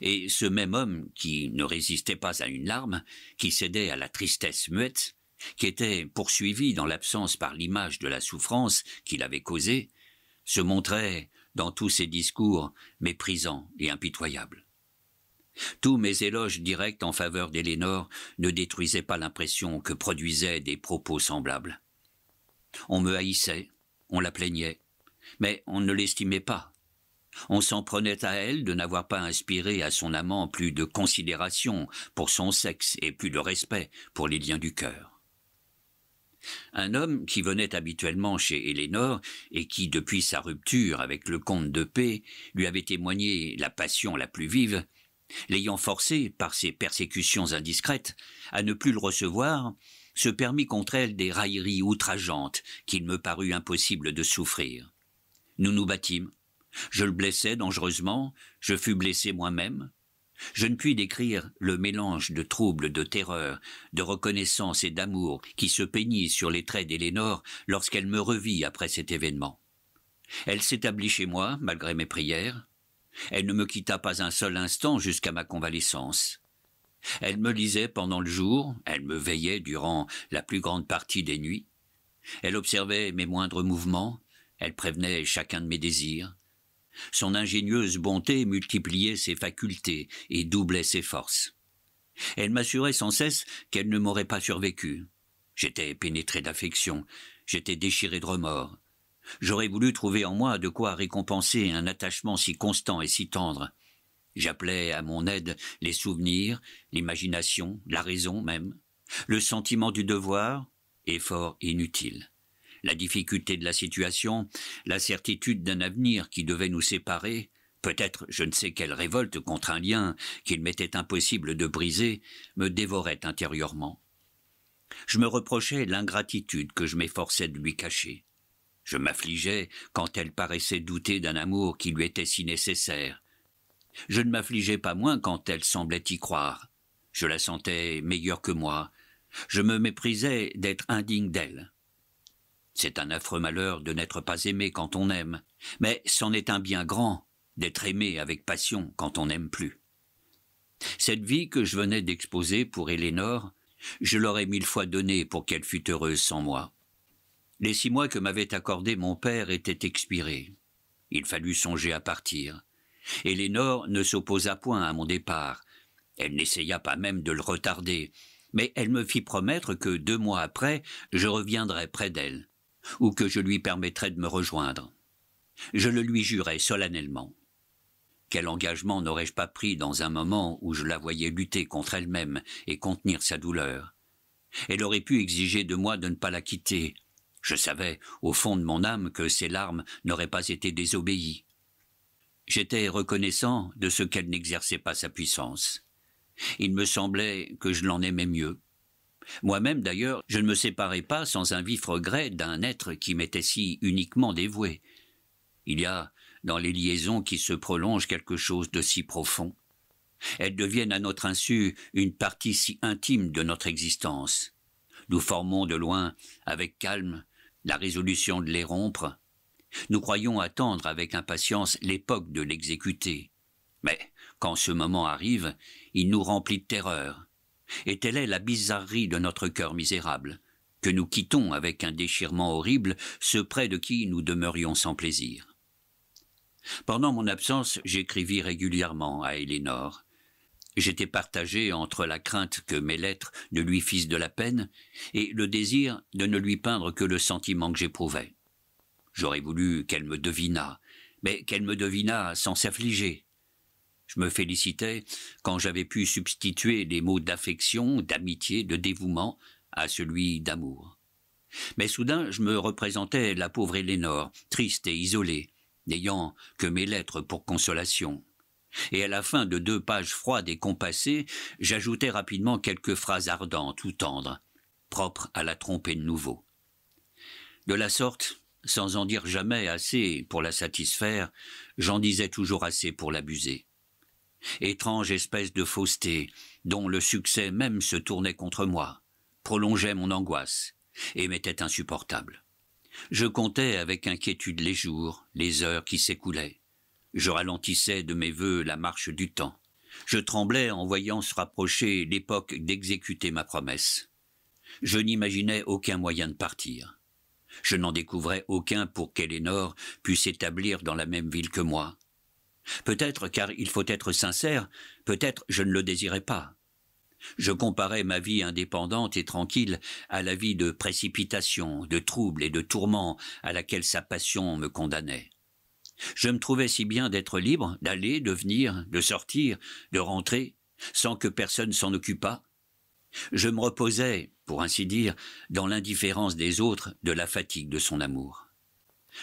Et ce même homme, qui ne résistait pas à une larme, qui cédait à la tristesse muette, qui était poursuivi dans l'absence par l'image de la souffrance qu'il avait causée, se montrait, dans tous ses discours, méprisant et impitoyable. Tous mes éloges directs en faveur d'Élénor ne détruisaient pas l'impression que produisaient des propos semblables. On me haïssait, on la plaignait, mais on ne l'estimait pas. On s'en prenait à elle de n'avoir pas inspiré à son amant plus de considération pour son sexe et plus de respect pour les liens du cœur. Un homme qui venait habituellement chez Ellénore et qui, depuis sa rupture avec le comte de paix, lui avait témoigné la passion la plus vive, l'ayant forcé, par ses persécutions indiscrètes, à ne plus le recevoir, se permit contre elle des railleries outrageantes qu'il me parut impossible de souffrir. Nous nous battîmes. Je le blessai dangereusement, je fus blessé moi-même, je ne puis décrire le mélange de troubles, de terreur, de reconnaissance et d'amour qui se peignit sur les traits d'Elénore lorsqu'elle me revit après cet événement. Elle s'établit chez moi, malgré mes prières. Elle ne me quitta pas un seul instant jusqu'à ma convalescence. Elle me lisait pendant le jour, elle me veillait durant la plus grande partie des nuits. Elle observait mes moindres mouvements, elle prévenait chacun de mes désirs. Son ingénieuse bonté multipliait ses facultés et doublait ses forces. Elle m'assurait sans cesse qu'elle ne m'aurait pas survécu. J'étais pénétré d'affection, j'étais déchiré de remords. J'aurais voulu trouver en moi de quoi récompenser un attachement si constant et si tendre. J'appelais à mon aide les souvenirs, l'imagination, la raison même, le sentiment du devoir, effort inutile la difficulté de la situation, la certitude d'un avenir qui devait nous séparer, peut-être je ne sais quelle révolte contre un lien qu'il m'était impossible de briser, me dévorait intérieurement. Je me reprochais l'ingratitude que je m'efforçais de lui cacher. Je m'affligeais quand elle paraissait douter d'un amour qui lui était si nécessaire. Je ne m'affligeais pas moins quand elle semblait y croire. Je la sentais meilleure que moi. Je me méprisais d'être indigne d'elle. C'est un affreux malheur de n'être pas aimé quand on aime, mais c'en est un bien grand d'être aimé avec passion quand on n'aime plus. Cette vie que je venais d'exposer pour Éléonore, je l'aurais mille fois donnée pour qu'elle fût heureuse sans moi. Les six mois que m'avait accordé mon père étaient expirés. Il fallut songer à partir. Éléonore ne s'opposa point à mon départ. Elle n'essaya pas même de le retarder, mais elle me fit promettre que deux mois après, je reviendrais près d'elle ou que je lui permettrais de me rejoindre. Je le lui jurais solennellement. Quel engagement n'aurais-je pas pris dans un moment où je la voyais lutter contre elle-même et contenir sa douleur Elle aurait pu exiger de moi de ne pas la quitter. Je savais, au fond de mon âme, que ses larmes n'auraient pas été désobéies. J'étais reconnaissant de ce qu'elle n'exerçait pas sa puissance. Il me semblait que je l'en aimais mieux. Moi-même, d'ailleurs, je ne me séparais pas sans un vif regret d'un être qui m'était si uniquement dévoué. Il y a, dans les liaisons qui se prolongent, quelque chose de si profond. Elles deviennent à notre insu une partie si intime de notre existence. Nous formons de loin, avec calme, la résolution de les rompre. Nous croyons attendre avec impatience l'époque de l'exécuter. Mais, quand ce moment arrive, il nous remplit de terreur et telle est la bizarrerie de notre cœur misérable, que nous quittons avec un déchirement horrible ce près de qui nous demeurions sans plaisir. Pendant mon absence, j'écrivis régulièrement à Eleanor. J'étais partagé entre la crainte que mes lettres ne lui fissent de la peine et le désir de ne lui peindre que le sentiment que j'éprouvais. J'aurais voulu qu'elle me devinât, mais qu'elle me devinât sans s'affliger, je me félicitais quand j'avais pu substituer les mots d'affection, d'amitié, de dévouement à celui d'amour. Mais soudain, je me représentais la pauvre Éléonore, triste et isolée, n'ayant que mes lettres pour consolation. Et à la fin de deux pages froides et compassées, j'ajoutais rapidement quelques phrases ardentes ou tendres, propres à la tromper de nouveau. De la sorte, sans en dire jamais assez pour la satisfaire, j'en disais toujours assez pour l'abuser étrange espèce de fausseté, dont le succès même se tournait contre moi, prolongeait mon angoisse, et m'était insupportable. Je comptais avec inquiétude les jours, les heures qui s'écoulaient. Je ralentissais de mes vœux la marche du temps. Je tremblais en voyant se rapprocher l'époque d'exécuter ma promesse. Je n'imaginais aucun moyen de partir. Je n'en découvrais aucun pour qu'Elénor puisse s'établir dans la même ville que moi, Peut-être, car il faut être sincère, peut-être je ne le désirais pas. Je comparais ma vie indépendante et tranquille à la vie de précipitation, de troubles et de tourment à laquelle sa passion me condamnait. Je me trouvais si bien d'être libre, d'aller, de venir, de sortir, de rentrer, sans que personne s'en occupât. Je me reposais, pour ainsi dire, dans l'indifférence des autres de la fatigue de son amour.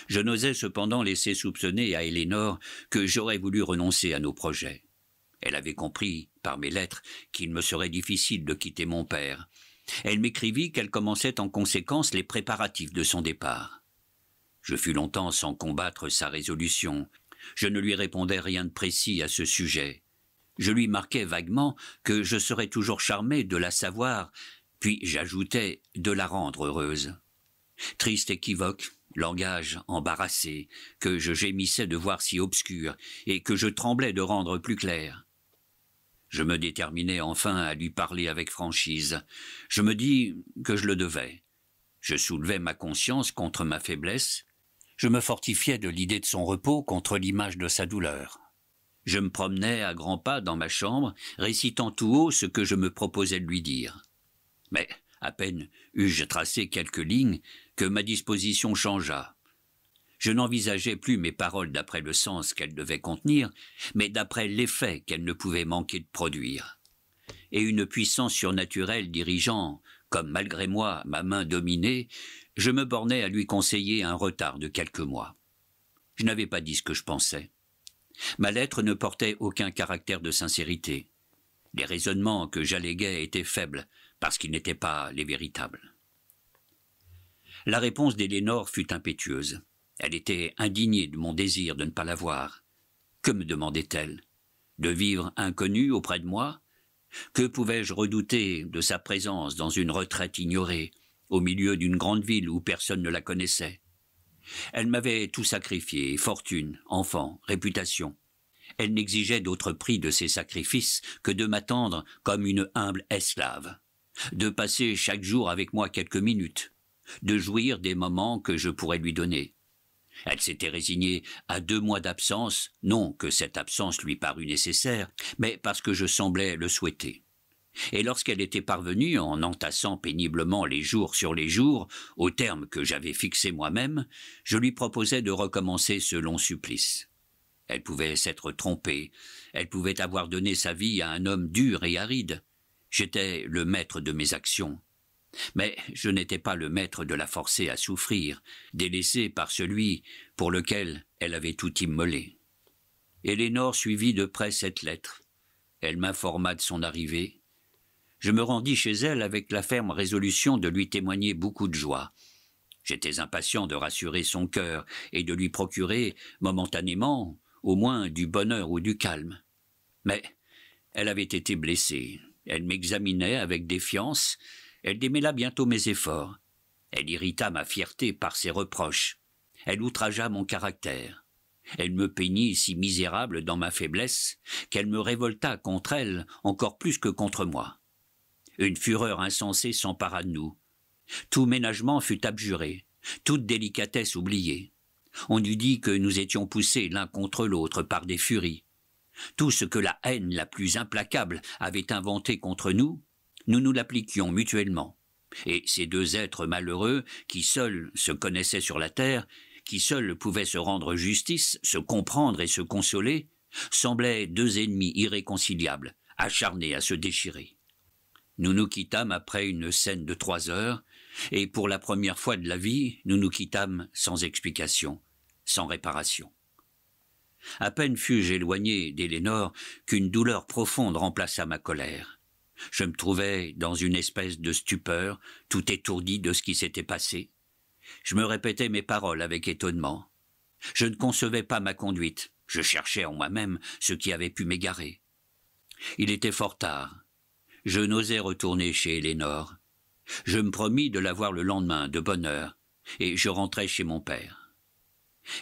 Je n'osais cependant laisser soupçonner à Ellénore que j'aurais voulu renoncer à nos projets. Elle avait compris, par mes lettres, qu'il me serait difficile de quitter mon père. Elle m'écrivit qu'elle commençait en conséquence les préparatifs de son départ. Je fus longtemps sans combattre sa résolution. Je ne lui répondais rien de précis à ce sujet. Je lui marquais vaguement que je serais toujours charmé de la savoir, puis j'ajoutais de la rendre heureuse. Triste équivoque, langage embarrassé, que je gémissais de voir si obscur, et que je tremblais de rendre plus clair. Je me déterminai enfin à lui parler avec franchise. Je me dis que je le devais. Je soulevais ma conscience contre ma faiblesse. Je me fortifiais de l'idée de son repos contre l'image de sa douleur. Je me promenais à grands pas dans ma chambre, récitant tout haut ce que je me proposais de lui dire. Mais à peine eus-je tracé quelques lignes que ma disposition changea. Je n'envisageais plus mes paroles d'après le sens qu'elles devaient contenir, mais d'après l'effet qu'elles ne pouvaient manquer de produire. Et une puissance surnaturelle dirigeant, comme malgré moi ma main dominée, je me bornais à lui conseiller un retard de quelques mois. Je n'avais pas dit ce que je pensais. Ma lettre ne portait aucun caractère de sincérité. Les raisonnements que j'alléguais étaient faibles, parce qu'ils n'étaient pas les véritables. La réponse d'Elénor fut impétueuse. Elle était indignée de mon désir de ne pas la voir. Que me demandait-elle De vivre inconnue auprès de moi Que pouvais-je redouter de sa présence dans une retraite ignorée, au milieu d'une grande ville où personne ne la connaissait Elle m'avait tout sacrifié, fortune, enfants, réputation. Elle n'exigeait d'autre prix de ses sacrifices que de m'attendre comme une humble esclave, de passer chaque jour avec moi quelques minutes, de jouir des moments que je pourrais lui donner. Elle s'était résignée à deux mois d'absence, non que cette absence lui parût nécessaire, mais parce que je semblais le souhaiter. Et lorsqu'elle était parvenue, en entassant péniblement les jours sur les jours, au terme que j'avais fixé moi-même, je lui proposais de recommencer ce long supplice. Elle pouvait s'être trompée, elle pouvait avoir donné sa vie à un homme dur et aride. J'étais le maître de mes actions. Mais je n'étais pas le maître de la forcer à souffrir, délaissée par celui pour lequel elle avait tout immolé. Élénor suivit de près cette lettre. Elle m'informa de son arrivée. Je me rendis chez elle avec la ferme résolution de lui témoigner beaucoup de joie. J'étais impatient de rassurer son cœur et de lui procurer, momentanément, au moins du bonheur ou du calme. Mais elle avait été blessée. Elle m'examinait avec défiance, elle démêla bientôt mes efforts. Elle irrita ma fierté par ses reproches. Elle outragea mon caractère. Elle me peignit si misérable dans ma faiblesse qu'elle me révolta contre elle encore plus que contre moi. Une fureur insensée s'empara de nous. Tout ménagement fut abjuré, toute délicatesse oubliée. On eût dit que nous étions poussés l'un contre l'autre par des furies. Tout ce que la haine la plus implacable avait inventé contre nous, nous nous l'appliquions mutuellement. Et ces deux êtres malheureux, qui seuls se connaissaient sur la terre, qui seuls pouvaient se rendre justice, se comprendre et se consoler, semblaient deux ennemis irréconciliables, acharnés à se déchirer. Nous nous quittâmes après une scène de trois heures, et pour la première fois de la vie, nous nous quittâmes sans explication, sans réparation. À peine fus-je éloigné d'Élénore qu'une douleur profonde remplaça ma colère. Je me trouvais dans une espèce de stupeur, tout étourdi de ce qui s'était passé. Je me répétais mes paroles avec étonnement. Je ne concevais pas ma conduite. Je cherchais en moi-même ce qui avait pu m'égarer. Il était fort tard. Je n'osais retourner chez Ellénore. Je me promis de la voir le lendemain, de bonne heure, et je rentrai chez mon père.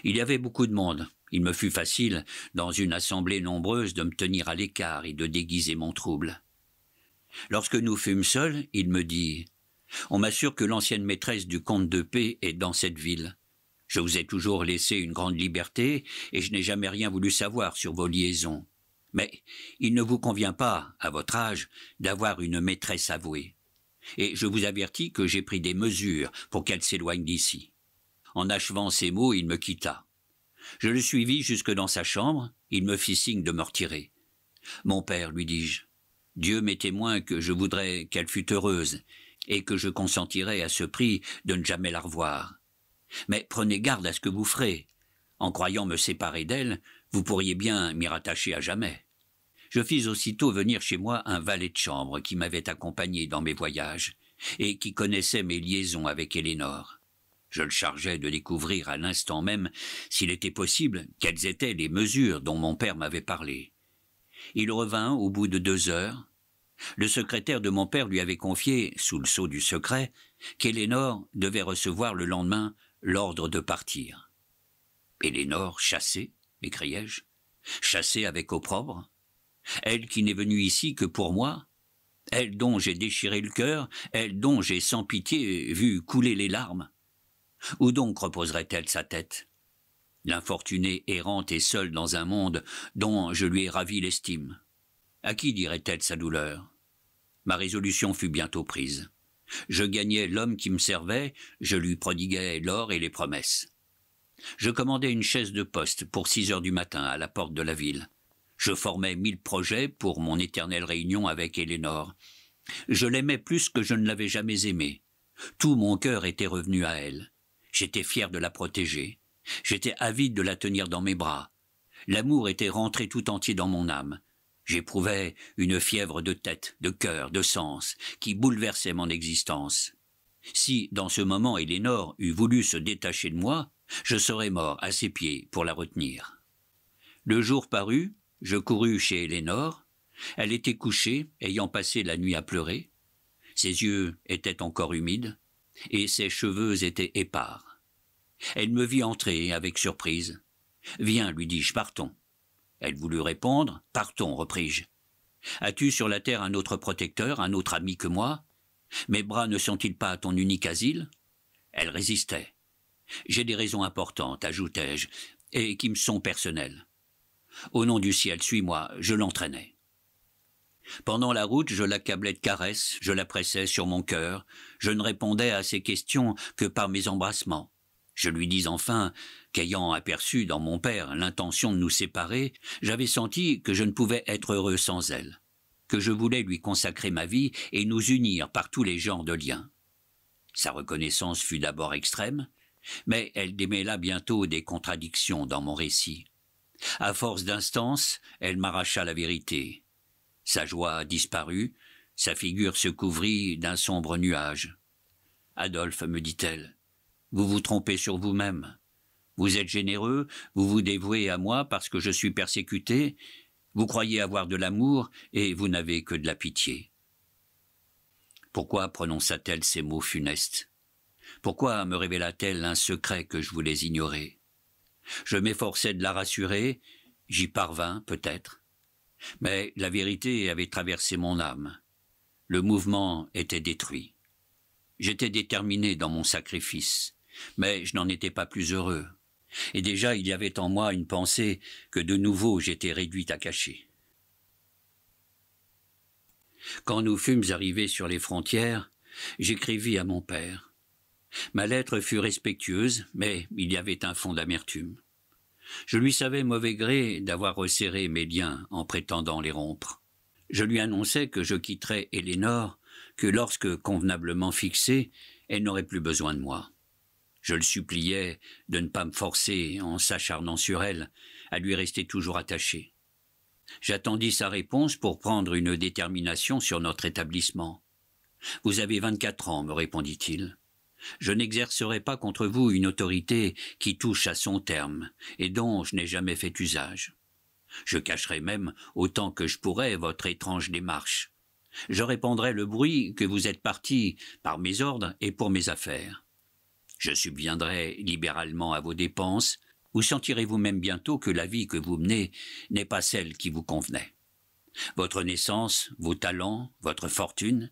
Il y avait beaucoup de monde. Il me fut facile, dans une assemblée nombreuse, de me tenir à l'écart et de déguiser mon trouble. Lorsque nous fûmes seuls, il me dit On m'assure que l'ancienne maîtresse du comte de paix est dans cette ville. Je vous ai toujours laissé une grande liberté, et je n'ai jamais rien voulu savoir sur vos liaisons. Mais il ne vous convient pas, à votre âge, d'avoir une maîtresse avouée. Et je vous avertis que j'ai pris des mesures pour qu'elle s'éloigne d'ici. En achevant ces mots, il me quitta. Je le suivis jusque dans sa chambre, il me fit signe de me retirer. Mon père, lui dis-je, Dieu m'est témoin que je voudrais qu'elle fût heureuse, et que je consentirais à ce prix de ne jamais la revoir. Mais prenez garde à ce que vous ferez. En croyant me séparer d'elle, vous pourriez bien m'y rattacher à jamais. Je fis aussitôt venir chez moi un valet de chambre qui m'avait accompagné dans mes voyages, et qui connaissait mes liaisons avec Ellénore. Je le chargeai de découvrir à l'instant même, s'il était possible, quelles étaient les mesures dont mon père m'avait parlé. Il revint au bout de deux heures. Le secrétaire de mon père lui avait confié, sous le sceau du secret, qu'Élénor devait recevoir le lendemain l'ordre de partir. Elénore chassée m'écriai-je. Chassée avec opprobre Elle qui n'est venue ici que pour moi Elle dont j'ai déchiré le cœur Elle dont j'ai sans pitié vu couler les larmes Où donc reposerait-elle sa tête l'infortunée errante et seule dans un monde dont je lui ai ravi l'estime. À qui dirait-elle sa douleur Ma résolution fut bientôt prise. Je gagnais l'homme qui me servait, je lui prodiguais l'or et les promesses. Je commandais une chaise de poste pour six heures du matin à la porte de la ville. Je formais mille projets pour mon éternelle réunion avec Eleanor. Je l'aimais plus que je ne l'avais jamais aimée. Tout mon cœur était revenu à elle. J'étais fier de la protéger. J'étais avide de la tenir dans mes bras. L'amour était rentré tout entier dans mon âme. J'éprouvais une fièvre de tête, de cœur, de sens, qui bouleversait mon existence. Si, dans ce moment, Ellénore eût voulu se détacher de moi, je serais mort à ses pieds pour la retenir. Le jour parut, je courus chez Ellénore. Elle était couchée, ayant passé la nuit à pleurer. Ses yeux étaient encore humides, et ses cheveux étaient épars. Elle me vit entrer avec surprise. Viens, lui dis-je, partons. Elle voulut répondre. Partons, repris-je. As-tu sur la terre un autre protecteur, un autre ami que moi Mes bras ne sont-ils pas ton unique asile Elle résistait. J'ai des raisons importantes, ajoutai-je, et qui me sont personnelles. Au nom du ciel, suis-moi, je l'entraînais. Pendant la route, je l'accablais de caresses, je la pressais sur mon cœur, je ne répondais à ses questions que par mes embrassements. Je lui dis enfin qu'ayant aperçu dans mon père l'intention de nous séparer, j'avais senti que je ne pouvais être heureux sans elle, que je voulais lui consacrer ma vie et nous unir par tous les genres de liens. Sa reconnaissance fut d'abord extrême, mais elle démêla bientôt des contradictions dans mon récit. À force d'instance, elle m'arracha la vérité. Sa joie disparut, sa figure se couvrit d'un sombre nuage. Adolphe, me dit-elle, vous vous trompez sur vous-même. Vous êtes généreux, vous vous dévouez à moi parce que je suis persécuté, vous croyez avoir de l'amour et vous n'avez que de la pitié. Pourquoi prononça-t-elle ces mots funestes Pourquoi me révéla-t-elle un secret que je voulais ignorer Je m'efforçais de la rassurer, j'y parvins peut-être, mais la vérité avait traversé mon âme. Le mouvement était détruit. J'étais déterminé dans mon sacrifice. Mais je n'en étais pas plus heureux. Et déjà il y avait en moi une pensée que de nouveau j'étais réduite à cacher. Quand nous fûmes arrivés sur les frontières, j'écrivis à mon père. Ma lettre fut respectueuse, mais il y avait un fond d'amertume. Je lui savais mauvais gré d'avoir resserré mes liens en prétendant les rompre. Je lui annonçai que je quitterais Eleanor, que lorsque convenablement fixée, elle n'aurait plus besoin de moi. Je le suppliais de ne pas me forcer, en s'acharnant sur elle, à lui rester toujours attaché. J'attendis sa réponse pour prendre une détermination sur notre établissement. Vous avez vingt-quatre ans, me répondit-il. Je n'exercerai pas contre vous une autorité qui touche à son terme et dont je n'ai jamais fait usage. Je cacherai même autant que je pourrai votre étrange démarche. Je répandrai le bruit que vous êtes parti par mes ordres et pour mes affaires. Je subviendrai libéralement à vos dépenses. ou sentirez vous-même bientôt que la vie que vous menez n'est pas celle qui vous convenait. Votre naissance, vos talents, votre fortune,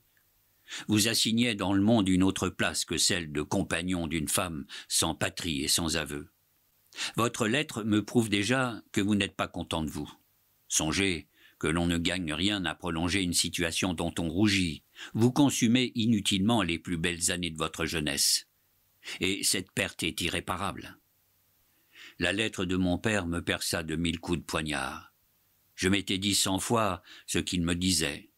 vous assignez dans le monde une autre place que celle de compagnon d'une femme sans patrie et sans aveu. Votre lettre me prouve déjà que vous n'êtes pas content de vous. Songez que l'on ne gagne rien à prolonger une situation dont on rougit. Vous consumez inutilement les plus belles années de votre jeunesse et cette perte est irréparable. La lettre de mon père me perça de mille coups de poignard. Je m'étais dit cent fois ce qu'il me disait.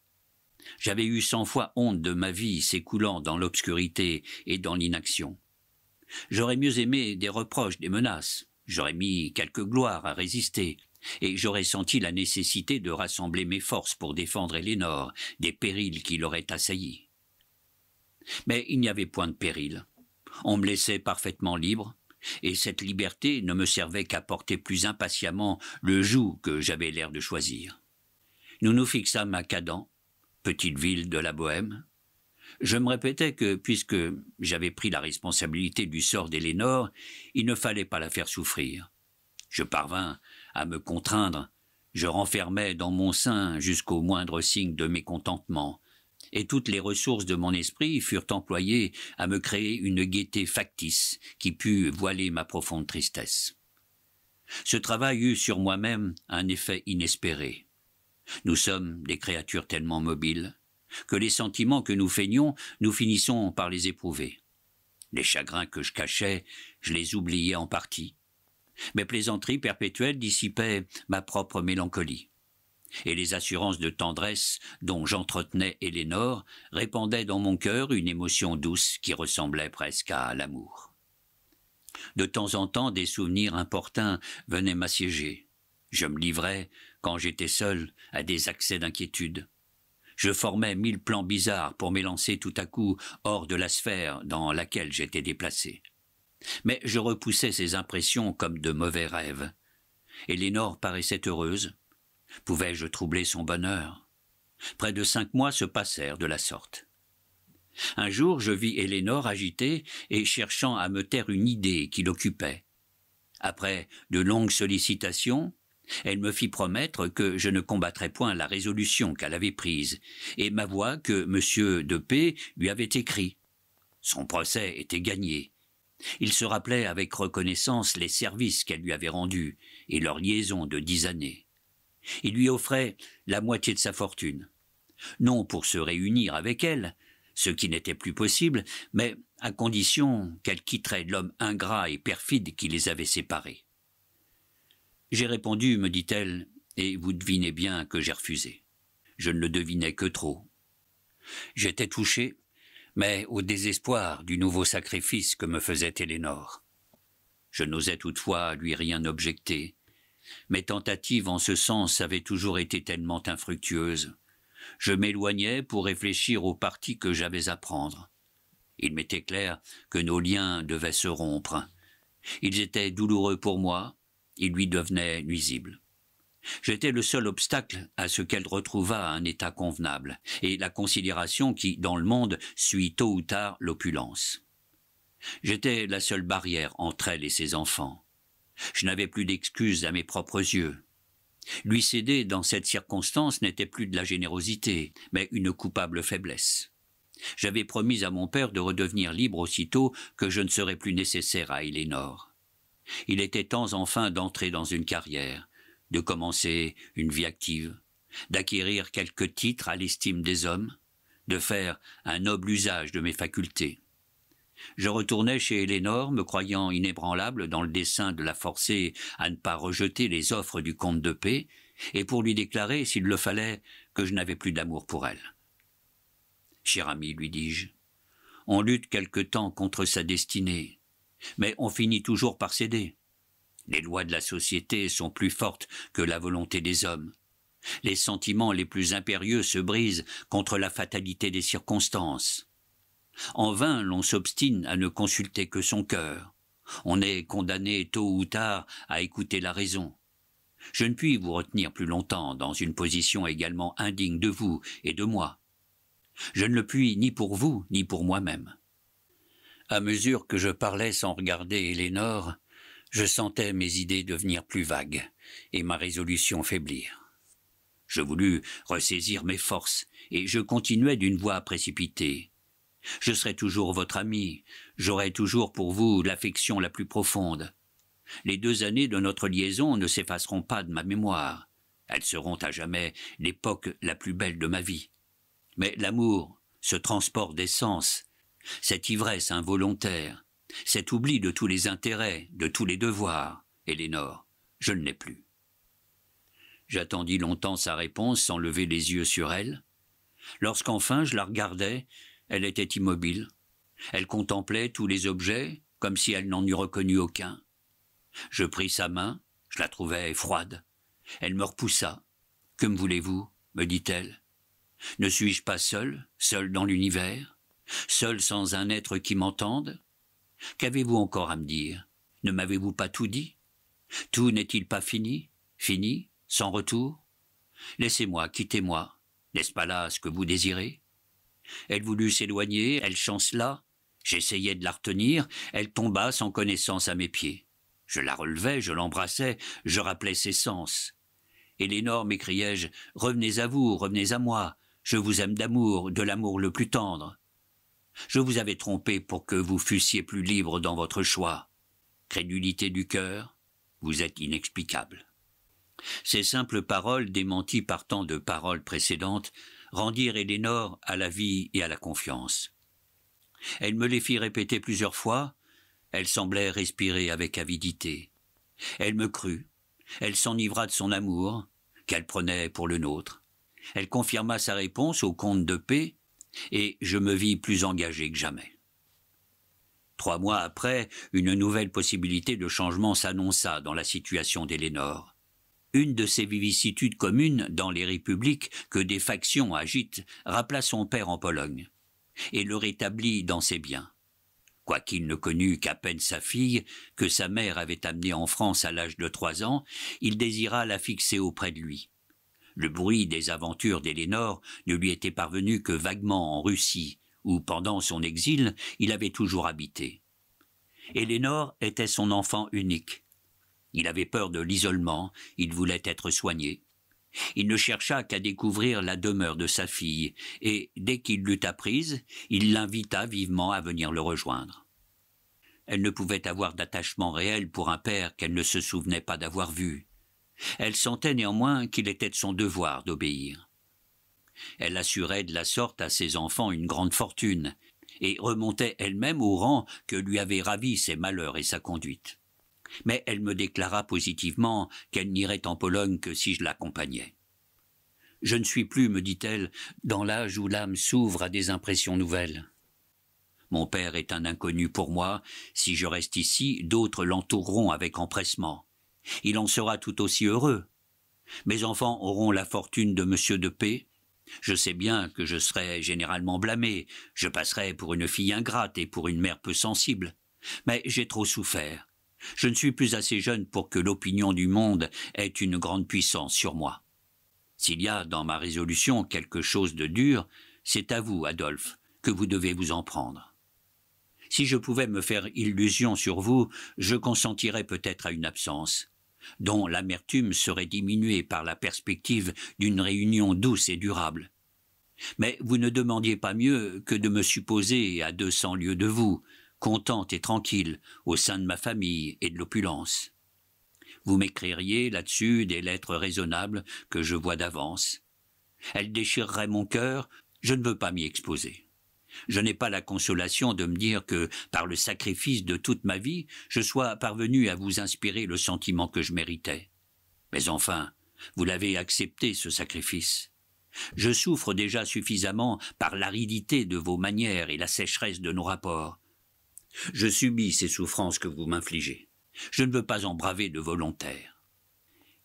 J'avais eu cent fois honte de ma vie s'écoulant dans l'obscurité et dans l'inaction. J'aurais mieux aimé des reproches, des menaces. J'aurais mis quelque gloire à résister, et j'aurais senti la nécessité de rassembler mes forces pour défendre Ellénore des périls qui l'auraient assailli. Mais il n'y avait point de péril. On me laissait parfaitement libre, et cette liberté ne me servait qu'à porter plus impatiemment le joug que j'avais l'air de choisir. Nous nous fixâmes à Cadan, petite ville de la Bohème. Je me répétais que, puisque j'avais pris la responsabilité du sort d'Élénor, il ne fallait pas la faire souffrir. Je parvins à me contraindre, je renfermais dans mon sein jusqu'au moindre signe de mécontentement, et toutes les ressources de mon esprit furent employées à me créer une gaieté factice qui put voiler ma profonde tristesse. Ce travail eut sur moi-même un effet inespéré. Nous sommes des créatures tellement mobiles que les sentiments que nous feignons, nous finissons par les éprouver. Les chagrins que je cachais, je les oubliais en partie. Mes plaisanteries perpétuelles dissipaient ma propre mélancolie et les assurances de tendresse dont j'entretenais Élénore répandaient dans mon cœur une émotion douce qui ressemblait presque à l'amour. De temps en temps, des souvenirs importuns venaient m'assiéger. Je me livrais, quand j'étais seul, à des accès d'inquiétude. Je formais mille plans bizarres pour m'élancer tout à coup hors de la sphère dans laquelle j'étais déplacé. Mais je repoussais ces impressions comme de mauvais rêves. Élénore paraissait heureuse, Pouvais-je troubler son bonheur Près de cinq mois se passèrent de la sorte. Un jour, je vis Ellénore agitée et cherchant à me taire une idée qui l'occupait. Après de longues sollicitations, elle me fit promettre que je ne combattrais point la résolution qu'elle avait prise, et m'avoua que M. de P. lui avait écrit. Son procès était gagné. Il se rappelait avec reconnaissance les services qu'elle lui avait rendus et leur liaison de dix années. Il lui offrait la moitié de sa fortune. Non pour se réunir avec elle, ce qui n'était plus possible, mais à condition qu'elle quitterait l'homme ingrat et perfide qui les avait séparés. J'ai répondu, me dit-elle, et vous devinez bien que j'ai refusé. Je ne le devinais que trop. J'étais touché, mais au désespoir du nouveau sacrifice que me faisait Élénor. Je n'osais toutefois lui rien objecter, mes tentatives en ce sens avaient toujours été tellement infructueuses. Je m'éloignais pour réfléchir au parti que j'avais à prendre. Il m'était clair que nos liens devaient se rompre. Ils étaient douloureux pour moi, ils lui devenaient nuisibles. J'étais le seul obstacle à ce qu'elle retrouvât un état convenable, et la considération qui, dans le monde, suit tôt ou tard l'opulence. J'étais la seule barrière entre elle et ses enfants. Je n'avais plus d'excuses à mes propres yeux. Lui céder dans cette circonstance n'était plus de la générosité, mais une coupable faiblesse. J'avais promis à mon père de redevenir libre aussitôt que je ne serais plus nécessaire à Eleanor. Il était temps enfin d'entrer dans une carrière, de commencer une vie active, d'acquérir quelques titres à l'estime des hommes, de faire un noble usage de mes facultés. Je retournai chez Elénor, me croyant inébranlable dans le dessein de la forcer à ne pas rejeter les offres du comte de paix, et pour lui déclarer, s'il le fallait, que je n'avais plus d'amour pour elle. Cher ami, lui dis-je, on lutte quelque temps contre sa destinée, mais on finit toujours par céder. Les lois de la société sont plus fortes que la volonté des hommes. Les sentiments les plus impérieux se brisent contre la fatalité des circonstances. En vain l'on s'obstine à ne consulter que son cœur. On est condamné tôt ou tard à écouter la raison. Je ne puis vous retenir plus longtemps dans une position également indigne de vous et de moi. Je ne le puis ni pour vous ni pour moi-même. À mesure que je parlais sans regarder Ellénore, je sentais mes idées devenir plus vagues et ma résolution faiblir. Je voulus ressaisir mes forces et je continuais d'une voix précipitée. Je serai toujours votre ami, j'aurai toujours pour vous l'affection la plus profonde. Les deux années de notre liaison ne s'effaceront pas de ma mémoire. Elles seront à jamais l'époque la plus belle de ma vie. Mais l'amour, ce transport d'essence, cette ivresse involontaire, cet oubli de tous les intérêts, de tous les devoirs, Elénore, je ne l'ai plus. J'attendis longtemps sa réponse sans lever les yeux sur elle. Lorsqu'enfin je la regardais, elle était immobile. Elle contemplait tous les objets comme si elle n'en eût reconnu aucun. Je pris sa main, je la trouvais froide. Elle me repoussa. Que me voulez-vous me dit-elle. Ne suis-je pas seul, seul dans l'univers, seul sans un être qui m'entende Qu'avez-vous encore à me dire Ne m'avez-vous pas tout dit Tout n'est-il pas fini Fini Sans retour Laissez-moi, quittez-moi. N'est-ce pas là ce que vous désirez elle voulut s'éloigner, elle chancela. J'essayais de la retenir, elle tomba sans connaissance à mes pieds. Je la relevais, je l'embrassai, je rappelais ses sens. Et l'énorme m'écriai-je, revenez à vous, revenez à moi. Je vous aime d'amour, de l'amour le plus tendre. Je vous avais trompé pour que vous fussiez plus libre dans votre choix. Crédulité du cœur, vous êtes inexplicable. Ces simples paroles, démenties par tant de paroles précédentes, rendirent Elénor à la vie et à la confiance. Elle me les fit répéter plusieurs fois, elle semblait respirer avec avidité. Elle me crut, elle s'enivra de son amour, qu'elle prenait pour le nôtre. Elle confirma sa réponse au comte de paix, et je me vis plus engagé que jamais. Trois mois après, une nouvelle possibilité de changement s'annonça dans la situation d'Ellénore. Une de ces vivicitudes communes dans les républiques que des factions agitent rappela son père en Pologne et le rétablit dans ses biens. Quoiqu'il ne connût qu'à peine sa fille, que sa mère avait amenée en France à l'âge de trois ans, il désira la fixer auprès de lui. Le bruit des aventures d'Élénor ne lui était parvenu que vaguement en Russie, où pendant son exil il avait toujours habité. Élénore était son enfant unique, il avait peur de l'isolement, il voulait être soigné. Il ne chercha qu'à découvrir la demeure de sa fille, et dès qu'il l'eut apprise, il l'invita vivement à venir le rejoindre. Elle ne pouvait avoir d'attachement réel pour un père qu'elle ne se souvenait pas d'avoir vu. Elle sentait néanmoins qu'il était de son devoir d'obéir. Elle assurait de la sorte à ses enfants une grande fortune, et remontait elle-même au rang que lui avaient ravi ses malheurs et sa conduite mais elle me déclara positivement qu'elle n'irait en Pologne que si je l'accompagnais. Je ne suis plus, me dit-elle, dans l'âge où l'âme s'ouvre à des impressions nouvelles. Mon père est un inconnu pour moi, si je reste ici, d'autres l'entoureront avec empressement. Il en sera tout aussi heureux. Mes enfants auront la fortune de monsieur de P. Je sais bien que je serai généralement blâmé, je passerai pour une fille ingrate et pour une mère peu sensible, mais j'ai trop souffert, je ne suis plus assez jeune pour que l'opinion du monde ait une grande puissance sur moi. S'il y a dans ma résolution quelque chose de dur, c'est à vous, Adolphe, que vous devez vous en prendre. Si je pouvais me faire illusion sur vous, je consentirais peut-être à une absence, dont l'amertume serait diminuée par la perspective d'une réunion douce et durable. Mais vous ne demandiez pas mieux que de me supposer à deux cents lieues de vous, contente et tranquille au sein de ma famille et de l'opulence. Vous m'écririez là-dessus des lettres raisonnables que je vois d'avance. Elles déchireraient mon cœur, je ne veux pas m'y exposer. Je n'ai pas la consolation de me dire que, par le sacrifice de toute ma vie, je sois parvenu à vous inspirer le sentiment que je méritais. Mais enfin, vous l'avez accepté, ce sacrifice. Je souffre déjà suffisamment par l'aridité de vos manières et la sécheresse de nos rapports. Je subis ces souffrances que vous m'infligez. Je ne veux pas en braver de volontaire.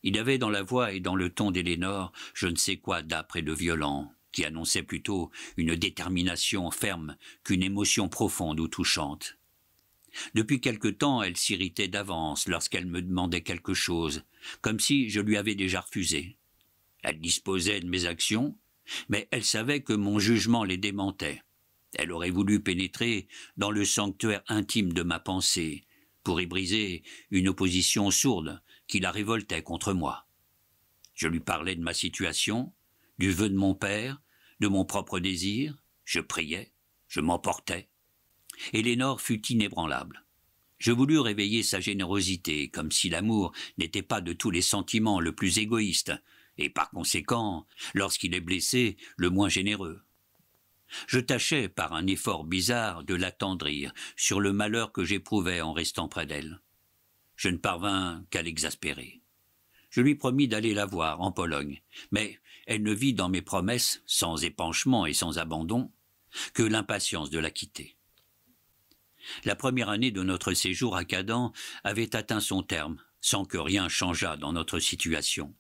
Il avait dans la voix et dans le ton d'Élénor je ne sais quoi d'âpre et de violent, qui annonçait plutôt une détermination ferme qu'une émotion profonde ou touchante. Depuis quelque temps, elle s'irritait d'avance lorsqu'elle me demandait quelque chose, comme si je lui avais déjà refusé. Elle disposait de mes actions, mais elle savait que mon jugement les démentait. Elle aurait voulu pénétrer dans le sanctuaire intime de ma pensée, pour y briser une opposition sourde qui la révoltait contre moi. Je lui parlais de ma situation, du vœu de mon père, de mon propre désir, je priais, je m'emportais. Lénore fut inébranlable. Je voulus réveiller sa générosité, comme si l'amour n'était pas de tous les sentiments le plus égoïste, et par conséquent, lorsqu'il est blessé, le moins généreux. Je tâchais, par un effort bizarre, de l'attendrir sur le malheur que j'éprouvais en restant près d'elle. Je ne parvins qu'à l'exaspérer. Je lui promis d'aller la voir en Pologne, mais elle ne vit dans mes promesses, sans épanchement et sans abandon, que l'impatience de la quitter. La première année de notre séjour à Cadan avait atteint son terme, sans que rien changeât dans notre situation.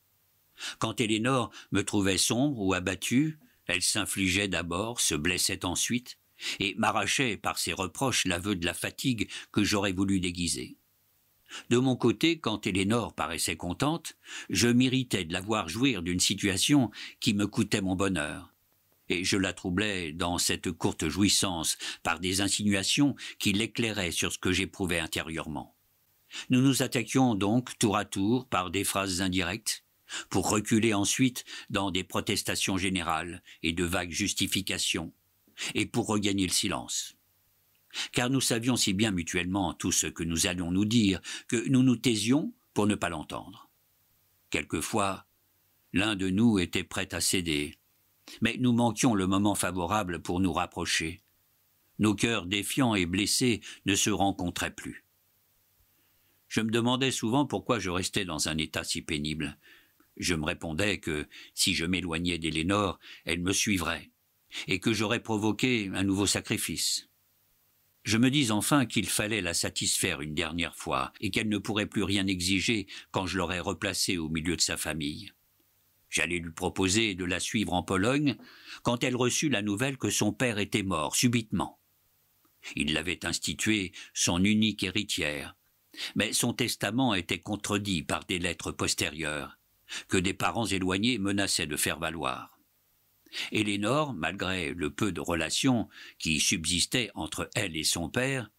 Quand Élénor me trouvait sombre ou abattu, elle s'infligeait d'abord, se blessait ensuite, et m'arrachait par ses reproches l'aveu de la fatigue que j'aurais voulu déguiser. De mon côté, quand Éléonore paraissait contente, je m'irritais de la voir jouir d'une situation qui me coûtait mon bonheur, et je la troublais dans cette courte jouissance par des insinuations qui l'éclairaient sur ce que j'éprouvais intérieurement. Nous nous attaquions donc tour à tour par des phrases indirectes, pour reculer ensuite dans des protestations générales et de vagues justifications, et pour regagner le silence. Car nous savions si bien mutuellement tout ce que nous allions nous dire que nous nous taisions pour ne pas l'entendre. Quelquefois, l'un de nous était prêt à céder, mais nous manquions le moment favorable pour nous rapprocher. Nos cœurs défiants et blessés ne se rencontraient plus. Je me demandais souvent pourquoi je restais dans un état si pénible, je me répondais que si je m'éloignais d'Élénor, elle me suivrait, et que j'aurais provoqué un nouveau sacrifice. Je me dis enfin qu'il fallait la satisfaire une dernière fois, et qu'elle ne pourrait plus rien exiger quand je l'aurais replacée au milieu de sa famille. J'allais lui proposer de la suivre en Pologne, quand elle reçut la nouvelle que son père était mort subitement. Il l'avait instituée son unique héritière, mais son testament était contredit par des lettres postérieures, que des parents éloignés menaçaient de faire valoir. Élénor, malgré le peu de relations qui subsistaient entre elle et son père,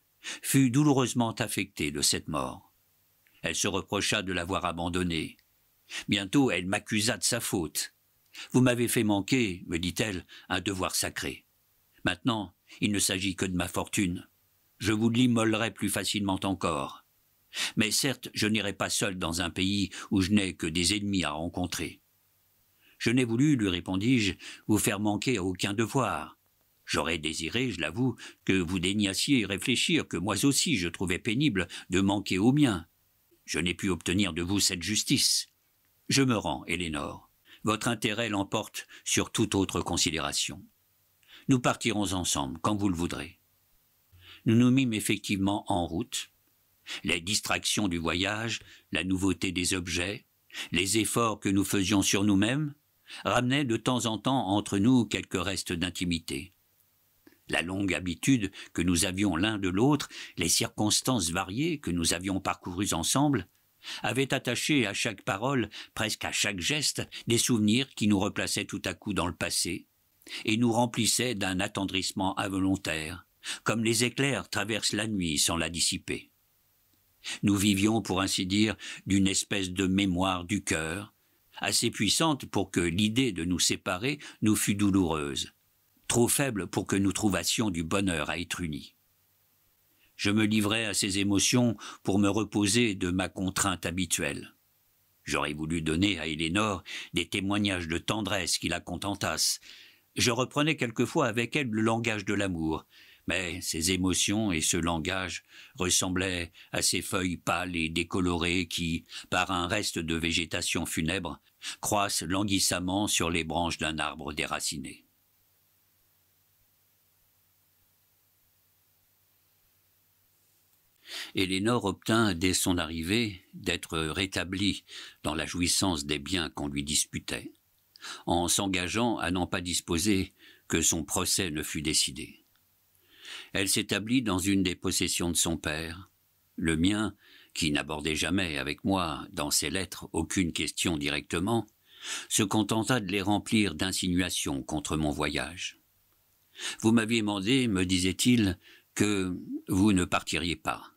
fut douloureusement affectée de cette mort. Elle se reprocha de l'avoir abandonnée. « Bientôt elle m'accusa de sa faute. Vous m'avez fait manquer, me dit-elle, un devoir sacré. Maintenant, il ne s'agit que de ma fortune. Je vous l'immolerai plus facilement encore. Mais certes, je n'irai pas seul dans un pays où je n'ai que des ennemis à rencontrer. Je n'ai voulu, lui répondis-je, vous faire manquer à aucun devoir. J'aurais désiré, je l'avoue, que vous daignassiez réfléchir que moi aussi je trouvais pénible de manquer au mien. Je n'ai pu obtenir de vous cette justice. Je me rends, Éléonore. Votre intérêt l'emporte sur toute autre considération. Nous partirons ensemble, quand vous le voudrez. Nous nous mîmes effectivement en route, les distractions du voyage, la nouveauté des objets, les efforts que nous faisions sur nous-mêmes ramenaient de temps en temps entre nous quelques restes d'intimité. La longue habitude que nous avions l'un de l'autre, les circonstances variées que nous avions parcourues ensemble, avaient attaché à chaque parole, presque à chaque geste, des souvenirs qui nous replaçaient tout à coup dans le passé, et nous remplissaient d'un attendrissement involontaire, comme les éclairs traversent la nuit sans la dissiper. Nous vivions, pour ainsi dire, d'une espèce de mémoire du cœur, assez puissante pour que l'idée de nous séparer nous fût douloureuse, trop faible pour que nous trouvassions du bonheur à être unis. Je me livrais à ces émotions pour me reposer de ma contrainte habituelle. J'aurais voulu donner à Éléonore des témoignages de tendresse qui la contentassent. Je reprenais quelquefois avec elle le langage de l'amour, mais ses émotions et ce langage ressemblaient à ces feuilles pâles et décolorées qui, par un reste de végétation funèbre, croissent languissamment sur les branches d'un arbre déraciné. Elénor obtint, dès son arrivée, d'être rétablie dans la jouissance des biens qu'on lui disputait, en s'engageant à n'en pas disposer que son procès ne fût décidé. Elle s'établit dans une des possessions de son père. Le mien, qui n'abordait jamais avec moi dans ses lettres aucune question directement, se contenta de les remplir d'insinuations contre mon voyage. Vous m'aviez demandé, me disait-il, que vous ne partiriez pas.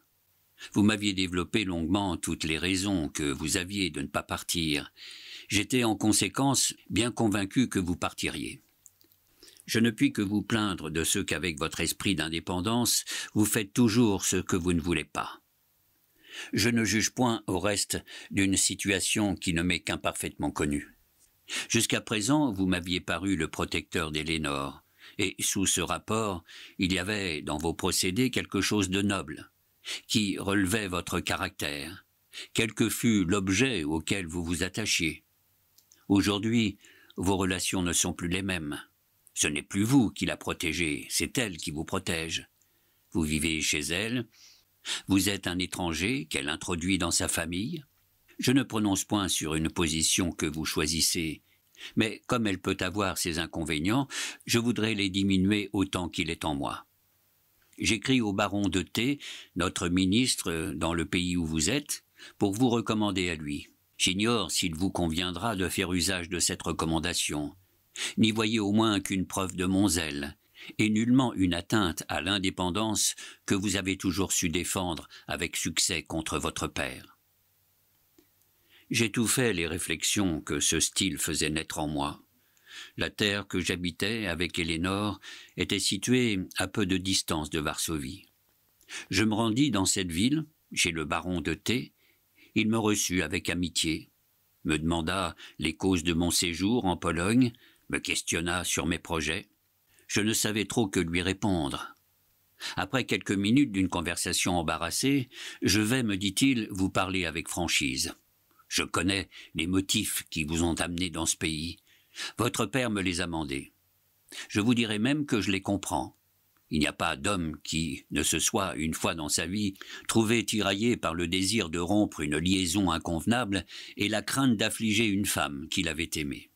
Vous m'aviez développé longuement toutes les raisons que vous aviez de ne pas partir. J'étais en conséquence bien convaincu que vous partiriez. Je ne puis que vous plaindre de ce qu'avec votre esprit d'indépendance, vous faites toujours ce que vous ne voulez pas. Je ne juge point, au reste, d'une situation qui ne m'est qu'imparfaitement connue. Jusqu'à présent, vous m'aviez paru le protecteur d'Ellenor, et sous ce rapport, il y avait dans vos procédés quelque chose de noble, qui relevait votre caractère, quel que fût l'objet auquel vous vous attachiez. Aujourd'hui, vos relations ne sont plus les mêmes. Ce n'est plus vous qui la protégez, c'est elle qui vous protège. Vous vivez chez elle, vous êtes un étranger qu'elle introduit dans sa famille. Je ne prononce point sur une position que vous choisissez, mais comme elle peut avoir ses inconvénients, je voudrais les diminuer autant qu'il est en moi. J'écris au baron de T, notre ministre dans le pays où vous êtes, pour vous recommander à lui. J'ignore s'il vous conviendra de faire usage de cette recommandation n'y voyez au moins qu'une preuve de mon zèle, et nullement une atteinte à l'indépendance que vous avez toujours su défendre avec succès contre votre père. J'étouffais les réflexions que ce style faisait naître en moi. La terre que j'habitais avec Élénor était située à peu de distance de Varsovie. Je me rendis dans cette ville, chez le baron de T. Il me reçut avec amitié, me demanda les causes de mon séjour en Pologne, me questionna sur mes projets. Je ne savais trop que lui répondre. Après quelques minutes d'une conversation embarrassée, je vais, me dit-il, vous parler avec franchise. Je connais les motifs qui vous ont amené dans ce pays. Votre père me les a mandés. Je vous dirai même que je les comprends. Il n'y a pas d'homme qui ne se soit, une fois dans sa vie, trouvé tiraillé par le désir de rompre une liaison inconvenable et la crainte d'affliger une femme qu'il avait aimée.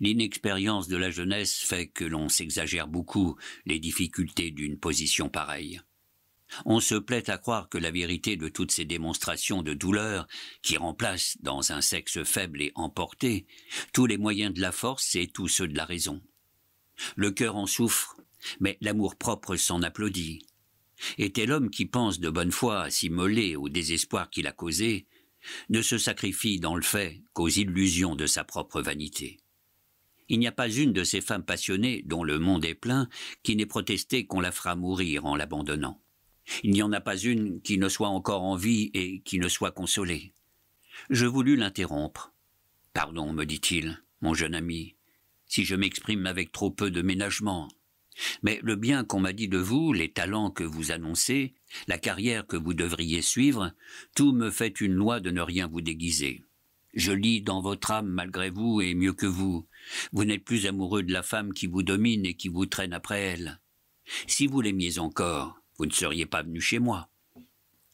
L'inexpérience de la jeunesse fait que l'on s'exagère beaucoup les difficultés d'une position pareille. On se plaît à croire que la vérité de toutes ces démonstrations de douleur, qui remplacent, dans un sexe faible et emporté, tous les moyens de la force et tous ceux de la raison. Le cœur en souffre, mais l'amour-propre s'en applaudit. Et tel homme qui pense de bonne foi à s'immoler au désespoir qu'il a causé, ne se sacrifie dans le fait qu'aux illusions de sa propre vanité. Il n'y a pas une de ces femmes passionnées, dont le monde est plein, qui n'ait protesté qu'on la fera mourir en l'abandonnant. Il n'y en a pas une qui ne soit encore en vie et qui ne soit consolée. Je voulus l'interrompre. Pardon, me dit-il, mon jeune ami, si je m'exprime avec trop peu de ménagement. Mais le bien qu'on m'a dit de vous, les talents que vous annoncez, la carrière que vous devriez suivre, tout me fait une loi de ne rien vous déguiser. Je lis dans votre âme malgré vous et mieux que vous. Vous n'êtes plus amoureux de la femme qui vous domine et qui vous traîne après elle. Si vous l'aimiez encore, vous ne seriez pas venu chez moi.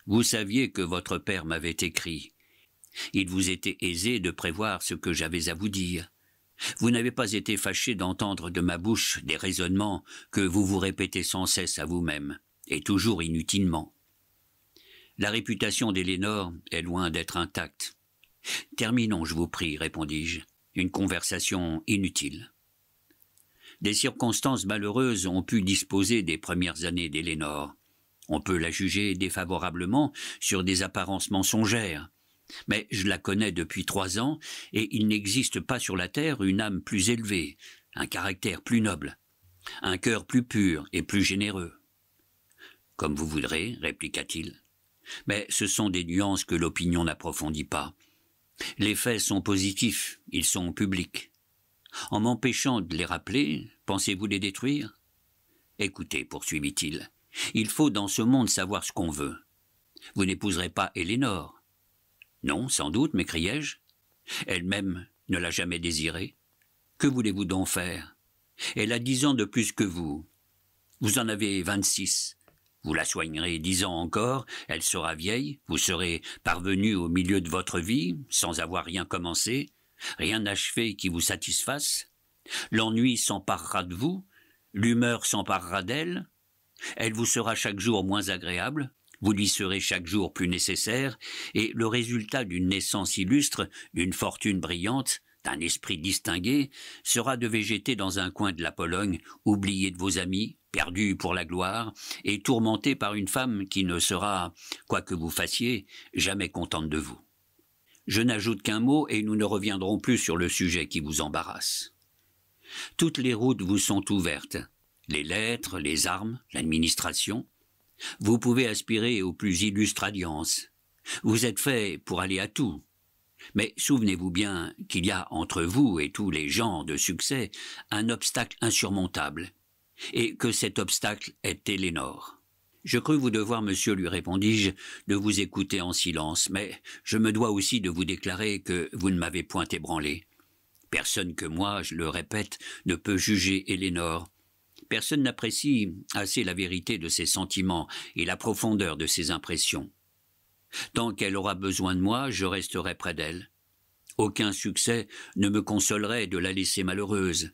Vous saviez que votre père m'avait écrit. Il vous était aisé de prévoir ce que j'avais à vous dire. Vous n'avez pas été fâché d'entendre de ma bouche des raisonnements que vous vous répétez sans cesse à vous-même, et toujours inutilement. La réputation d'Élénor est loin d'être intacte. Terminons, je vous prie, répondis-je une conversation inutile. Des circonstances malheureuses ont pu disposer des premières années d'Élénor. On peut la juger défavorablement sur des apparences mensongères. Mais je la connais depuis trois ans, et il n'existe pas sur la terre une âme plus élevée, un caractère plus noble, un cœur plus pur et plus généreux. Comme vous voudrez, répliqua-t-il. Mais ce sont des nuances que l'opinion n'approfondit pas, les faits sont positifs, ils sont publics. En m'empêchant de les rappeler, pensez-vous les détruire Écoutez, poursuivit-il, il faut dans ce monde savoir ce qu'on veut. Vous n'épouserez pas Eleanor ?»« Non, sans doute, m'écriai-je. Elle-même ne l'a jamais désirée. Que voulez-vous donc faire Elle a dix ans de plus que vous. Vous en avez vingt-six. Vous la soignerez dix ans encore, elle sera vieille, vous serez parvenu au milieu de votre vie, sans avoir rien commencé, rien achevé qui vous satisfasse. L'ennui s'emparera de vous, l'humeur s'emparera d'elle, elle vous sera chaque jour moins agréable, vous lui serez chaque jour plus nécessaire, et le résultat d'une naissance illustre, d'une fortune brillante, d'un esprit distingué, sera de végéter dans un coin de la Pologne, oublié de vos amis, perdu pour la gloire, et tourmenté par une femme qui ne sera, quoi que vous fassiez, jamais contente de vous. Je n'ajoute qu'un mot et nous ne reviendrons plus sur le sujet qui vous embarrasse. Toutes les routes vous sont ouvertes, les lettres, les armes, l'administration. Vous pouvez aspirer aux plus illustres alliances. Vous êtes fait pour aller à tout. Mais souvenez-vous bien qu'il y a entre vous et tous les gens de succès un obstacle insurmontable et que cet obstacle est Élénor. Je crus vous devoir, monsieur, lui répondis-je, de vous écouter en silence, mais je me dois aussi de vous déclarer que vous ne m'avez point ébranlé. Personne que moi, je le répète, ne peut juger Élénor. Personne n'apprécie assez la vérité de ses sentiments et la profondeur de ses impressions. Tant qu'elle aura besoin de moi, je resterai près d'elle. Aucun succès ne me consolerait de la laisser malheureuse.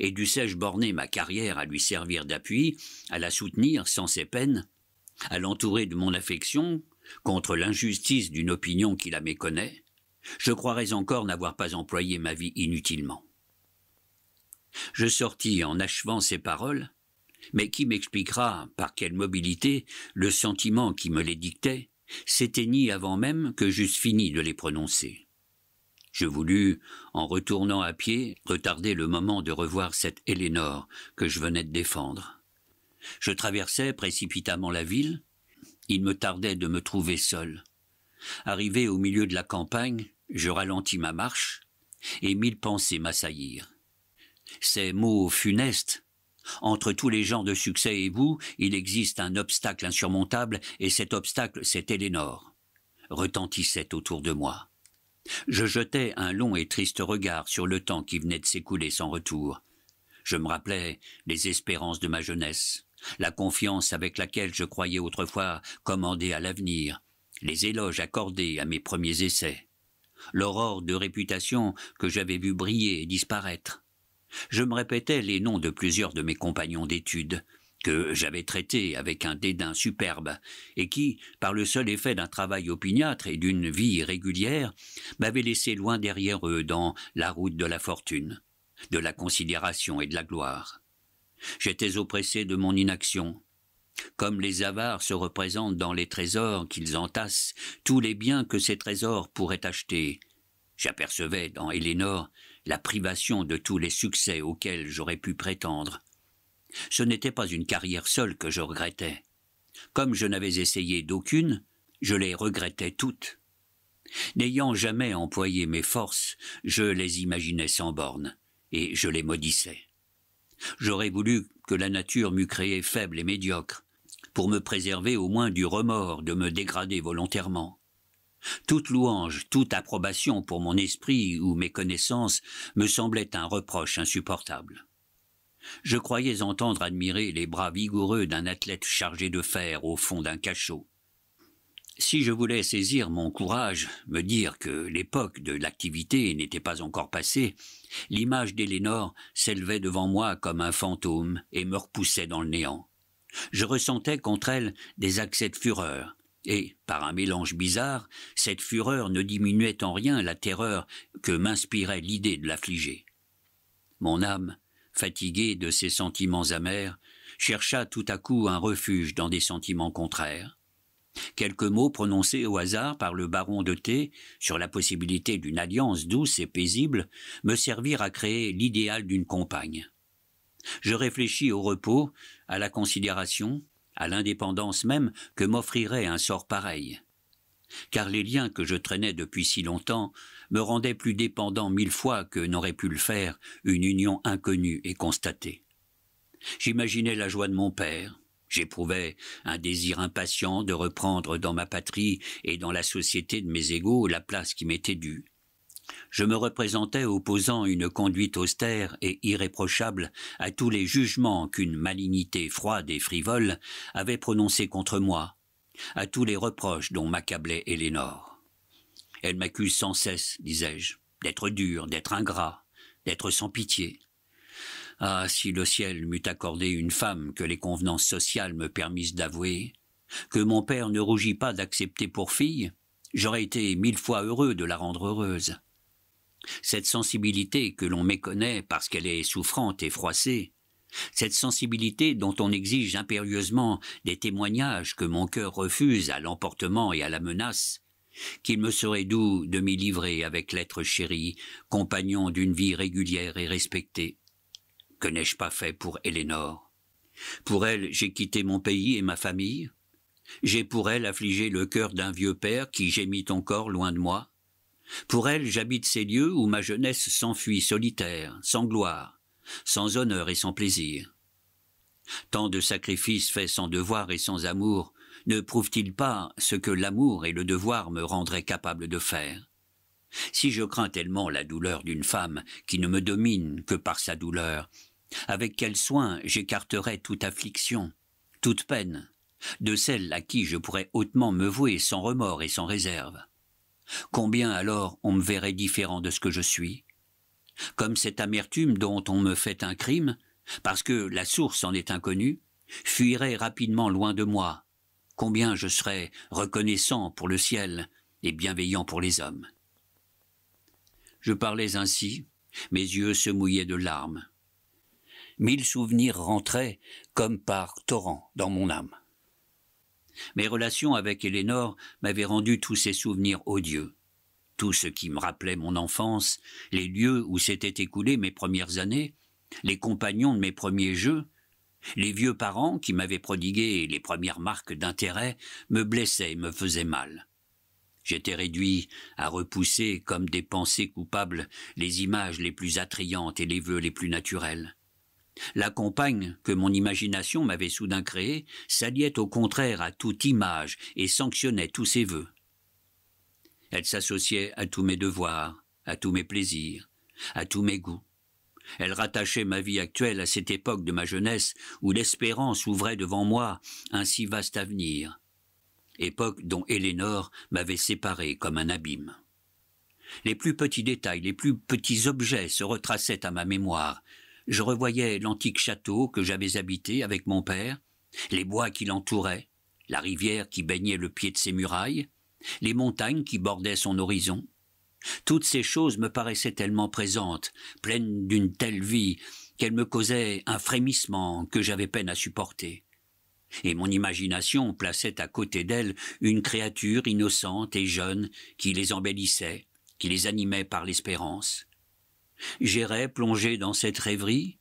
Et dussé-je borner ma carrière à lui servir d'appui, à la soutenir sans ses peines, à l'entourer de mon affection, contre l'injustice d'une opinion qui la méconnaît, je croirais encore n'avoir pas employé ma vie inutilement. Je sortis en achevant ces paroles, mais qui m'expliquera par quelle mobilité le sentiment qui me les dictait s'éteignit avant même que j'eusse fini de les prononcer. Je voulus, en retournant à pied, retarder le moment de revoir cette Ellénore que je venais de défendre. Je traversais précipitamment la ville. Il me tardait de me trouver seul. Arrivé au milieu de la campagne, je ralentis ma marche, et mille pensées m'assaillirent. Ces mots funestes entre tous les gens de succès et vous, il existe un obstacle insurmontable, et cet obstacle, c'est Ellénore. Retentissait autour de moi. Je jetais un long et triste regard sur le temps qui venait de s'écouler sans retour. Je me rappelais les espérances de ma jeunesse, la confiance avec laquelle je croyais autrefois commander à l'avenir, les éloges accordés à mes premiers essais, l'aurore de réputation que j'avais vue briller et disparaître. Je me répétais les noms de plusieurs de mes compagnons d'études, que j'avais traité avec un dédain superbe, et qui, par le seul effet d'un travail opiniâtre et d'une vie irrégulière, m'avait laissé loin derrière eux dans la route de la fortune, de la considération et de la gloire. J'étais oppressé de mon inaction. Comme les avares se représentent dans les trésors qu'ils entassent tous les biens que ces trésors pourraient acheter, j'apercevais dans Elénor la privation de tous les succès auxquels j'aurais pu prétendre, ce n'était pas une carrière seule que je regrettais. Comme je n'avais essayé d'aucune, je les regrettais toutes. N'ayant jamais employé mes forces, je les imaginais sans bornes, et je les maudissais. J'aurais voulu que la nature m'eût créé faible et médiocre, pour me préserver au moins du remords de me dégrader volontairement. Toute louange, toute approbation pour mon esprit ou mes connaissances me semblait un reproche insupportable. Je croyais entendre admirer les bras vigoureux d'un athlète chargé de fer au fond d'un cachot. Si je voulais saisir mon courage, me dire que l'époque de l'activité n'était pas encore passée, l'image d'Ellénore s'élevait devant moi comme un fantôme et me repoussait dans le néant. Je ressentais contre elle des accès de fureur, et, par un mélange bizarre, cette fureur ne diminuait en rien la terreur que m'inspirait l'idée de l'affliger. Mon âme fatigué de ses sentiments amers, chercha tout à coup un refuge dans des sentiments contraires. Quelques mots prononcés au hasard par le baron de T sur la possibilité d'une alliance douce et paisible me servirent à créer l'idéal d'une compagne. Je réfléchis au repos, à la considération, à l'indépendance même que m'offrirait un sort pareil. Car les liens que je traînais depuis si longtemps me rendait plus dépendant mille fois que n'aurait pu le faire une union inconnue et constatée. J'imaginais la joie de mon père, j'éprouvais un désir impatient de reprendre dans ma patrie et dans la société de mes égaux la place qui m'était due. Je me représentais opposant une conduite austère et irréprochable à tous les jugements qu'une malignité froide et frivole avait prononcés contre moi, à tous les reproches dont m'accablait Élénore. Elle m'accuse sans cesse, disais-je, d'être dur, d'être ingrat, d'être sans pitié. Ah, si le ciel m'eût accordé une femme que les convenances sociales me permissent d'avouer, que mon père ne rougit pas d'accepter pour fille, j'aurais été mille fois heureux de la rendre heureuse. Cette sensibilité que l'on méconnaît parce qu'elle est souffrante et froissée, cette sensibilité dont on exige impérieusement des témoignages que mon cœur refuse à l'emportement et à la menace, qu'il me serait doux de m'y livrer avec l'être chéri, compagnon d'une vie régulière et respectée. Que n'ai-je pas fait pour Ellénore Pour elle, j'ai quitté mon pays et ma famille. J'ai pour elle affligé le cœur d'un vieux père qui gémit encore loin de moi. Pour elle, j'habite ces lieux où ma jeunesse s'enfuit solitaire, sans gloire, sans honneur et sans plaisir. Tant de sacrifices faits sans devoir et sans amour ne prouve-t-il pas ce que l'amour et le devoir me rendraient capable de faire Si je crains tellement la douleur d'une femme qui ne me domine que par sa douleur, avec quel soin j'écarterais toute affliction, toute peine, de celle à qui je pourrais hautement me vouer sans remords et sans réserve Combien alors on me verrait différent de ce que je suis Comme cette amertume dont on me fait un crime, parce que la source en est inconnue, fuirait rapidement loin de moi, combien je serais reconnaissant pour le ciel et bienveillant pour les hommes. Je parlais ainsi, mes yeux se mouillaient de larmes. Mille souvenirs rentraient comme par torrent dans mon âme. Mes relations avec Éléonore m'avaient rendu tous ces souvenirs odieux. Tout ce qui me rappelait mon enfance, les lieux où s'étaient écoulées mes premières années, les compagnons de mes premiers jeux, les vieux parents, qui m'avaient prodigué les premières marques d'intérêt, me blessaient et me faisaient mal. J'étais réduit à repousser comme des pensées coupables les images les plus attrayantes et les vœux les plus naturels. La compagne que mon imagination m'avait soudain créée s'alliait au contraire à toute image et sanctionnait tous ses vœux. Elle s'associait à tous mes devoirs, à tous mes plaisirs, à tous mes goûts. Elle rattachait ma vie actuelle à cette époque de ma jeunesse où l'espérance ouvrait devant moi un si vaste avenir, époque dont Eleanor m'avait séparé comme un abîme. Les plus petits détails, les plus petits objets se retraçaient à ma mémoire. Je revoyais l'antique château que j'avais habité avec mon père, les bois qui l'entouraient, la rivière qui baignait le pied de ses murailles, les montagnes qui bordaient son horizon, toutes ces choses me paraissaient tellement présentes, pleines d'une telle vie, qu'elles me causaient un frémissement que j'avais peine à supporter. Et mon imagination plaçait à côté d'elles une créature innocente et jeune qui les embellissait, qui les animait par l'espérance. J'irais plongé dans cette rêverie,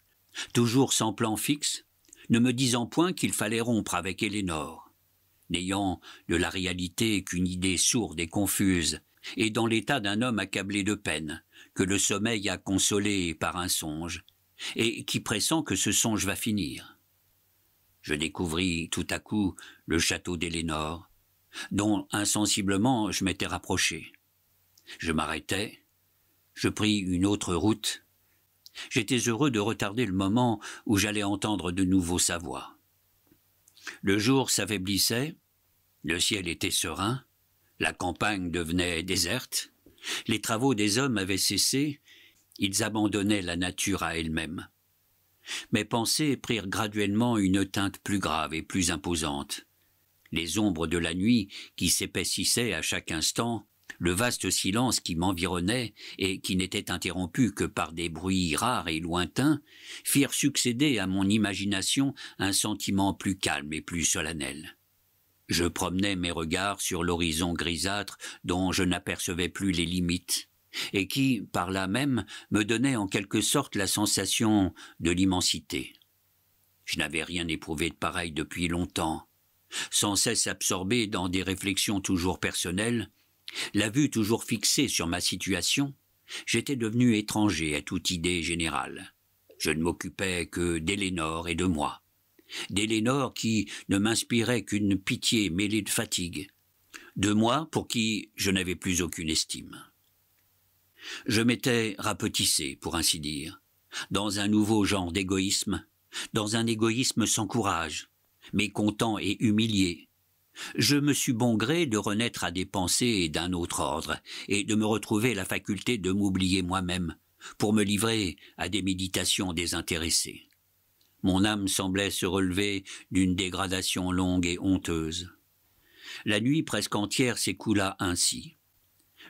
toujours sans plan fixe, ne me disant point qu'il fallait rompre avec Ellénore, n'ayant de la réalité qu'une idée sourde et confuse, et dans l'état d'un homme accablé de peine, que le sommeil a consolé par un songe, et qui pressent que ce songe va finir. Je découvris tout à coup le château d'Élénor, dont insensiblement je m'étais rapproché. Je m'arrêtai, je pris une autre route. J'étais heureux de retarder le moment où j'allais entendre de nouveau sa voix. Le jour s'affaiblissait, le ciel était serein, la campagne devenait déserte, les travaux des hommes avaient cessé, ils abandonnaient la nature à elle-même. Mes pensées prirent graduellement une teinte plus grave et plus imposante. Les ombres de la nuit qui s'épaississaient à chaque instant, le vaste silence qui m'environnait et qui n'était interrompu que par des bruits rares et lointains, firent succéder à mon imagination un sentiment plus calme et plus solennel. Je promenais mes regards sur l'horizon grisâtre dont je n'apercevais plus les limites, et qui, par là même, me donnait en quelque sorte la sensation de l'immensité. Je n'avais rien éprouvé de pareil depuis longtemps. Sans cesse absorbé dans des réflexions toujours personnelles, la vue toujours fixée sur ma situation, j'étais devenu étranger à toute idée générale. Je ne m'occupais que d'Ellenor et de moi d'Élénor qui ne m'inspirait qu'une pitié mêlée de fatigue, de moi pour qui je n'avais plus aucune estime. Je m'étais rapetissé, pour ainsi dire, dans un nouveau genre d'égoïsme, dans un égoïsme sans courage, mécontent et humilié. Je me suis bon gré de renaître à des pensées d'un autre ordre, et de me retrouver la faculté de m'oublier moi-même, pour me livrer à des méditations désintéressées. Mon âme semblait se relever d'une dégradation longue et honteuse. La nuit presque entière s'écoula ainsi.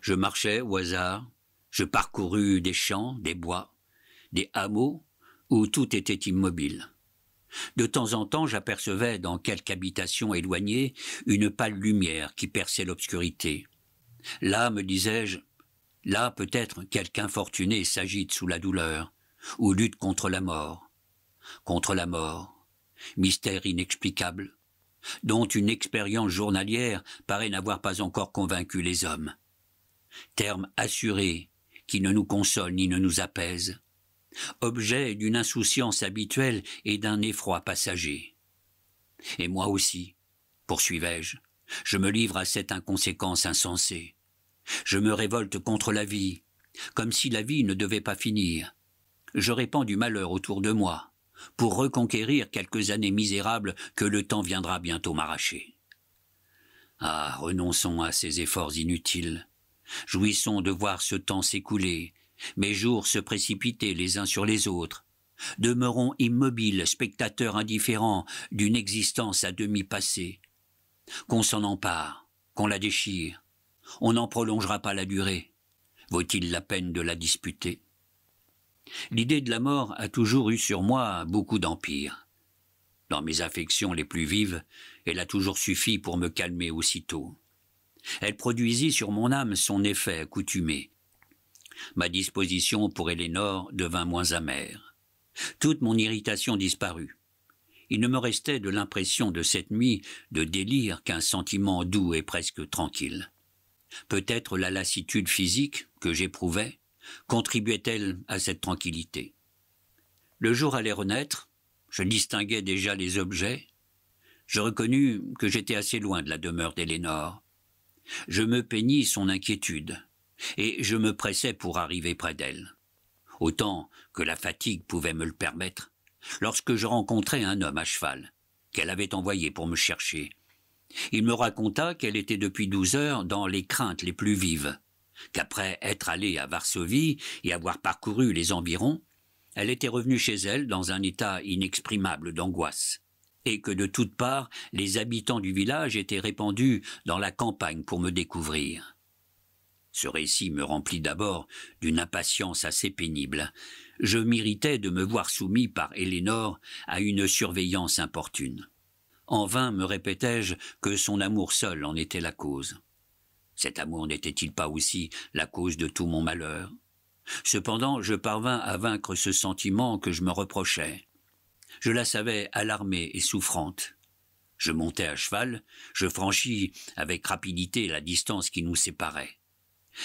Je marchais au hasard, je parcourus des champs, des bois, des hameaux, où tout était immobile. De temps en temps j'apercevais dans quelque habitation éloignée une pâle lumière qui perçait l'obscurité. Là, me disais-je, là peut-être quelque infortuné s'agite sous la douleur, ou lutte contre la mort contre la mort, mystère inexplicable, dont une expérience journalière paraît n'avoir pas encore convaincu les hommes. Terme assuré qui ne nous console ni ne nous apaise, objet d'une insouciance habituelle et d'un effroi passager. Et moi aussi, poursuivais-je, je me livre à cette inconséquence insensée. Je me révolte contre la vie, comme si la vie ne devait pas finir. Je répands du malheur autour de moi pour reconquérir quelques années misérables que le temps viendra bientôt m'arracher. Ah, renonçons à ces efforts inutiles. Jouissons de voir ce temps s'écouler, mes jours se précipiter les uns sur les autres. Demeurons immobiles, spectateurs indifférents d'une existence à demi passée. Qu'on s'en empare, qu'on la déchire, on n'en prolongera pas la durée. Vaut-il la peine de la disputer L'idée de la mort a toujours eu sur moi beaucoup d'empire. Dans mes affections les plus vives, elle a toujours suffi pour me calmer aussitôt. Elle produisit sur mon âme son effet accoutumé. Ma disposition pour Eleanor devint moins amère. Toute mon irritation disparut. Il ne me restait de l'impression de cette nuit de délire qu'un sentiment doux et presque tranquille. Peut-être la lassitude physique que j'éprouvais, contribuait-elle à cette tranquillité Le jour allait renaître, je distinguais déjà les objets, je reconnus que j'étais assez loin de la demeure d'Ellénore. Je me peignis son inquiétude, et je me pressais pour arriver près d'elle. Autant que la fatigue pouvait me le permettre, lorsque je rencontrai un homme à cheval, qu'elle avait envoyé pour me chercher. Il me raconta qu'elle était depuis douze heures dans les craintes les plus vives, qu'après être allée à Varsovie et avoir parcouru les environs, elle était revenue chez elle dans un état inexprimable d'angoisse, et que de toutes parts les habitants du village étaient répandus dans la campagne pour me découvrir. Ce récit me remplit d'abord d'une impatience assez pénible. Je m'irritais de me voir soumis par Ellénore à une surveillance importune. En vain me répétais-je que son amour seul en était la cause. Cet amour n'était-il pas aussi la cause de tout mon malheur Cependant, je parvins à vaincre ce sentiment que je me reprochais. Je la savais alarmée et souffrante. Je montai à cheval, je franchis avec rapidité la distance qui nous séparait.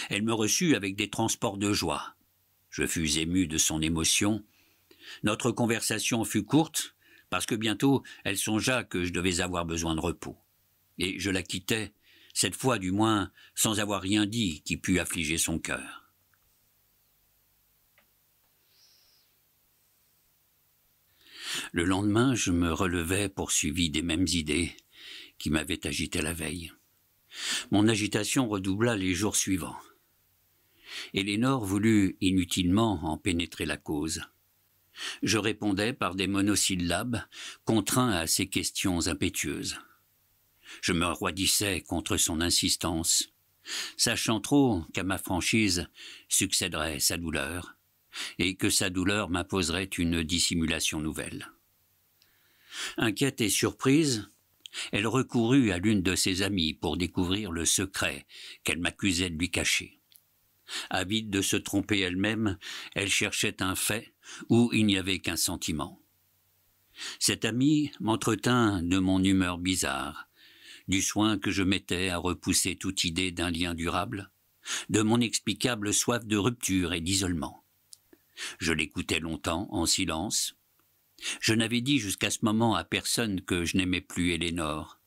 Elle me reçut avec des transports de joie. Je fus ému de son émotion. Notre conversation fut courte, parce que bientôt elle songea que je devais avoir besoin de repos. Et je la quittai cette fois du moins sans avoir rien dit qui pût affliger son cœur. Le lendemain, je me relevais poursuivi des mêmes idées qui m'avaient agité la veille. Mon agitation redoubla les jours suivants. Eleanor voulut inutilement en pénétrer la cause. Je répondais par des monosyllabes, contraints à ces questions impétueuses. Je me roidissais contre son insistance, sachant trop qu'à ma franchise succéderait sa douleur, et que sa douleur m'imposerait une dissimulation nouvelle. Inquiète et surprise, elle recourut à l'une de ses amies pour découvrir le secret qu'elle m'accusait de lui cacher. Avide de se tromper elle-même, elle cherchait un fait où il n'y avait qu'un sentiment. Cette amie m'entretint de mon humeur bizarre, du soin que je mettais à repousser toute idée d'un lien durable, de mon explicable soif de rupture et d'isolement. Je l'écoutais longtemps, en silence. Je n'avais dit jusqu'à ce moment à personne que je n'aimais plus Ellénore.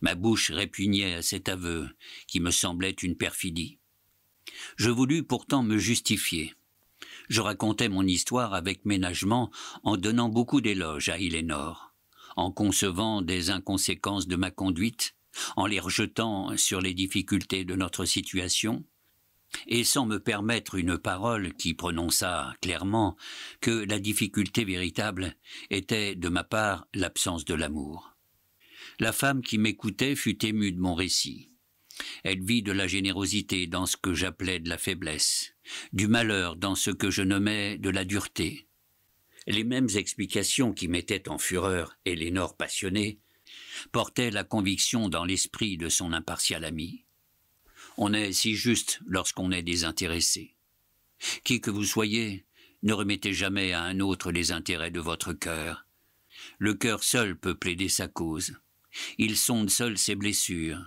Ma bouche répugnait à cet aveu, qui me semblait une perfidie. Je voulus pourtant me justifier. Je racontais mon histoire avec ménagement en donnant beaucoup d'éloges à Ellénore, en concevant des inconséquences de ma conduite, en les rejetant sur les difficultés de notre situation, et sans me permettre une parole qui prononça clairement que la difficulté véritable était de ma part l'absence de l'amour. La femme qui m'écoutait fut émue de mon récit. Elle vit de la générosité dans ce que j'appelais de la faiblesse, du malheur dans ce que je nommais de la dureté. Les mêmes explications qui mettaient en fureur Elénore passionnée portait la conviction dans l'esprit de son impartial ami. On est si juste lorsqu'on est désintéressé. Qui que vous soyez, ne remettez jamais à un autre les intérêts de votre cœur. Le cœur seul peut plaider sa cause. Il sonde seul ses blessures.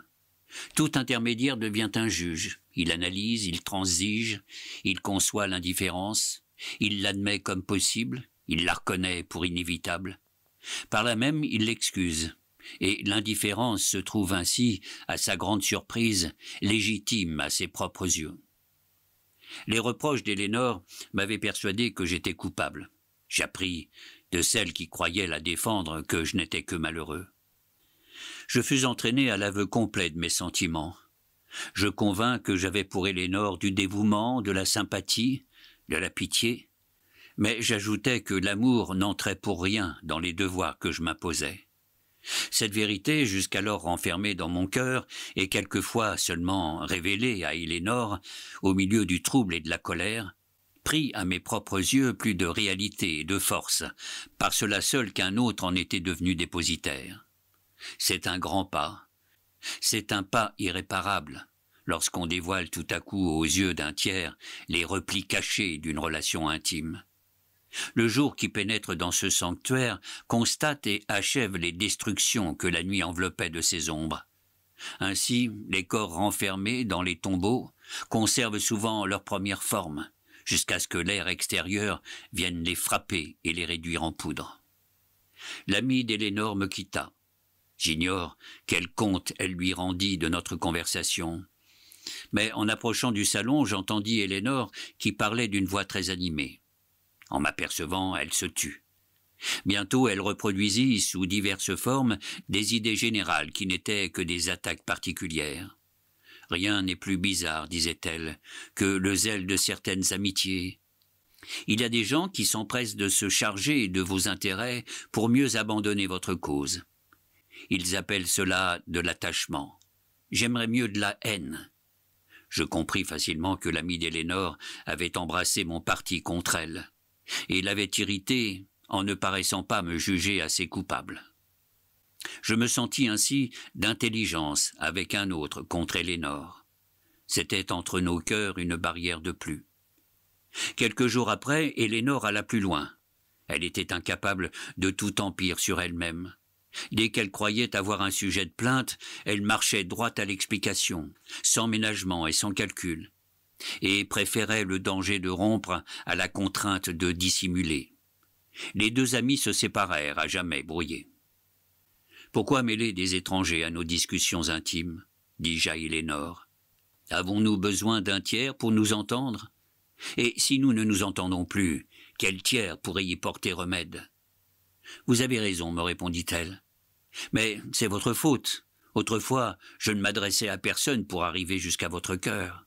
Tout intermédiaire devient un juge. Il analyse, il transige, il conçoit l'indifférence, il l'admet comme possible, il la reconnaît pour inévitable. Par là même, il l'excuse et l'indifférence se trouve ainsi, à sa grande surprise, légitime à ses propres yeux. Les reproches d'Élénor m'avaient persuadé que j'étais coupable. J'appris de celle qui croyait la défendre que je n'étais que malheureux. Je fus entraîné à l'aveu complet de mes sentiments. Je convins que j'avais pour Ellénore du dévouement, de la sympathie, de la pitié, mais j'ajoutais que l'amour n'entrait pour rien dans les devoirs que je m'imposais. Cette vérité, jusqu'alors renfermée dans mon cœur, et quelquefois seulement révélée à Ellénore, au milieu du trouble et de la colère, prit à mes propres yeux plus de réalité et de force, par cela seul qu'un autre en était devenu dépositaire. C'est un grand pas, c'est un pas irréparable, lorsqu'on dévoile tout à coup aux yeux d'un tiers les replis cachés d'une relation intime. Le jour qui pénètre dans ce sanctuaire constate et achève les destructions que la nuit enveloppait de ses ombres. Ainsi, les corps renfermés dans les tombeaux conservent souvent leur première forme, jusqu'à ce que l'air extérieur vienne les frapper et les réduire en poudre. L'ami d'Hélène me quitta. J'ignore quel compte elle lui rendit de notre conversation. Mais en approchant du salon, j'entendis Ellénore qui parlait d'une voix très animée. En m'apercevant, elle se tut. Bientôt, elle reproduisit, sous diverses formes, des idées générales qui n'étaient que des attaques particulières. Rien n'est plus bizarre, disait-elle, que le zèle de certaines amitiés. Il y a des gens qui s'empressent de se charger de vos intérêts pour mieux abandonner votre cause. Ils appellent cela de l'attachement. J'aimerais mieux de la haine. Je compris facilement que l'ami d'Ellénore avait embrassé mon parti contre elle et l'avait irrité en ne paraissant pas me juger assez coupable. Je me sentis ainsi d'intelligence avec un autre contre Ellénore. C'était entre nos cœurs une barrière de plus. Quelques jours après, Ellénore alla plus loin. Elle était incapable de tout empire sur elle-même. Dès qu'elle croyait avoir un sujet de plainte, elle marchait droit à l'explication, sans ménagement et sans calcul, et préférait le danger de rompre à la contrainte de dissimuler. Les deux amis se séparèrent à jamais brouillés. Pourquoi mêler des étrangers à nos discussions intimes dit Jaïlénor. Avons-nous besoin d'un tiers pour nous entendre Et si nous ne nous entendons plus, quel tiers pourrait y porter remède Vous avez raison, me répondit-elle. Mais c'est votre faute. Autrefois, je ne m'adressais à personne pour arriver jusqu'à votre cœur.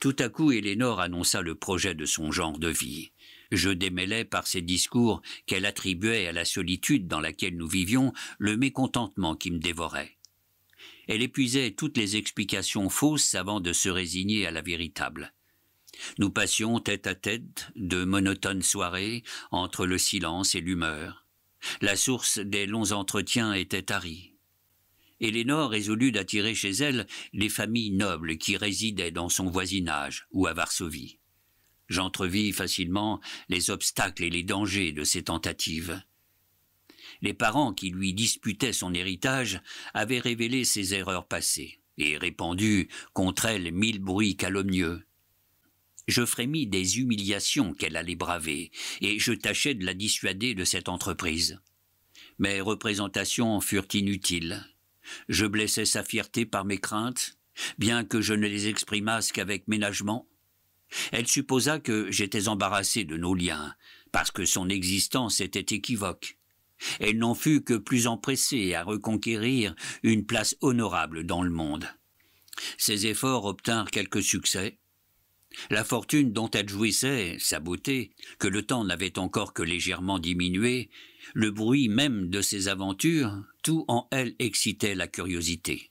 Tout à coup, Elénore annonça le projet de son genre de vie. Je démêlais par ses discours qu'elle attribuait à la solitude dans laquelle nous vivions le mécontentement qui me dévorait. Elle épuisait toutes les explications fausses avant de se résigner à la véritable. Nous passions tête à tête de monotones soirées entre le silence et l'humeur. La source des longs entretiens était tarie. Ellénore résolut d'attirer chez elle les familles nobles qui résidaient dans son voisinage ou à Varsovie. J'entrevis facilement les obstacles et les dangers de ces tentatives. Les parents qui lui disputaient son héritage avaient révélé ses erreurs passées et répandu contre elle mille bruits calomnieux. Je frémis des humiliations qu'elle allait braver, et je tâchais de la dissuader de cette entreprise. Mes représentations furent inutiles. Je blessais sa fierté par mes craintes, bien que je ne les exprimasse qu'avec ménagement. Elle supposa que j'étais embarrassé de nos liens, parce que son existence était équivoque. Elle n'en fut que plus empressée à reconquérir une place honorable dans le monde. Ses efforts obtinrent quelques succès. La fortune dont elle jouissait, sa beauté, que le temps n'avait encore que légèrement diminuée, le bruit même de ses aventures, tout en elle excitait la curiosité.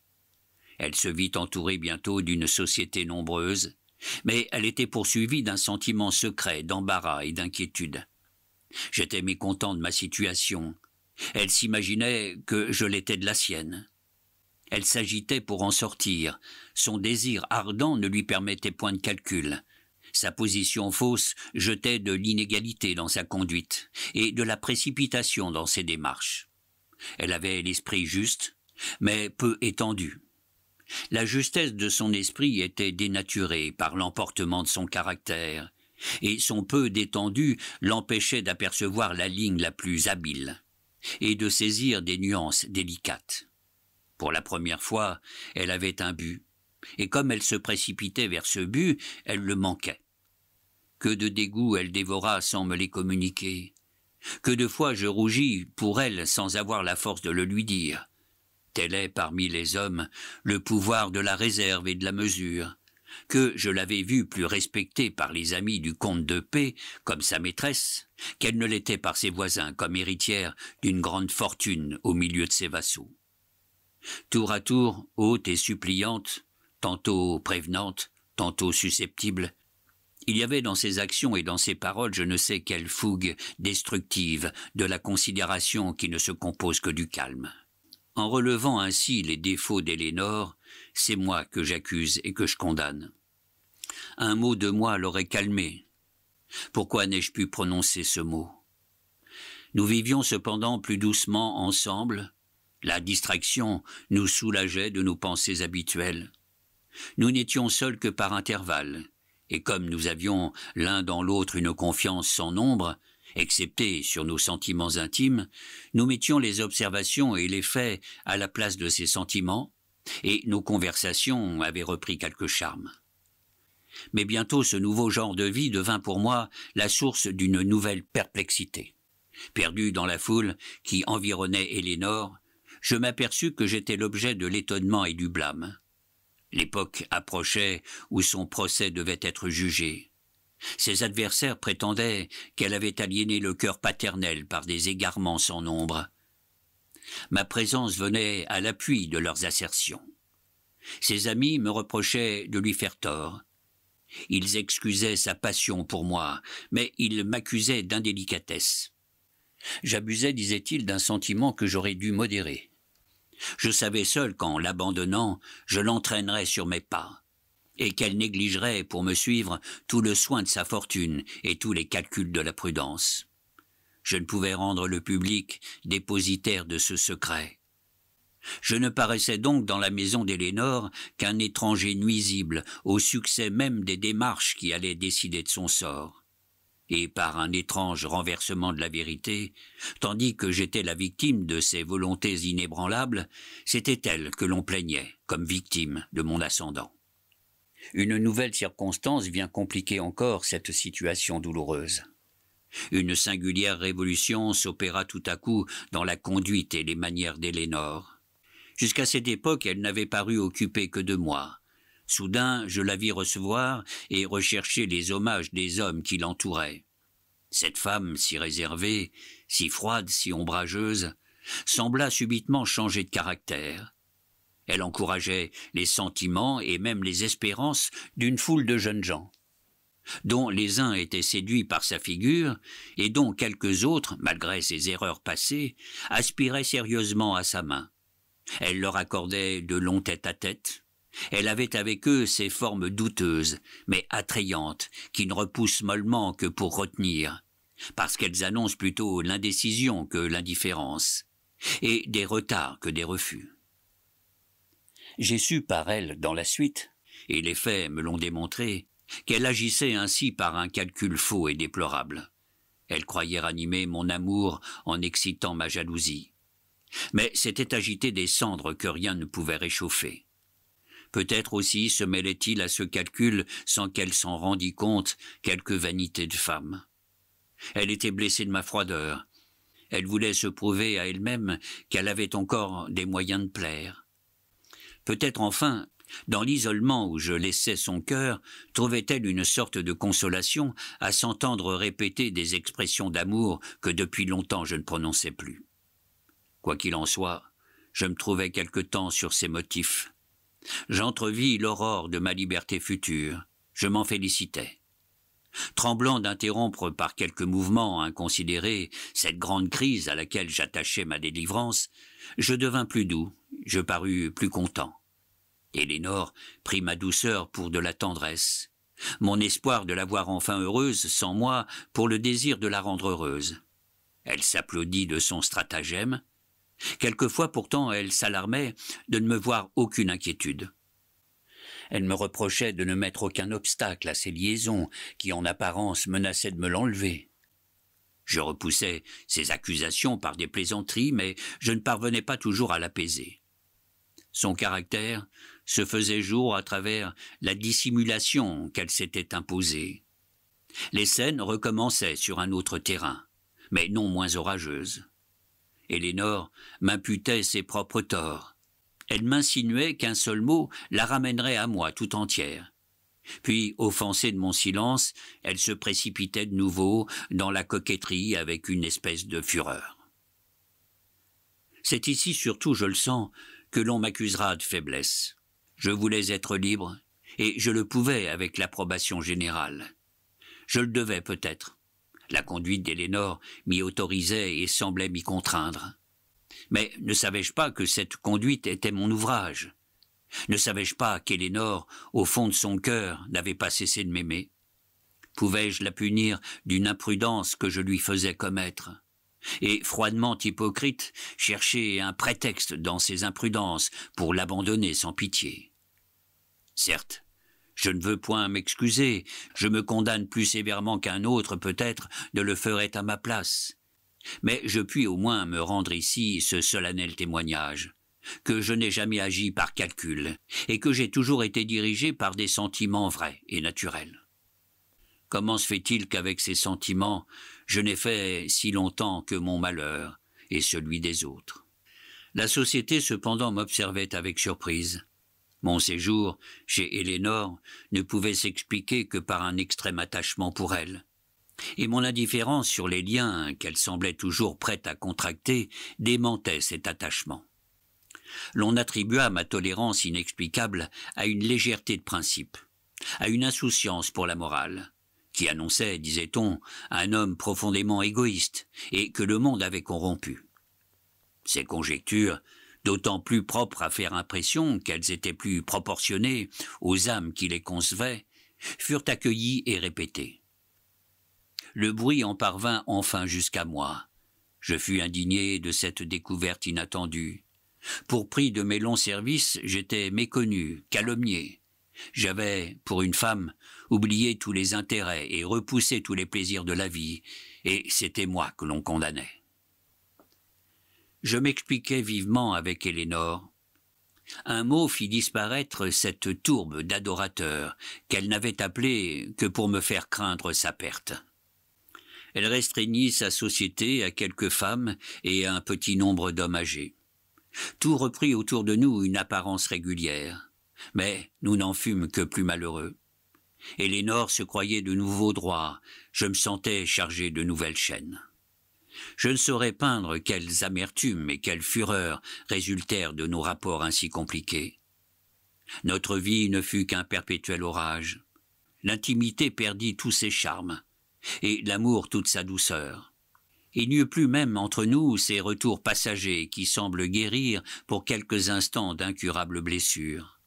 Elle se vit entourée bientôt d'une société nombreuse, mais elle était poursuivie d'un sentiment secret d'embarras et d'inquiétude. J'étais mécontent de ma situation. Elle s'imaginait que je l'étais de la sienne. Elle s'agitait pour en sortir. Son désir ardent ne lui permettait point de calcul. Sa position fausse jetait de l'inégalité dans sa conduite et de la précipitation dans ses démarches. Elle avait l'esprit juste, mais peu étendu. La justesse de son esprit était dénaturée par l'emportement de son caractère, et son peu d'étendue l'empêchait d'apercevoir la ligne la plus habile, et de saisir des nuances délicates. Pour la première fois, elle avait un but, et comme elle se précipitait vers ce but, elle le manquait. Que de dégoûts elle dévora sans me les communiquer. Que de fois je rougis pour elle sans avoir la force de le lui dire. Tel est parmi les hommes le pouvoir de la réserve et de la mesure que je l'avais vue plus respectée par les amis du comte de paix comme sa maîtresse qu'elle ne l'était par ses voisins comme héritière d'une grande fortune au milieu de ses vassaux. Tour à tour, haute et suppliante, tantôt prévenante, tantôt susceptible, il y avait dans ses actions et dans ses paroles je ne sais quelle fougue destructive de la considération qui ne se compose que du calme. En relevant ainsi les défauts d'Ellénore, c'est moi que j'accuse et que je condamne. Un mot de moi l'aurait calmé. Pourquoi n'ai-je pu prononcer ce mot Nous vivions cependant plus doucement ensemble. La distraction nous soulageait de nos pensées habituelles. Nous n'étions seuls que par intervalles et comme nous avions l'un dans l'autre une confiance sans nombre, excepté sur nos sentiments intimes, nous mettions les observations et les faits à la place de ces sentiments, et nos conversations avaient repris quelque charme. Mais bientôt ce nouveau genre de vie devint pour moi la source d'une nouvelle perplexité. Perdu dans la foule qui environnait elénor je m'aperçus que j'étais l'objet de l'étonnement et du blâme. L'époque approchait où son procès devait être jugé. Ses adversaires prétendaient qu'elle avait aliéné le cœur paternel par des égarements sans nombre. Ma présence venait à l'appui de leurs assertions. Ses amis me reprochaient de lui faire tort. Ils excusaient sa passion pour moi, mais ils m'accusaient d'indélicatesse. J'abusais, disait-il, d'un sentiment que j'aurais dû modérer. Je savais seul qu'en l'abandonnant, je l'entraînerais sur mes pas, et qu'elle négligerait, pour me suivre, tout le soin de sa fortune et tous les calculs de la prudence. Je ne pouvais rendre le public dépositaire de ce secret. Je ne paraissais donc dans la maison d'Ellénore qu'un étranger nuisible au succès même des démarches qui allaient décider de son sort et par un étrange renversement de la vérité, tandis que j'étais la victime de ses volontés inébranlables, c'était elle que l'on plaignait comme victime de mon ascendant. Une nouvelle circonstance vient compliquer encore cette situation douloureuse. Une singulière révolution s'opéra tout à coup dans la conduite et les manières d'Élénor. Jusqu'à cette époque, elle n'avait paru occupée que de moi, Soudain, je la vis recevoir et rechercher les hommages des hommes qui l'entouraient. Cette femme, si réservée, si froide, si ombrageuse, sembla subitement changer de caractère. Elle encourageait les sentiments et même les espérances d'une foule de jeunes gens, dont les uns étaient séduits par sa figure, et dont quelques autres, malgré ses erreurs passées, aspiraient sérieusement à sa main. Elle leur accordait de longs tête-à-tête, elle avait avec eux ces formes douteuses, mais attrayantes, qui ne repoussent mollement que pour retenir, parce qu'elles annoncent plutôt l'indécision que l'indifférence, et des retards que des refus. J'ai su par elle, dans la suite, et les faits me l'ont démontré, qu'elle agissait ainsi par un calcul faux et déplorable. Elle croyait ranimer mon amour en excitant ma jalousie. Mais c'était agiter des cendres que rien ne pouvait réchauffer. Peut-être aussi se mêlait-il à ce calcul, sans qu'elle s'en rendît compte, quelque vanité de femme. Elle était blessée de ma froideur. Elle voulait se prouver à elle-même qu'elle avait encore des moyens de plaire. Peut-être enfin, dans l'isolement où je laissais son cœur, trouvait-elle une sorte de consolation à s'entendre répéter des expressions d'amour que depuis longtemps je ne prononçais plus. Quoi qu'il en soit, je me trouvais quelque temps sur ces motifs, J'entrevis l'aurore de ma liberté future. Je m'en félicitais. Tremblant d'interrompre par quelques mouvements inconsidérés cette grande crise à laquelle j'attachais ma délivrance, je devins plus doux, je parus plus content. Élénor prit ma douceur pour de la tendresse, mon espoir de la voir enfin heureuse sans moi pour le désir de la rendre heureuse. Elle s'applaudit de son stratagème, Quelquefois pourtant elle s'alarmait de ne me voir aucune inquiétude. Elle me reprochait de ne mettre aucun obstacle à ces liaisons qui en apparence menaçaient de me l'enlever. Je repoussais ses accusations par des plaisanteries, mais je ne parvenais pas toujours à l'apaiser. Son caractère se faisait jour à travers la dissimulation qu'elle s'était imposée. Les scènes recommençaient sur un autre terrain, mais non moins orageuse. Ellénore m'imputait ses propres torts. Elle m'insinuait qu'un seul mot la ramènerait à moi tout entière. Puis, offensée de mon silence, elle se précipitait de nouveau dans la coquetterie avec une espèce de fureur. C'est ici surtout, je le sens, que l'on m'accusera de faiblesse. Je voulais être libre, et je le pouvais avec l'approbation générale. Je le devais peut-être. La conduite d'Ellénore m'y autorisait et semblait m'y contraindre. Mais ne savais-je pas que cette conduite était mon ouvrage Ne savais-je pas qu'Ellénore, au fond de son cœur, n'avait pas cessé de m'aimer Pouvais-je la punir d'une imprudence que je lui faisais commettre Et, froidement hypocrite, chercher un prétexte dans ses imprudences pour l'abandonner sans pitié Certes, je ne veux point m'excuser, je me condamne plus sévèrement qu'un autre peut-être ne le ferait à ma place. Mais je puis au moins me rendre ici ce solennel témoignage que je n'ai jamais agi par calcul, et que j'ai toujours été dirigé par des sentiments vrais et naturels. Comment se fait-il qu'avec ces sentiments, je n'ai fait si longtemps que mon malheur et celui des autres La société cependant m'observait avec surprise, mon séjour chez Ellénore ne pouvait s'expliquer que par un extrême attachement pour elle. Et mon indifférence sur les liens qu'elle semblait toujours prête à contracter démentait cet attachement. L'on attribua ma tolérance inexplicable à une légèreté de principe, à une insouciance pour la morale, qui annonçait, disait-on, un homme profondément égoïste et que le monde avait corrompu. Ces conjectures d'autant plus propres à faire impression qu'elles étaient plus proportionnées aux âmes qui les concevaient, furent accueillies et répétées. Le bruit en parvint enfin jusqu'à moi. Je fus indigné de cette découverte inattendue. Pour prix de mes longs services, j'étais méconnu, calomnié. J'avais, pour une femme, oublié tous les intérêts et repoussé tous les plaisirs de la vie, et c'était moi que l'on condamnait. Je m'expliquais vivement avec Ellénore. Un mot fit disparaître cette tourbe d'adorateurs qu'elle n'avait appelée que pour me faire craindre sa perte. Elle restreignit sa société à quelques femmes et à un petit nombre d'hommes âgés. Tout reprit autour de nous une apparence régulière, mais nous n'en fûmes que plus malheureux. Ellénore se croyait de nouveaux droits, je me sentais chargé de nouvelles chaînes. Je ne saurais peindre quelles amertumes et quelles fureurs résultèrent de nos rapports ainsi compliqués. Notre vie ne fut qu'un perpétuel orage. L'intimité perdit tous ses charmes, et l'amour toute sa douceur. Il n'y eut plus même entre nous ces retours passagers qui semblent guérir pour quelques instants d'incurables blessures.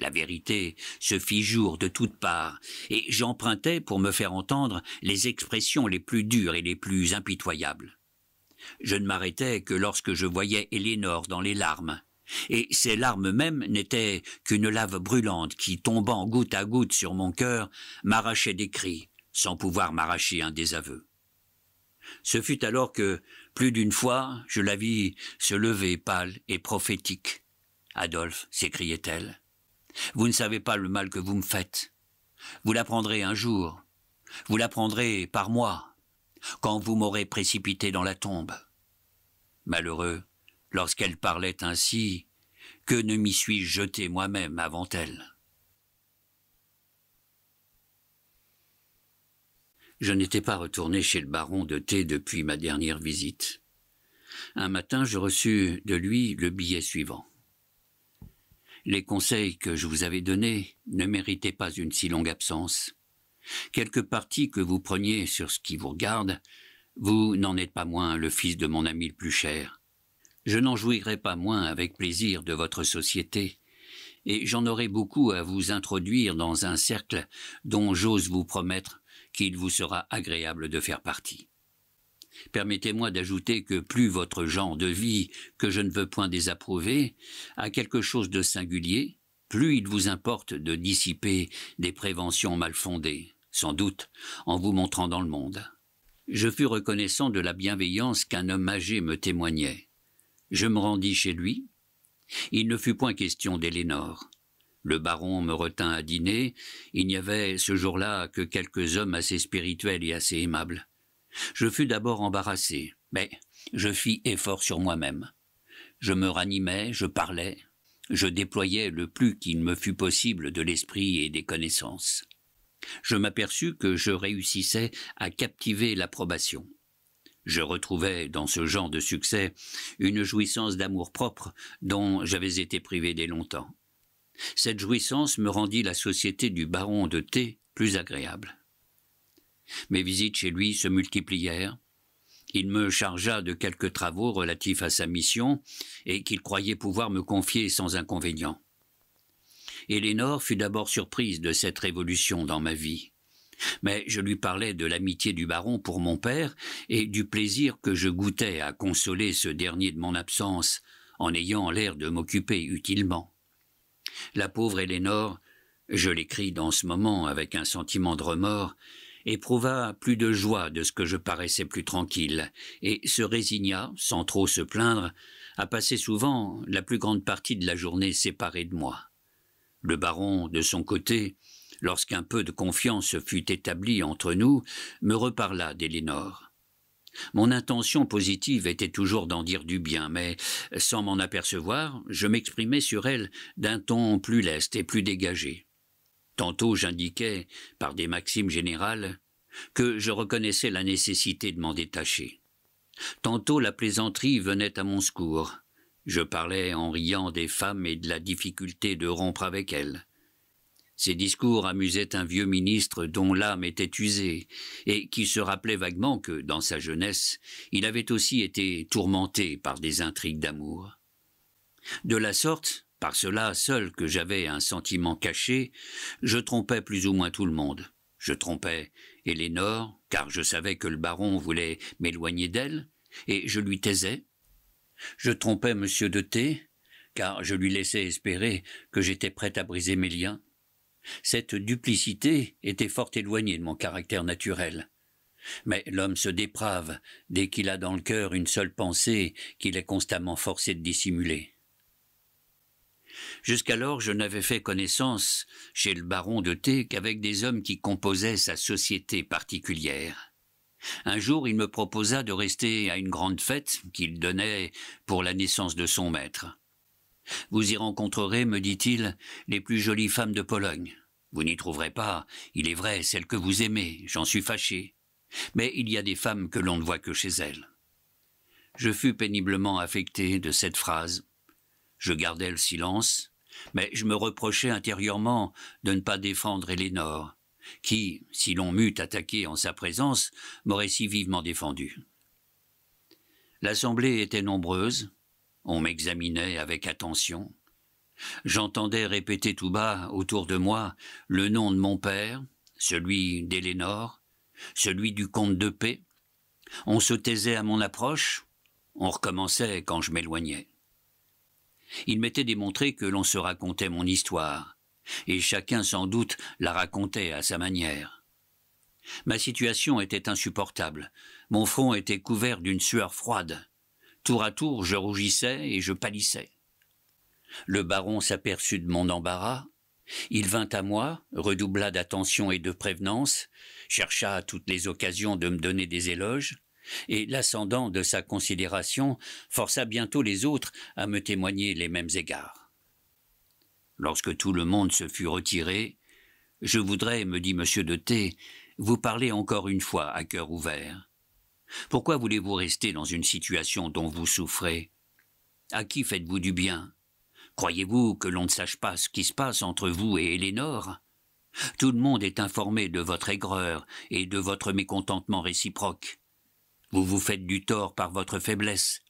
La vérité se fit jour de toutes parts, et j'empruntais, pour me faire entendre, les expressions les plus dures et les plus impitoyables. Je ne m'arrêtais que lorsque je voyais Ellénore dans les larmes. Et ces larmes mêmes n'étaient qu'une lave brûlante qui, tombant goutte à goutte sur mon cœur, m'arrachait des cris, sans pouvoir m'arracher un désaveu. Ce fut alors que, plus d'une fois, je la vis se lever pâle et prophétique. Adolphe, s'écriait-elle, vous ne savez pas le mal que vous me faites. Vous l'apprendrez un jour. Vous l'apprendrez par moi, quand vous m'aurez précipité dans la tombe. Malheureux, lorsqu'elle parlait ainsi, que ne m'y suis-je jeté moi-même avant elle Je n'étais pas retourné chez le baron de T depuis ma dernière visite. Un matin, je reçus de lui le billet suivant. Les conseils que je vous avais donnés ne méritaient pas une si longue absence. Quelque parti que vous preniez sur ce qui vous regarde, vous n'en êtes pas moins le fils de mon ami le plus cher. Je n'en jouirai pas moins avec plaisir de votre société, et j'en aurai beaucoup à vous introduire dans un cercle dont j'ose vous promettre qu'il vous sera agréable de faire partie. Permettez-moi d'ajouter que plus votre genre de vie, que je ne veux point désapprouver, a quelque chose de singulier, plus il vous importe de dissiper des préventions mal fondées sans doute, en vous montrant dans le monde. Je fus reconnaissant de la bienveillance qu'un homme âgé me témoignait. Je me rendis chez lui. Il ne fut point question d'Elénore. Le baron me retint à dîner. Il n'y avait ce jour-là que quelques hommes assez spirituels et assez aimables. Je fus d'abord embarrassé, mais je fis effort sur moi-même. Je me ranimais, je parlais, je déployais le plus qu'il me fut possible de l'esprit et des connaissances je m'aperçus que je réussissais à captiver l'approbation. Je retrouvais dans ce genre de succès une jouissance d'amour-propre dont j'avais été privé dès longtemps. Cette jouissance me rendit la société du baron de T plus agréable. Mes visites chez lui se multiplièrent. Il me chargea de quelques travaux relatifs à sa mission et qu'il croyait pouvoir me confier sans inconvénient. Elénore fut d'abord surprise de cette révolution dans ma vie. Mais je lui parlais de l'amitié du baron pour mon père et du plaisir que je goûtais à consoler ce dernier de mon absence, en ayant l'air de m'occuper utilement. La pauvre Elénore, je l'écris dans ce moment avec un sentiment de remords, éprouva plus de joie de ce que je paraissais plus tranquille, et se résigna, sans trop se plaindre, à passer souvent la plus grande partie de la journée séparée de moi. Le baron, de son côté, lorsqu'un peu de confiance fut établie entre nous, me reparla d'Elinor. Mon intention positive était toujours d'en dire du bien, mais, sans m'en apercevoir, je m'exprimais sur elle d'un ton plus leste et plus dégagé. Tantôt j'indiquais, par des maximes générales, que je reconnaissais la nécessité de m'en détacher. Tantôt la plaisanterie venait à mon secours, je parlais en riant des femmes et de la difficulté de rompre avec elles. Ces discours amusaient un vieux ministre dont l'âme était usée, et qui se rappelait vaguement que, dans sa jeunesse, il avait aussi été tourmenté par des intrigues d'amour. De la sorte, par cela seul que j'avais un sentiment caché, je trompais plus ou moins tout le monde. Je trompais Élénore, car je savais que le baron voulait m'éloigner d'elle, et je lui taisais, je trompais M. de T, car je lui laissais espérer que j'étais prêt à briser mes liens. Cette duplicité était fort éloignée de mon caractère naturel. Mais l'homme se déprave dès qu'il a dans le cœur une seule pensée qu'il est constamment forcé de dissimuler. Jusqu'alors, je n'avais fait connaissance chez le baron de T qu'avec des hommes qui composaient sa société particulière. Un jour, il me proposa de rester à une grande fête qu'il donnait pour la naissance de son maître. Vous y rencontrerez, me dit-il, les plus jolies femmes de Pologne. Vous n'y trouverez pas, il est vrai, celles que vous aimez, j'en suis fâché. Mais il y a des femmes que l'on ne voit que chez elles. Je fus péniblement affecté de cette phrase. Je gardai le silence, mais je me reprochais intérieurement de ne pas défendre Ellénore, qui, si l'on m'eût attaqué en sa présence, m'aurait si vivement défendu. L'assemblée était nombreuse, on m'examinait avec attention. J'entendais répéter tout bas, autour de moi, le nom de mon père, celui d'Élénor, celui du comte de paix. On se taisait à mon approche, on recommençait quand je m'éloignais. Il m'était démontré que l'on se racontait mon histoire, et chacun sans doute la racontait à sa manière. Ma situation était insupportable, mon front était couvert d'une sueur froide. Tour à tour je rougissais et je pâlissais. Le baron s'aperçut de mon embarras, il vint à moi, redoubla d'attention et de prévenance, chercha à toutes les occasions de me donner des éloges, et l'ascendant de sa considération força bientôt les autres à me témoigner les mêmes égards. Lorsque tout le monde se fut retiré, Je voudrais, me dit M. de T, vous parler encore une fois à cœur ouvert. Pourquoi voulez-vous rester dans une situation dont vous souffrez À qui faites-vous du bien Croyez-vous que l'on ne sache pas ce qui se passe entre vous et Ellénore Tout le monde est informé de votre aigreur et de votre mécontentement réciproque. Vous vous faites du tort par votre faiblesse.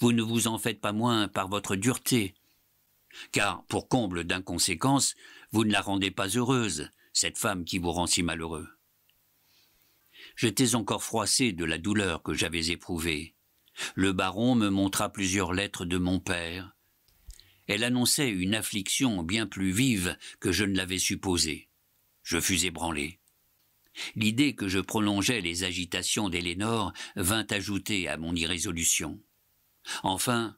Vous ne vous en faites pas moins par votre dureté. Car, pour comble d'inconséquence, vous ne la rendez pas heureuse, cette femme qui vous rend si malheureux. J'étais encore froissé de la douleur que j'avais éprouvée. Le baron me montra plusieurs lettres de mon père. Elle annonçait une affliction bien plus vive que je ne l'avais supposée. Je fus ébranlé. L'idée que je prolongeais les agitations d'Élénor vint ajouter à mon irrésolution. Enfin,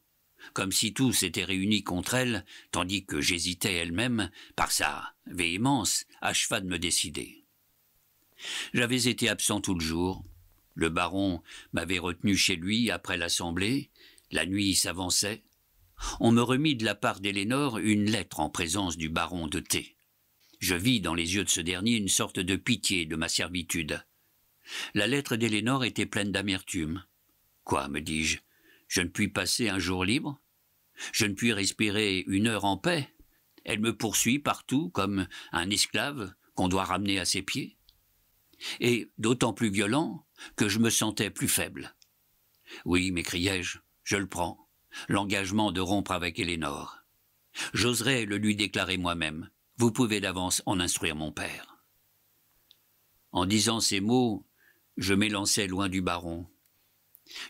comme si tous s'était réunis contre elle, tandis que j'hésitais elle-même, par sa véhémence, à de me décider. J'avais été absent tout le jour. Le baron m'avait retenu chez lui après l'assemblée. La nuit s'avançait. On me remit de la part d'Ellénore une lettre en présence du baron de T. Je vis dans les yeux de ce dernier une sorte de pitié de ma servitude. La lettre d'Ellénore était pleine d'amertume. Quoi, me dis-je, je ne puis passer un jour libre. Je ne puis respirer une heure en paix. Elle me poursuit partout comme un esclave qu'on doit ramener à ses pieds. Et d'autant plus violent que je me sentais plus faible. Oui, m'écriai-je, je le prends. L'engagement de rompre avec Ellénore. J'oserais le lui déclarer moi-même. Vous pouvez d'avance en instruire mon père. En disant ces mots, je m'élançai loin du baron,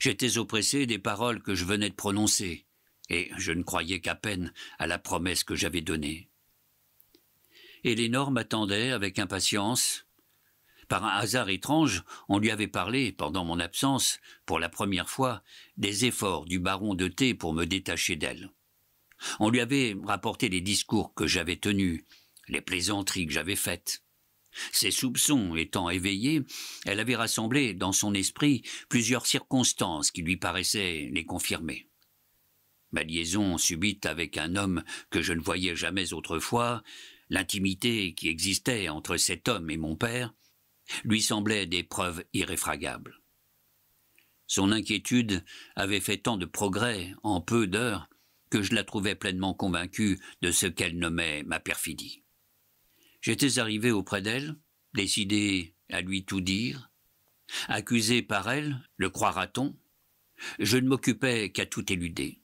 J'étais oppressé des paroles que je venais de prononcer, et je ne croyais qu'à peine à la promesse que j'avais donnée. Lénore m'attendait avec impatience. Par un hasard étrange, on lui avait parlé, pendant mon absence, pour la première fois, des efforts du baron de T pour me détacher d'elle. On lui avait rapporté les discours que j'avais tenus, les plaisanteries que j'avais faites. Ses soupçons étant éveillés, elle avait rassemblé dans son esprit plusieurs circonstances qui lui paraissaient les confirmer. Ma liaison subite avec un homme que je ne voyais jamais autrefois, l'intimité qui existait entre cet homme et mon père, lui semblait des preuves irréfragables. Son inquiétude avait fait tant de progrès en peu d'heures que je la trouvais pleinement convaincue de ce qu'elle nommait ma perfidie. J'étais arrivé auprès d'elle, décidé à lui tout dire. Accusé par elle, le croira-t-on Je ne m'occupais qu'à tout éluder.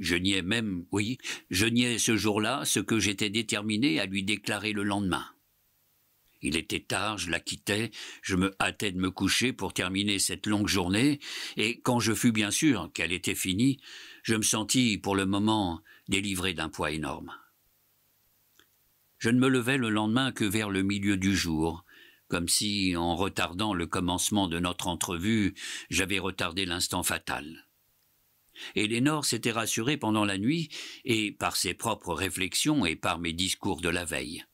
Je niais même, oui, je niais ce jour-là ce que j'étais déterminé à lui déclarer le lendemain. Il était tard, je la quittais, je me hâtais de me coucher pour terminer cette longue journée, et quand je fus bien sûr qu'elle était finie, je me sentis, pour le moment, délivré d'un poids énorme je ne me levais le lendemain que vers le milieu du jour, comme si, en retardant le commencement de notre entrevue, j'avais retardé l'instant fatal. Eleanor s'était rassurée pendant la nuit, et par ses propres réflexions et par mes discours de la veille.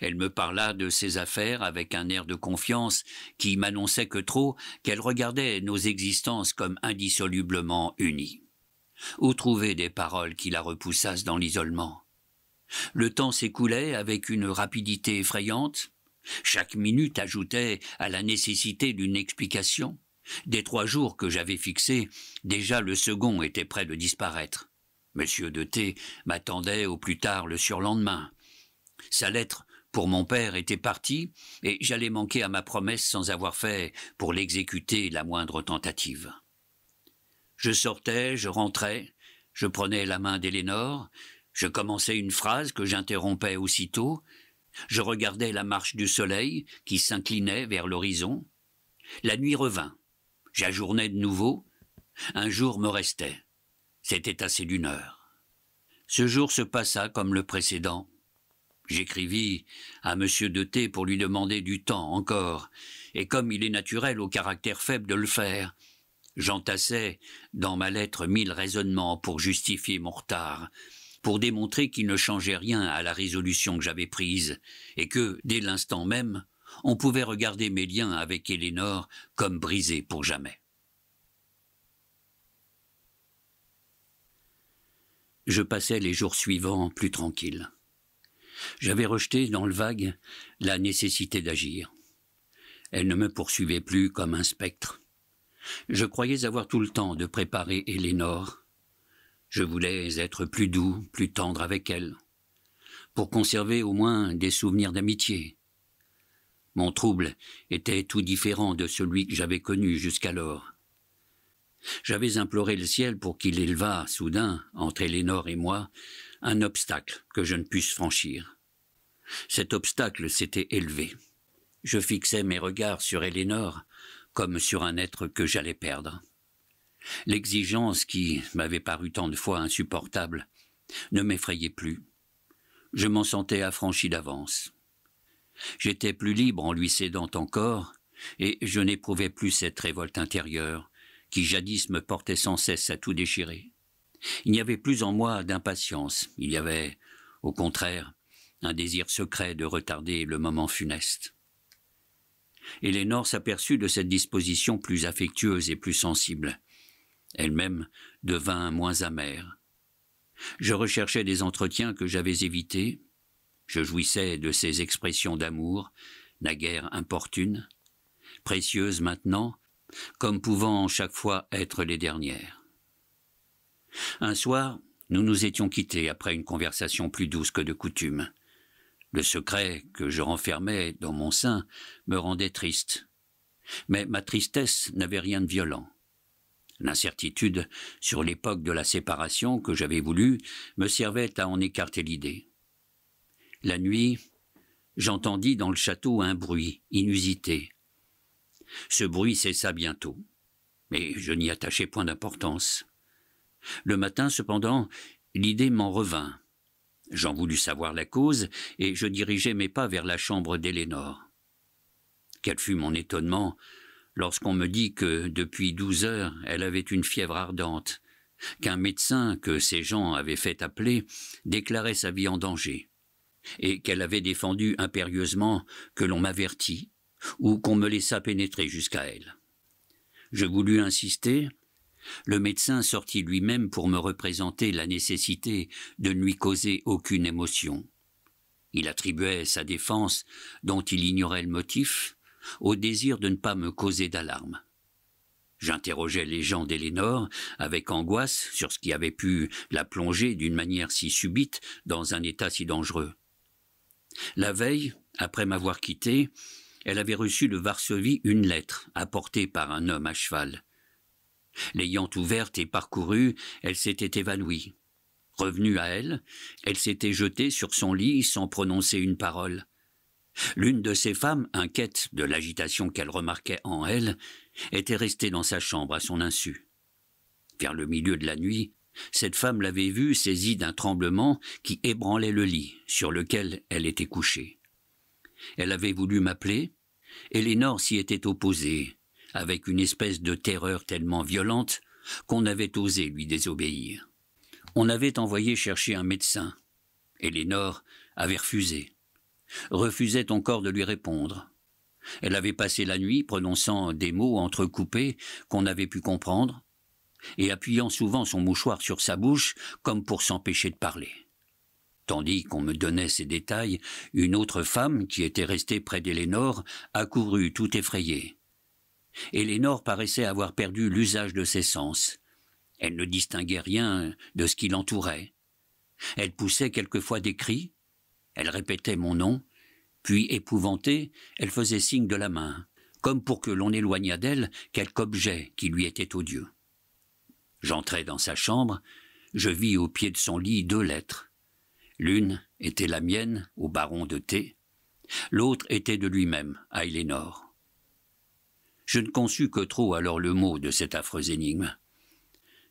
Elle me parla de ses affaires avec un air de confiance qui m'annonçait que trop qu'elle regardait nos existences comme indissolublement unies. Où trouver des paroles qui la repoussassent dans l'isolement le temps s'écoulait avec une rapidité effrayante. Chaque minute ajoutait à la nécessité d'une explication. Des trois jours que j'avais fixés, déjà le second était près de disparaître. Monsieur de T m'attendait au plus tard le surlendemain. Sa lettre pour mon père était partie, et j'allais manquer à ma promesse sans avoir fait, pour l'exécuter, la moindre tentative. Je sortais, je rentrais, je prenais la main d'Élénor. Je commençais une phrase que j'interrompais aussitôt. Je regardais la marche du soleil qui s'inclinait vers l'horizon. La nuit revint. J'ajournai de nouveau. Un jour me restait. C'était assez d'une heure. Ce jour se passa comme le précédent. J'écrivis à M. de T pour lui demander du temps encore, et comme il est naturel au caractère faible de le faire, j'entassai dans ma lettre mille raisonnements pour justifier mon retard, pour démontrer qu'il ne changeait rien à la résolution que j'avais prise, et que, dès l'instant même, on pouvait regarder mes liens avec Eleanor comme brisés pour jamais. Je passais les jours suivants plus tranquille. J'avais rejeté dans le vague la nécessité d'agir. Elle ne me poursuivait plus comme un spectre. Je croyais avoir tout le temps de préparer Eleanor, je voulais être plus doux, plus tendre avec elle, pour conserver au moins des souvenirs d'amitié. Mon trouble était tout différent de celui que j'avais connu jusqu'alors. J'avais imploré le ciel pour qu'il élevât, soudain, entre Eleanor et moi, un obstacle que je ne pusse franchir. Cet obstacle s'était élevé. Je fixais mes regards sur elénor comme sur un être que j'allais perdre. L'exigence qui m'avait paru tant de fois insupportable ne m'effrayait plus. Je m'en sentais affranchi d'avance. J'étais plus libre en lui cédant encore, et je n'éprouvais plus cette révolte intérieure qui jadis me portait sans cesse à tout déchirer. Il n'y avait plus en moi d'impatience, il y avait, au contraire, un désir secret de retarder le moment funeste. Hélénor s'aperçut de cette disposition plus affectueuse et plus sensible elle-même devint moins amère. Je recherchais des entretiens que j'avais évités, je jouissais de ces expressions d'amour, naguère importunes, précieuses maintenant, comme pouvant chaque fois être les dernières. Un soir, nous nous étions quittés après une conversation plus douce que de coutume. Le secret que je renfermais dans mon sein me rendait triste, mais ma tristesse n'avait rien de violent l'incertitude sur l'époque de la séparation que j'avais voulu me servait à en écarter l'idée. La nuit, j'entendis dans le château un bruit inusité. Ce bruit cessa bientôt, mais je n'y attachai point d'importance. Le matin, cependant, l'idée m'en revint. J'en voulus savoir la cause, et je dirigeai mes pas vers la chambre d'Ellénore. Quel fut mon étonnement lorsqu'on me dit que depuis douze heures elle avait une fièvre ardente, qu'un médecin que ces gens avaient fait appeler déclarait sa vie en danger, et qu'elle avait défendu impérieusement que l'on m'avertît ou qu'on me laissât pénétrer jusqu'à elle. Je voulus insister. Le médecin sortit lui-même pour me représenter la nécessité de ne lui causer aucune émotion. Il attribuait sa défense, dont il ignorait le motif, au désir de ne pas me causer d'alarme. J'interrogeais les gens d'Élénor avec angoisse sur ce qui avait pu la plonger d'une manière si subite dans un état si dangereux. La veille, après m'avoir quitté, elle avait reçu de Varsovie une lettre apportée par un homme à cheval. L'ayant ouverte et parcourue, elle s'était évanouie. Revenue à elle, elle s'était jetée sur son lit sans prononcer une parole. L'une de ces femmes, inquiète de l'agitation qu'elle remarquait en elle, était restée dans sa chambre à son insu. Vers le milieu de la nuit, cette femme l'avait vue saisie d'un tremblement qui ébranlait le lit sur lequel elle était couchée. Elle avait voulu m'appeler, Lénore s'y était opposée, avec une espèce de terreur tellement violente qu'on avait osé lui désobéir. On avait envoyé chercher un médecin. Lénore avait refusé refusait encore de lui répondre. Elle avait passé la nuit prononçant des mots entrecoupés qu'on avait pu comprendre, et appuyant souvent son mouchoir sur sa bouche comme pour s'empêcher de parler. Tandis qu'on me donnait ces détails, une autre femme, qui était restée près d'Élénor accourut tout effrayée. Elénore paraissait avoir perdu l'usage de ses sens. Elle ne distinguait rien de ce qui l'entourait. Elle poussait quelquefois des cris, elle répétait mon nom, puis, épouvantée, elle faisait signe de la main, comme pour que l'on éloignât d'elle quelque objet qui lui était odieux. J'entrai dans sa chambre, je vis au pied de son lit deux lettres. L'une était la mienne au baron de T, l'autre était de lui-même à Ellénore. Je ne conçus que trop alors le mot de cette affreuse énigme.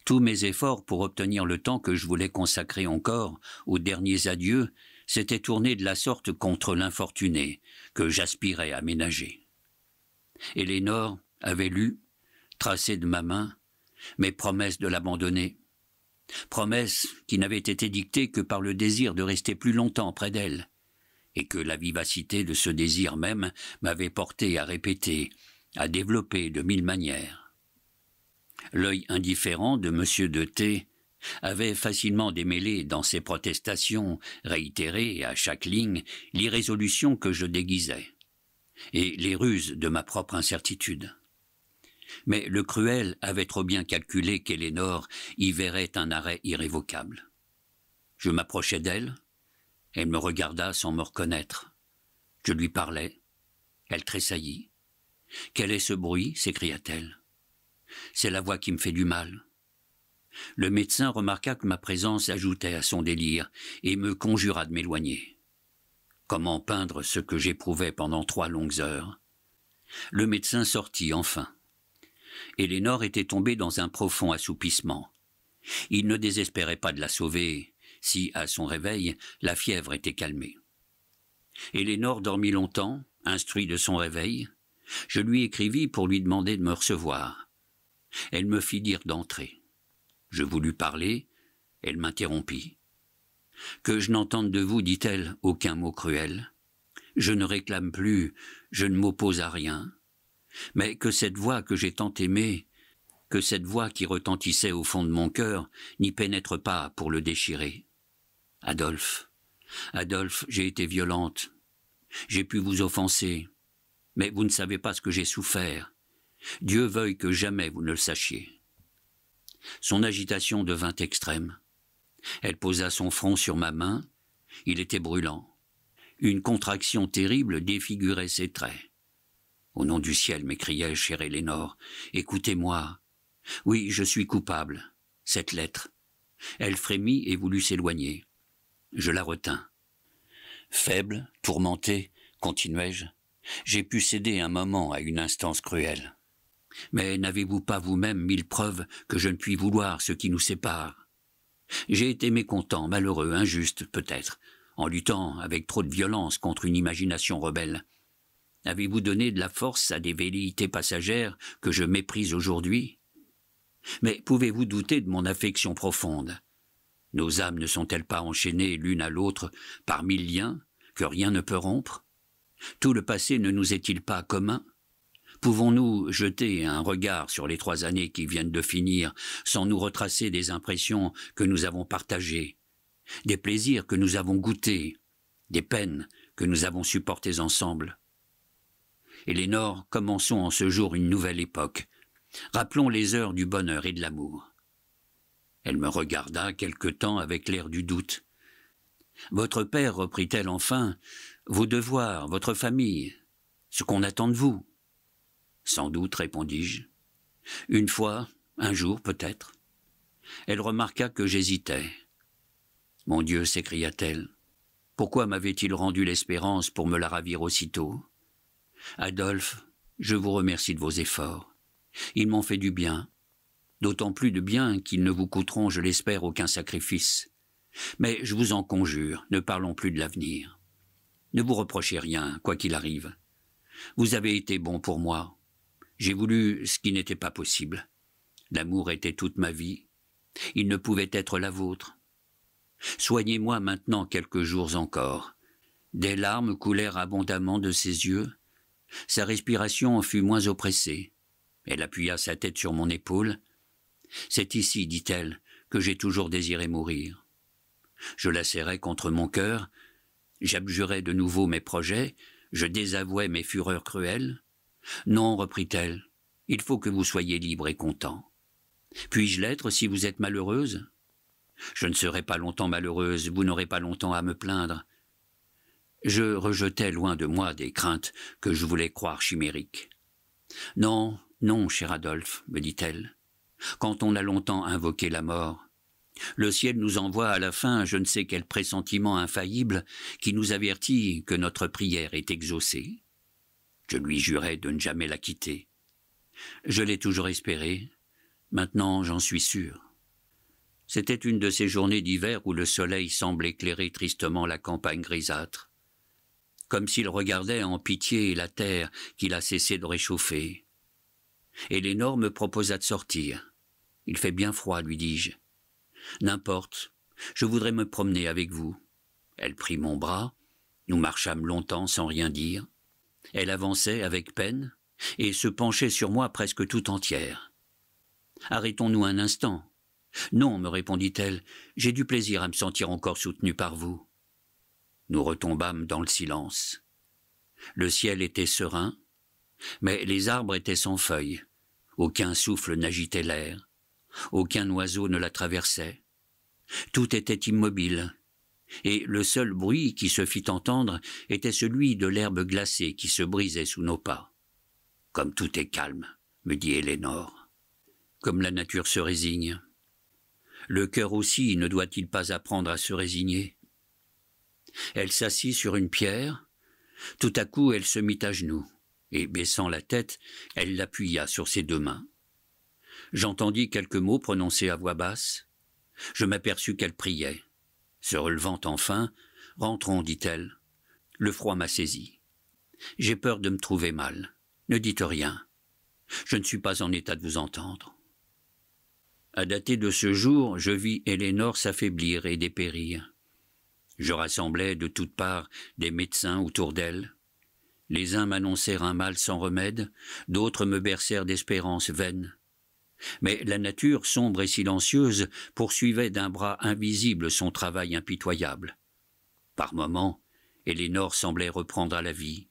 Tous mes efforts pour obtenir le temps que je voulais consacrer encore aux derniers adieux s'était tourné de la sorte contre l'infortuné, que j'aspirais à ménager. Elénore avait lu, tracé de ma main, mes promesses de l'abandonner, promesses qui n'avaient été dictées que par le désir de rester plus longtemps près d'elle, et que la vivacité de ce désir même m'avait porté à répéter, à développer de mille manières. L'œil indifférent de M. de T avait facilement démêlé dans ses protestations réitérées à chaque ligne l'irrésolution que je déguisais et les ruses de ma propre incertitude. Mais le cruel avait trop bien calculé qu'Élénor y verrait un arrêt irrévocable. Je m'approchai d'elle, elle me regarda sans me reconnaître. Je lui parlais, elle tressaillit. Quel est ce bruit s'écria-t-elle. C'est la voix qui me fait du mal. Le médecin remarqua que ma présence ajoutait à son délire et me conjura de m'éloigner. Comment peindre ce que j'éprouvais pendant trois longues heures Le médecin sortit enfin. Ellénore était tombée dans un profond assoupissement. Il ne désespérait pas de la sauver si, à son réveil, la fièvre était calmée. Ellénore dormit longtemps, instruit de son réveil. Je lui écrivis pour lui demander de me recevoir. Elle me fit dire d'entrer. Je voulus parler, elle m'interrompit. Que je n'entende de vous, dit-elle, aucun mot cruel. Je ne réclame plus, je ne m'oppose à rien. Mais que cette voix que j'ai tant aimée, que cette voix qui retentissait au fond de mon cœur, n'y pénètre pas pour le déchirer. Adolphe, Adolphe, j'ai été violente. J'ai pu vous offenser. Mais vous ne savez pas ce que j'ai souffert. Dieu veuille que jamais vous ne le sachiez. Son agitation devint extrême. Elle posa son front sur ma main. Il était brûlant. Une contraction terrible défigurait ses traits. Au nom du ciel, m'écriai-je, chère Elénor, écoutez-moi. Oui, je suis coupable. Cette lettre. Elle frémit et voulut s'éloigner. Je la retins. Faible, tourmentée, continuai-je, j'ai pu céder un moment à une instance cruelle. Mais n'avez-vous pas vous-même mille preuves que je ne puis vouloir ce qui nous sépare J'ai été mécontent, malheureux, injuste, peut-être, en luttant avec trop de violence contre une imagination rebelle. Avez-vous donné de la force à des velléités passagères que je méprise aujourd'hui Mais pouvez-vous douter de mon affection profonde Nos âmes ne sont-elles pas enchaînées l'une à l'autre par mille liens que rien ne peut rompre Tout le passé ne nous est-il pas commun Pouvons-nous jeter un regard sur les trois années qui viennent de finir sans nous retracer des impressions que nous avons partagées, des plaisirs que nous avons goûtés, des peines que nous avons supportées ensemble Élénor, commençons en ce jour une nouvelle époque. Rappelons les heures du bonheur et de l'amour. Elle me regarda quelque temps avec l'air du doute. Votre père, reprit-elle enfin, vos devoirs, votre famille, ce qu'on attend de vous. Sans doute, répondis-je. Une fois, un jour peut-être. Elle remarqua que j'hésitais. Mon Dieu, s'écria-t-elle, pourquoi m'avait-il rendu l'espérance pour me la ravir aussitôt Adolphe, je vous remercie de vos efforts. Ils m'ont fait du bien, d'autant plus de bien qu'ils ne vous coûteront, je l'espère, aucun sacrifice. Mais je vous en conjure, ne parlons plus de l'avenir. Ne vous reprochez rien, quoi qu'il arrive. Vous avez été bon pour moi, j'ai voulu ce qui n'était pas possible. L'amour était toute ma vie. Il ne pouvait être la vôtre. Soignez-moi maintenant quelques jours encore. Des larmes coulèrent abondamment de ses yeux. Sa respiration en fut moins oppressée. Elle appuya sa tête sur mon épaule. C'est ici, dit-elle, que j'ai toujours désiré mourir. Je la serrai contre mon cœur. J'abjurai de nouveau mes projets. Je désavouai mes fureurs cruelles. Non, reprit-elle, il faut que vous soyez libre et content. Puis-je l'être si vous êtes malheureuse Je ne serai pas longtemps malheureuse, vous n'aurez pas longtemps à me plaindre. Je rejetais loin de moi des craintes que je voulais croire chimériques. Non, non, cher Adolphe, me dit-elle, quand on a longtemps invoqué la mort, le ciel nous envoie à la fin je ne sais quel pressentiment infaillible qui nous avertit que notre prière est exaucée. Je lui jurais de ne jamais la quitter. Je l'ai toujours espéré. Maintenant, j'en suis sûr. C'était une de ces journées d'hiver où le soleil semble éclairer tristement la campagne grisâtre, comme s'il regardait en pitié la terre qu'il a cessé de réchauffer. Et me proposa de sortir. Il fait bien froid, lui dis-je. N'importe, je voudrais me promener avec vous. Elle prit mon bras, nous marchâmes longtemps sans rien dire. Elle avançait avec peine et se penchait sur moi presque tout entière. Arrêtons-nous un instant. Non, me répondit-elle, j'ai du plaisir à me sentir encore soutenue par vous. Nous retombâmes dans le silence. Le ciel était serein, mais les arbres étaient sans feuilles. Aucun souffle n'agitait l'air. Aucun oiseau ne la traversait. Tout était immobile, et le seul bruit qui se fit entendre était celui de l'herbe glacée qui se brisait sous nos pas. Comme tout est calme, me dit Ellénore. Comme la nature se résigne. Le cœur aussi ne doit-il pas apprendre à se résigner Elle s'assit sur une pierre. Tout à coup, elle se mit à genoux, et baissant la tête, elle l'appuya sur ses deux mains. J'entendis quelques mots prononcés à voix basse. Je m'aperçus qu'elle priait. Se relevant enfin, Rentrons, dit-elle. Le froid m'a saisi. J'ai peur de me trouver mal. Ne dites rien. Je ne suis pas en état de vous entendre. À dater de ce jour, je vis Ellénore s'affaiblir et dépérir. Je rassemblais de toutes parts des médecins autour d'elle. Les uns m'annoncèrent un mal sans remède, d'autres me bercèrent d'espérances vaines. Mais la nature, sombre et silencieuse, poursuivait d'un bras invisible son travail impitoyable. Par moments, Elénore semblait reprendre à la vie.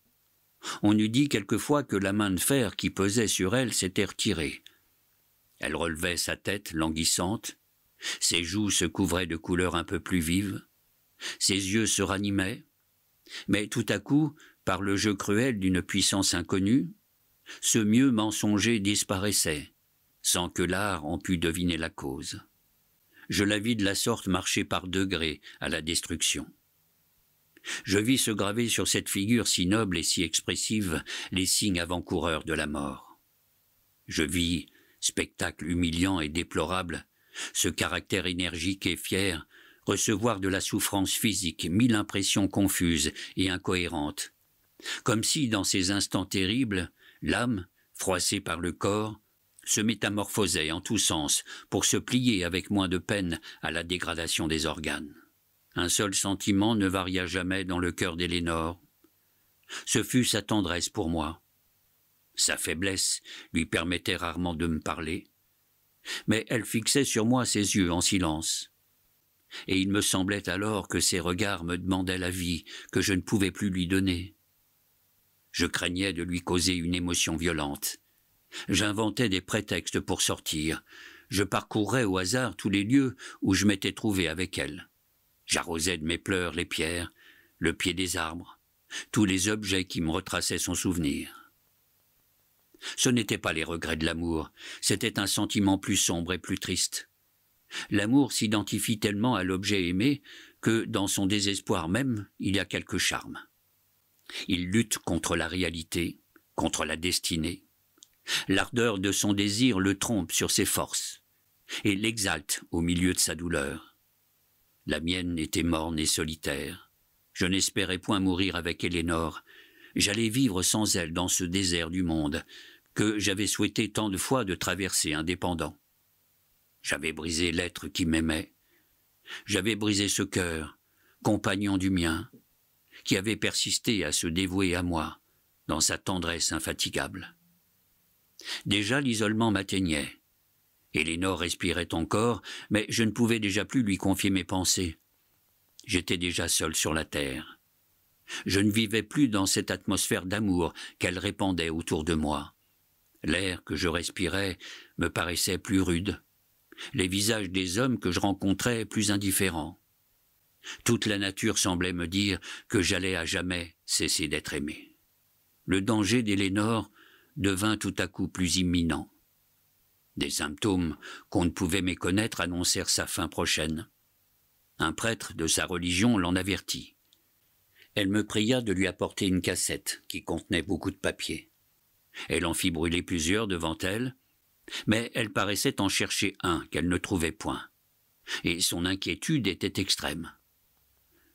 On eût dit quelquefois que la main de fer qui pesait sur elle s'était retirée. Elle relevait sa tête languissante, ses joues se couvraient de couleurs un peu plus vives, ses yeux se ranimaient, mais tout à coup, par le jeu cruel d'une puissance inconnue, ce mieux mensonger disparaissait, sans que l'art en pût deviner la cause. Je la vis de la sorte marcher par degrés à la destruction. Je vis se graver sur cette figure si noble et si expressive les signes avant-coureurs de la mort. Je vis, spectacle humiliant et déplorable, ce caractère énergique et fier, recevoir de la souffrance physique mille impressions confuses et incohérentes, comme si dans ces instants terribles, l'âme, froissée par le corps, se métamorphosait en tous sens pour se plier avec moins de peine à la dégradation des organes. Un seul sentiment ne varia jamais dans le cœur d'Ellénore. Ce fut sa tendresse pour moi. Sa faiblesse lui permettait rarement de me parler, mais elle fixait sur moi ses yeux en silence. Et il me semblait alors que ses regards me demandaient la vie que je ne pouvais plus lui donner. Je craignais de lui causer une émotion violente, J'inventais des prétextes pour sortir. Je parcourais au hasard tous les lieux où je m'étais trouvé avec elle. J'arrosais de mes pleurs les pierres, le pied des arbres, tous les objets qui me retraçaient son souvenir. Ce n'étaient pas les regrets de l'amour, c'était un sentiment plus sombre et plus triste. L'amour s'identifie tellement à l'objet aimé que, dans son désespoir même, il y a quelque charme. Il lutte contre la réalité, contre la destinée, L'ardeur de son désir le trompe sur ses forces et l'exalte au milieu de sa douleur. La mienne était morne et solitaire. Je n'espérais point mourir avec Ellénore. J'allais vivre sans elle dans ce désert du monde que j'avais souhaité tant de fois de traverser indépendant. J'avais brisé l'être qui m'aimait. J'avais brisé ce cœur, compagnon du mien, qui avait persisté à se dévouer à moi dans sa tendresse infatigable. Déjà l'isolement m'atteignait. Elénore respirait encore, mais je ne pouvais déjà plus lui confier mes pensées. J'étais déjà seul sur la terre. Je ne vivais plus dans cette atmosphère d'amour qu'elle répandait autour de moi. L'air que je respirais me paraissait plus rude, les visages des hommes que je rencontrais plus indifférents. Toute la nature semblait me dire que j'allais à jamais cesser d'être aimé. Le danger d'Élénor devint tout à coup plus imminent. Des symptômes qu'on ne pouvait méconnaître annoncèrent sa fin prochaine. Un prêtre de sa religion l'en avertit. Elle me pria de lui apporter une cassette qui contenait beaucoup de papier. Elle en fit brûler plusieurs devant elle, mais elle paraissait en chercher un qu'elle ne trouvait point, et son inquiétude était extrême.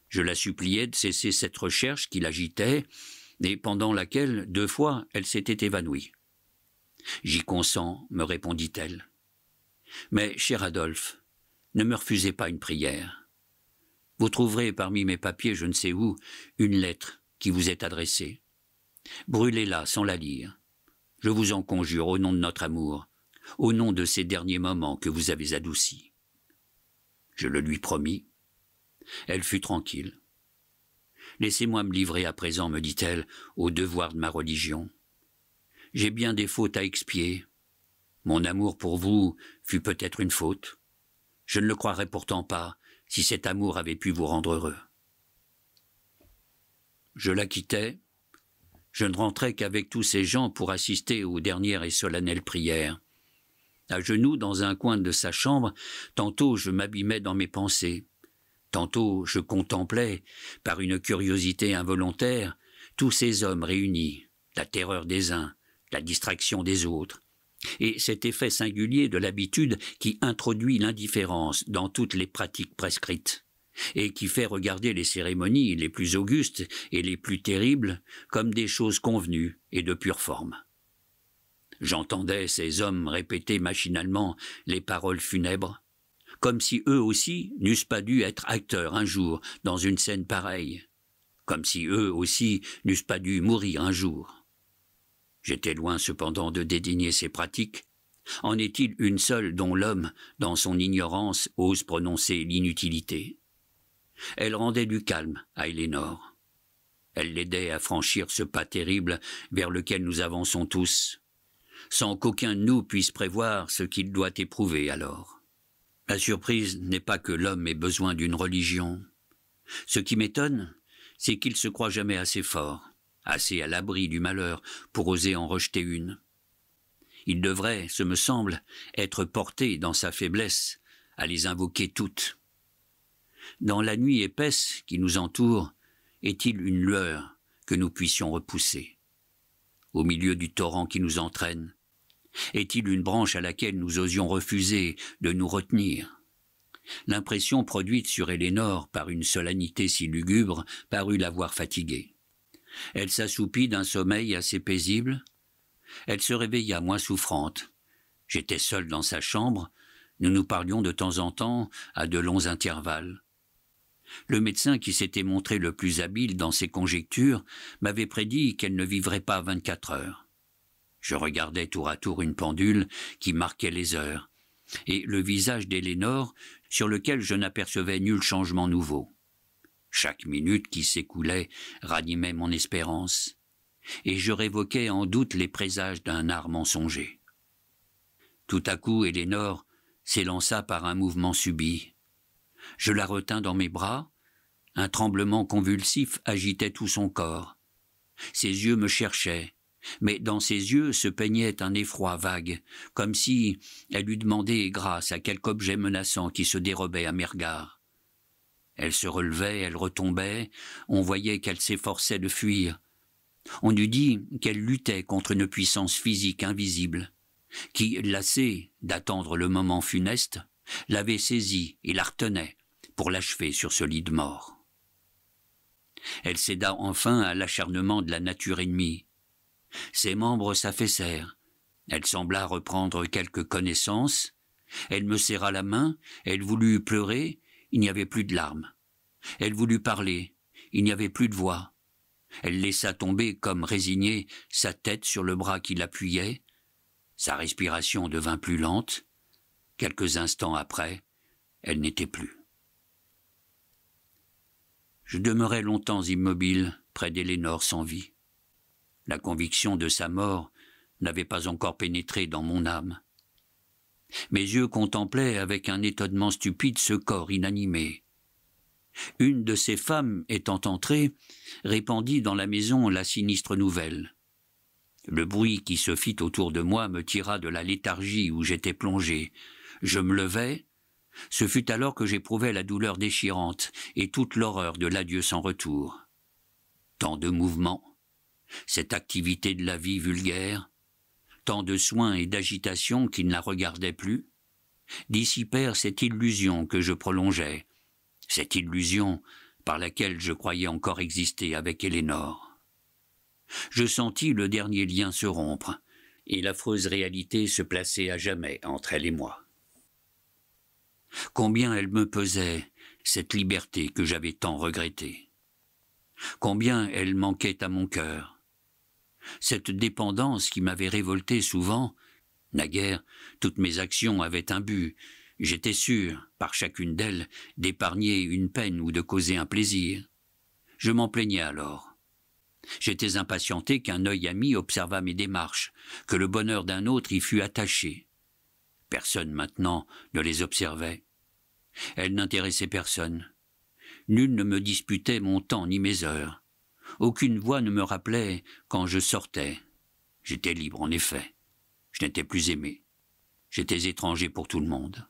Je la suppliai de cesser cette recherche qui l'agitait, et pendant laquelle, deux fois, elle s'était évanouie. J'y consens, me répondit-elle. Mais, cher Adolphe, ne me refusez pas une prière. Vous trouverez parmi mes papiers, je ne sais où, une lettre qui vous est adressée. Brûlez-la sans la lire. Je vous en conjure au nom de notre amour, au nom de ces derniers moments que vous avez adoucis. Je le lui promis. Elle fut tranquille. Laissez-moi me livrer à présent, me dit-elle, au devoir de ma religion. J'ai bien des fautes à expier. Mon amour pour vous fut peut-être une faute. Je ne le croirais pourtant pas si cet amour avait pu vous rendre heureux. Je la quittai. Je ne rentrais qu'avec tous ces gens pour assister aux dernières et solennelles prières. À genoux dans un coin de sa chambre, tantôt je m'abîmais dans mes pensées, Tantôt je contemplais, par une curiosité involontaire, tous ces hommes réunis, la terreur des uns, la distraction des autres, et cet effet singulier de l'habitude qui introduit l'indifférence dans toutes les pratiques prescrites, et qui fait regarder les cérémonies les plus augustes et les plus terribles comme des choses convenues et de pure forme. J'entendais ces hommes répéter machinalement les paroles funèbres, comme si eux aussi n'eussent pas dû être acteurs un jour dans une scène pareille, comme si eux aussi n'eussent pas dû mourir un jour. J'étais loin cependant de dédaigner ces pratiques. En est-il une seule dont l'homme, dans son ignorance, ose prononcer l'inutilité Elle rendait du calme à Ellénore. Elle l'aidait à franchir ce pas terrible vers lequel nous avançons tous, sans qu'aucun de nous puisse prévoir ce qu'il doit éprouver alors. La surprise n'est pas que l'homme ait besoin d'une religion. Ce qui m'étonne, c'est qu'il se croit jamais assez fort, assez à l'abri du malheur pour oser en rejeter une. Il devrait, ce me semble, être porté dans sa faiblesse à les invoquer toutes. Dans la nuit épaisse qui nous entoure, est-il une lueur que nous puissions repousser Au milieu du torrent qui nous entraîne, est-il une branche à laquelle nous osions refuser de nous retenir L'impression produite sur Ellénore par une solennité si lugubre parut l'avoir fatiguée. Elle s'assoupit d'un sommeil assez paisible. Elle se réveilla moins souffrante. J'étais seul dans sa chambre. Nous nous parlions de temps en temps à de longs intervalles. Le médecin qui s'était montré le plus habile dans ses conjectures m'avait prédit qu'elle ne vivrait pas vingt-quatre heures. Je regardais tour à tour une pendule qui marquait les heures, et le visage d'Élénor sur lequel je n'apercevais nul changement nouveau. Chaque minute qui s'écoulait ranimait mon espérance, et je révoquais en doute les présages d'un art mensonger. Tout à coup, Ellénore s'élança par un mouvement subit. Je la retins dans mes bras, un tremblement convulsif agitait tout son corps. Ses yeux me cherchaient, mais dans ses yeux se peignait un effroi vague, comme si elle eût demandé grâce à quelque objet menaçant qui se dérobait à mes Elle se relevait, elle retombait, on voyait qu'elle s'efforçait de fuir. On eût dit qu'elle luttait contre une puissance physique invisible, qui, lassée d'attendre le moment funeste, l'avait saisie et la retenait pour l'achever sur ce lit de mort. Elle céda enfin à l'acharnement de la nature ennemie, ses membres s'affaissèrent. Elle sembla reprendre quelque connaissance. Elle me serra la main, elle voulut pleurer, il n'y avait plus de larmes. Elle voulut parler, il n'y avait plus de voix. Elle laissa tomber, comme résignée, sa tête sur le bras qui l'appuyait. Sa respiration devint plus lente. Quelques instants après, elle n'était plus. Je demeurai longtemps immobile près d'Ellénore sans vie. La conviction de sa mort n'avait pas encore pénétré dans mon âme. Mes yeux contemplaient avec un étonnement stupide ce corps inanimé. Une de ces femmes, étant entrée, répandit dans la maison la sinistre nouvelle. Le bruit qui se fit autour de moi me tira de la léthargie où j'étais plongé. Je me levai. Ce fut alors que j'éprouvais la douleur déchirante et toute l'horreur de l'adieu sans retour. Tant de mouvements, cette activité de la vie vulgaire, tant de soins et d'agitation qui ne la regardaient plus, dissipèrent cette illusion que je prolongeais, cette illusion par laquelle je croyais encore exister avec Ellénore. Je sentis le dernier lien se rompre, et l'affreuse réalité se placer à jamais entre elle et moi. Combien elle me pesait, cette liberté que j'avais tant regrettée. Combien elle manquait à mon cœur cette dépendance qui m'avait révolté souvent, naguère, toutes mes actions avaient un but. J'étais sûr, par chacune d'elles, d'épargner une peine ou de causer un plaisir. Je m'en plaignais alors. J'étais impatienté qu'un œil ami observât mes démarches, que le bonheur d'un autre y fût attaché. Personne maintenant ne les observait. Elles n'intéressaient personne. Nul ne me disputait mon temps ni mes heures. Aucune voix ne me rappelait quand je sortais. J'étais libre, en effet. Je n'étais plus aimé. J'étais étranger pour tout le monde.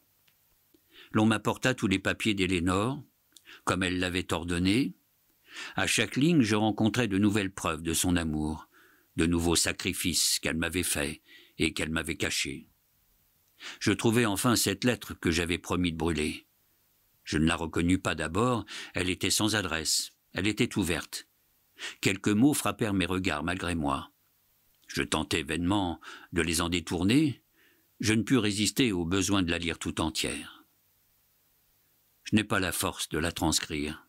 L'on m'apporta tous les papiers d'Élénor, comme elle l'avait ordonné. À chaque ligne, je rencontrais de nouvelles preuves de son amour, de nouveaux sacrifices qu'elle m'avait faits et qu'elle m'avait cachés. Je trouvai enfin cette lettre que j'avais promis de brûler. Je ne la reconnus pas d'abord, elle était sans adresse, elle était ouverte, Quelques mots frappèrent mes regards malgré moi. Je tentai vainement de les en détourner, je ne pus résister au besoin de la lire tout entière. Je n'ai pas la force de la transcrire.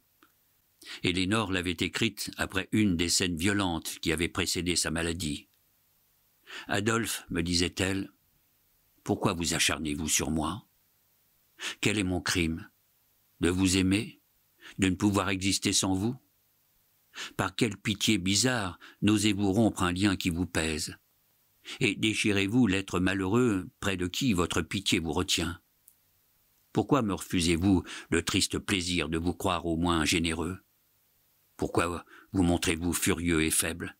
Elénore l'avait écrite après une des scènes violentes qui avaient précédé sa maladie. Adolphe, me disait-elle, pourquoi vous acharnez-vous sur moi Quel est mon crime De vous aimer De ne pouvoir exister sans vous par quelle pitié bizarre n'osez-vous rompre un lien qui vous pèse Et déchirez-vous l'être malheureux près de qui votre pitié vous retient Pourquoi me refusez-vous le triste plaisir de vous croire au moins généreux Pourquoi vous montrez-vous furieux et faible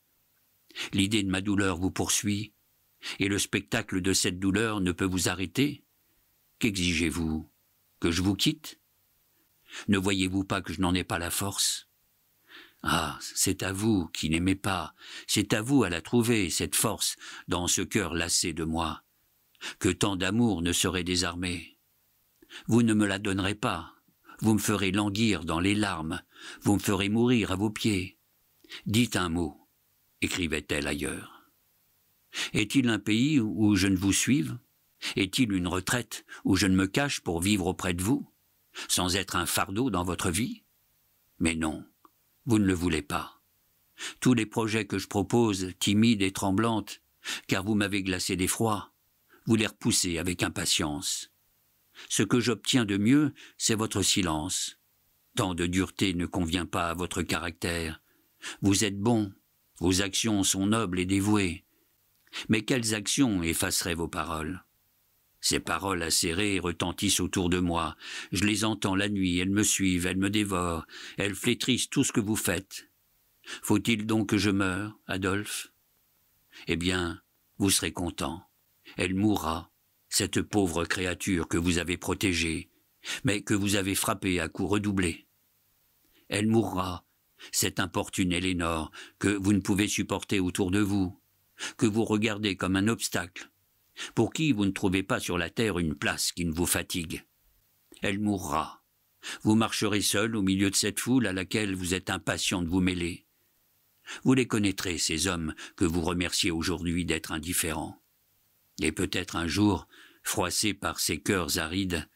L'idée de ma douleur vous poursuit, et le spectacle de cette douleur ne peut vous arrêter Qu'exigez-vous Que je vous quitte Ne voyez-vous pas que je n'en ai pas la force ah, c'est à vous qui n'aimez pas, c'est à vous à la trouver, cette force, dans ce cœur lassé de moi, que tant d'amour ne serait désarmé. Vous ne me la donnerez pas, vous me ferez languir dans les larmes, vous me ferez mourir à vos pieds. Dites un mot, écrivait-elle ailleurs. Est-il un pays où je ne vous suive Est-il une retraite où je ne me cache pour vivre auprès de vous, sans être un fardeau dans votre vie Mais non vous ne le voulez pas. Tous les projets que je propose, timides et tremblantes, car vous m'avez glacé d'effroi, vous les repoussez avec impatience. Ce que j'obtiens de mieux, c'est votre silence. Tant de dureté ne convient pas à votre caractère. Vous êtes bon, vos actions sont nobles et dévouées. Mais quelles actions effaceraient vos paroles ces paroles acérées retentissent autour de moi. Je les entends la nuit, elles me suivent, elles me dévorent, elles flétrissent tout ce que vous faites. Faut-il donc que je meure, Adolphe Eh bien, vous serez content. Elle mourra, cette pauvre créature que vous avez protégée, mais que vous avez frappée à coups redoublés. Elle mourra, cette importune Ellénore, que vous ne pouvez supporter autour de vous, que vous regardez comme un obstacle, pour qui vous ne trouvez pas sur la terre une place qui ne vous fatigue. Elle mourra. Vous marcherez seul au milieu de cette foule à laquelle vous êtes impatient de vous mêler. Vous les connaîtrez, ces hommes que vous remerciez aujourd'hui d'être indifférents. Et peut-être un jour, froissés par ces cœurs arides,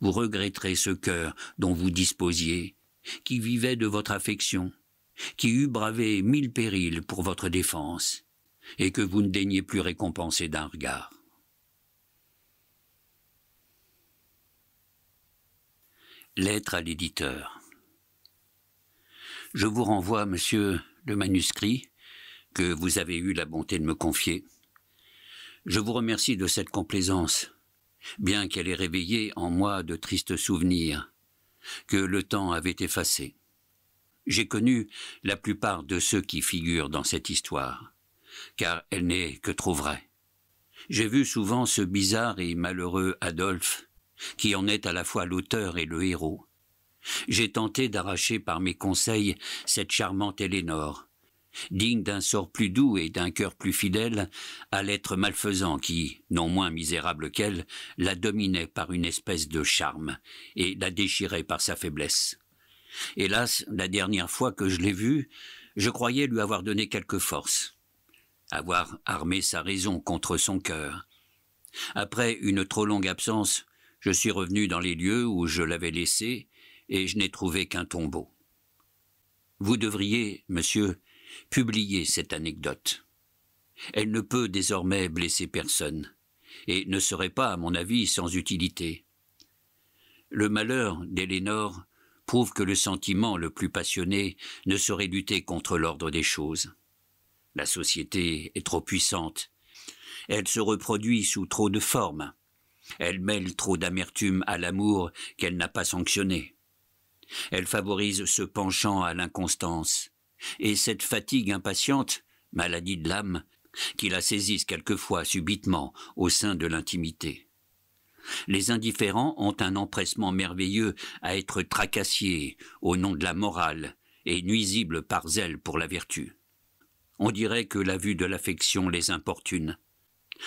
vous regretterez ce cœur dont vous disposiez, qui vivait de votre affection, qui eût bravé mille périls pour votre défense, et que vous ne daignez plus récompenser d'un regard. Lettre à l'éditeur. Je vous renvoie, monsieur, le manuscrit que vous avez eu la bonté de me confier. Je vous remercie de cette complaisance, bien qu'elle ait réveillé en moi de tristes souvenirs que le temps avait effacés. J'ai connu la plupart de ceux qui figurent dans cette histoire, car elle n'est que trop vraie. J'ai vu souvent ce bizarre et malheureux Adolphe qui en est à la fois l'auteur et le héros. J'ai tenté d'arracher par mes conseils cette charmante Eleanor, digne d'un sort plus doux et d'un cœur plus fidèle, à l'être malfaisant qui, non moins misérable qu'elle, la dominait par une espèce de charme et la déchirait par sa faiblesse. Hélas, la dernière fois que je l'ai vue, je croyais lui avoir donné quelque force, avoir armé sa raison contre son cœur. Après une trop longue absence, je suis revenu dans les lieux où je l'avais laissé, et je n'ai trouvé qu'un tombeau. Vous devriez, monsieur, publier cette anecdote. Elle ne peut désormais blesser personne, et ne serait pas, à mon avis, sans utilité. Le malheur d'Élénor prouve que le sentiment le plus passionné ne saurait lutter contre l'ordre des choses. La société est trop puissante. Elle se reproduit sous trop de formes. Elle mêle trop d'amertume à l'amour qu'elle n'a pas sanctionné. Elle favorise ce penchant à l'inconstance. Et cette fatigue impatiente, maladie de l'âme, qui la saisissent quelquefois subitement au sein de l'intimité. Les indifférents ont un empressement merveilleux à être tracassiers au nom de la morale et nuisibles par zèle pour la vertu. On dirait que la vue de l'affection les importune,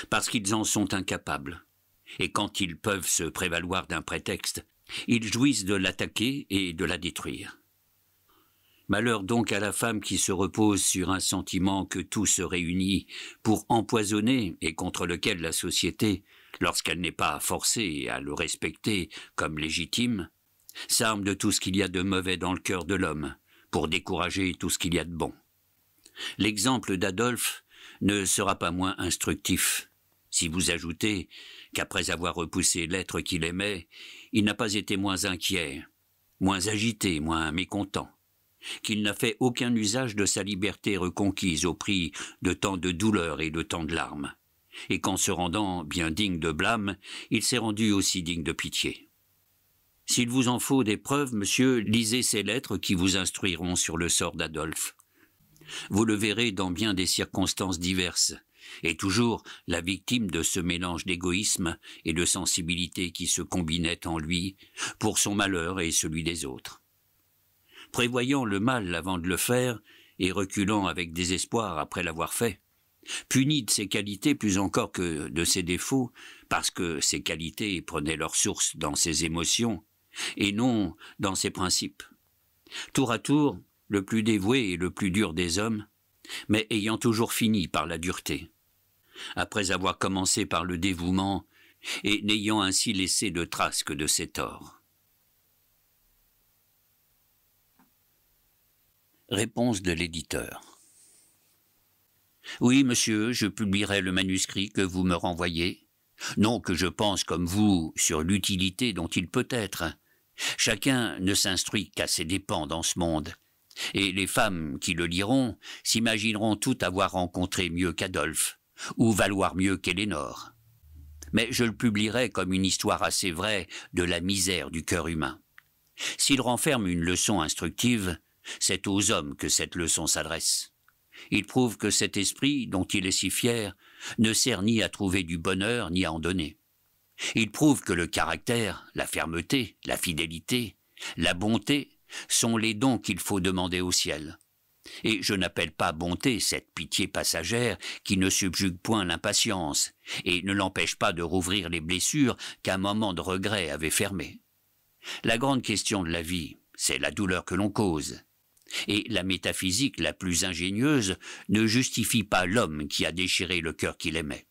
parce qu'ils en sont incapables et quand ils peuvent se prévaloir d'un prétexte, ils jouissent de l'attaquer et de la détruire. Malheur donc à la femme qui se repose sur un sentiment que tout se réunit pour empoisonner et contre lequel la société, lorsqu'elle n'est pas forcée à le respecter comme légitime, s'arme de tout ce qu'il y a de mauvais dans le cœur de l'homme, pour décourager tout ce qu'il y a de bon. L'exemple d'Adolphe ne sera pas moins instructif. Si vous ajoutez qu'après avoir repoussé l'être qu'il aimait, il n'a pas été moins inquiet, moins agité, moins mécontent, qu'il n'a fait aucun usage de sa liberté reconquise au prix de tant de douleurs et de tant de larmes, et qu'en se rendant bien digne de blâme, il s'est rendu aussi digne de pitié. S'il vous en faut des preuves, monsieur, lisez ces lettres qui vous instruiront sur le sort d'Adolphe. Vous le verrez dans bien des circonstances diverses, et toujours la victime de ce mélange d'égoïsme et de sensibilité qui se combinait en lui pour son malheur et celui des autres. Prévoyant le mal avant de le faire, et reculant avec désespoir après l'avoir fait, puni de ses qualités plus encore que de ses défauts, parce que ses qualités prenaient leur source dans ses émotions, et non dans ses principes. Tour à tour, le plus dévoué et le plus dur des hommes, mais ayant toujours fini par la dureté après avoir commencé par le dévouement et n'ayant ainsi laissé de traces que de ses torts. Réponse de l'éditeur. Oui, monsieur, je publierai le manuscrit que vous me renvoyez. Non que je pense comme vous sur l'utilité dont il peut être. Chacun ne s'instruit qu'à ses dépens dans ce monde. Et les femmes qui le liront s'imagineront toutes avoir rencontré mieux qu'Adolphe, ou valoir mieux qu'Élénore. Mais je le publierai comme une histoire assez vraie de la misère du cœur humain. S'il renferme une leçon instructive, c'est aux hommes que cette leçon s'adresse. Il prouve que cet esprit, dont il est si fier, ne sert ni à trouver du bonheur ni à en donner. Il prouve que le caractère, la fermeté, la fidélité, la bonté sont les dons qu'il faut demander au ciel, et je n'appelle pas bonté cette pitié passagère qui ne subjugue point l'impatience et ne l'empêche pas de rouvrir les blessures qu'un moment de regret avait fermées. La grande question de la vie, c'est la douleur que l'on cause. Et la métaphysique la plus ingénieuse ne justifie pas l'homme qui a déchiré le cœur qu'il aimait.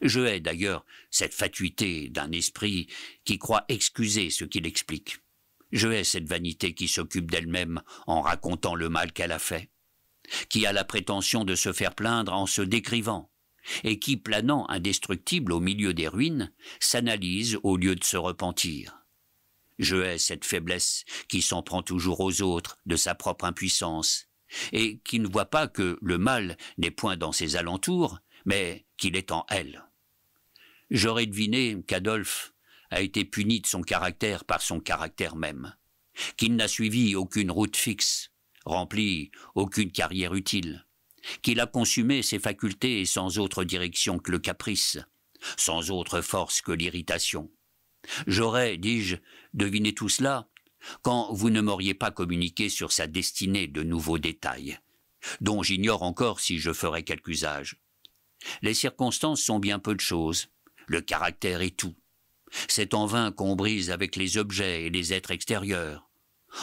Je hais d'ailleurs cette fatuité d'un esprit qui croit excuser ce qu'il explique. Je hais cette vanité qui s'occupe d'elle-même en racontant le mal qu'elle a fait, qui a la prétention de se faire plaindre en se décrivant, et qui, planant indestructible au milieu des ruines, s'analyse au lieu de se repentir. Je hais cette faiblesse qui s'en prend toujours aux autres de sa propre impuissance, et qui ne voit pas que le mal n'est point dans ses alentours, mais qu'il est en elle. J'aurais deviné qu'Adolphe, a été puni de son caractère par son caractère même, qu'il n'a suivi aucune route fixe, rempli aucune carrière utile, qu'il a consumé ses facultés sans autre direction que le caprice, sans autre force que l'irritation. J'aurais, dis-je, deviné tout cela quand vous ne m'auriez pas communiqué sur sa destinée de nouveaux détails, dont j'ignore encore si je ferais quelque usage. Les circonstances sont bien peu de choses, le caractère est tout. C'est en vain qu'on brise avec les objets et les êtres extérieurs.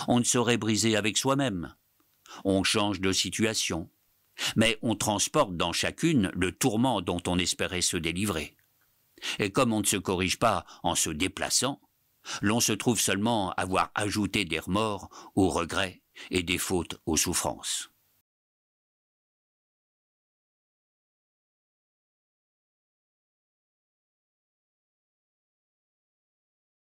On ne saurait briser avec soi-même. On change de situation. Mais on transporte dans chacune le tourment dont on espérait se délivrer. Et comme on ne se corrige pas en se déplaçant, l'on se trouve seulement avoir ajouté des remords aux regrets et des fautes aux souffrances.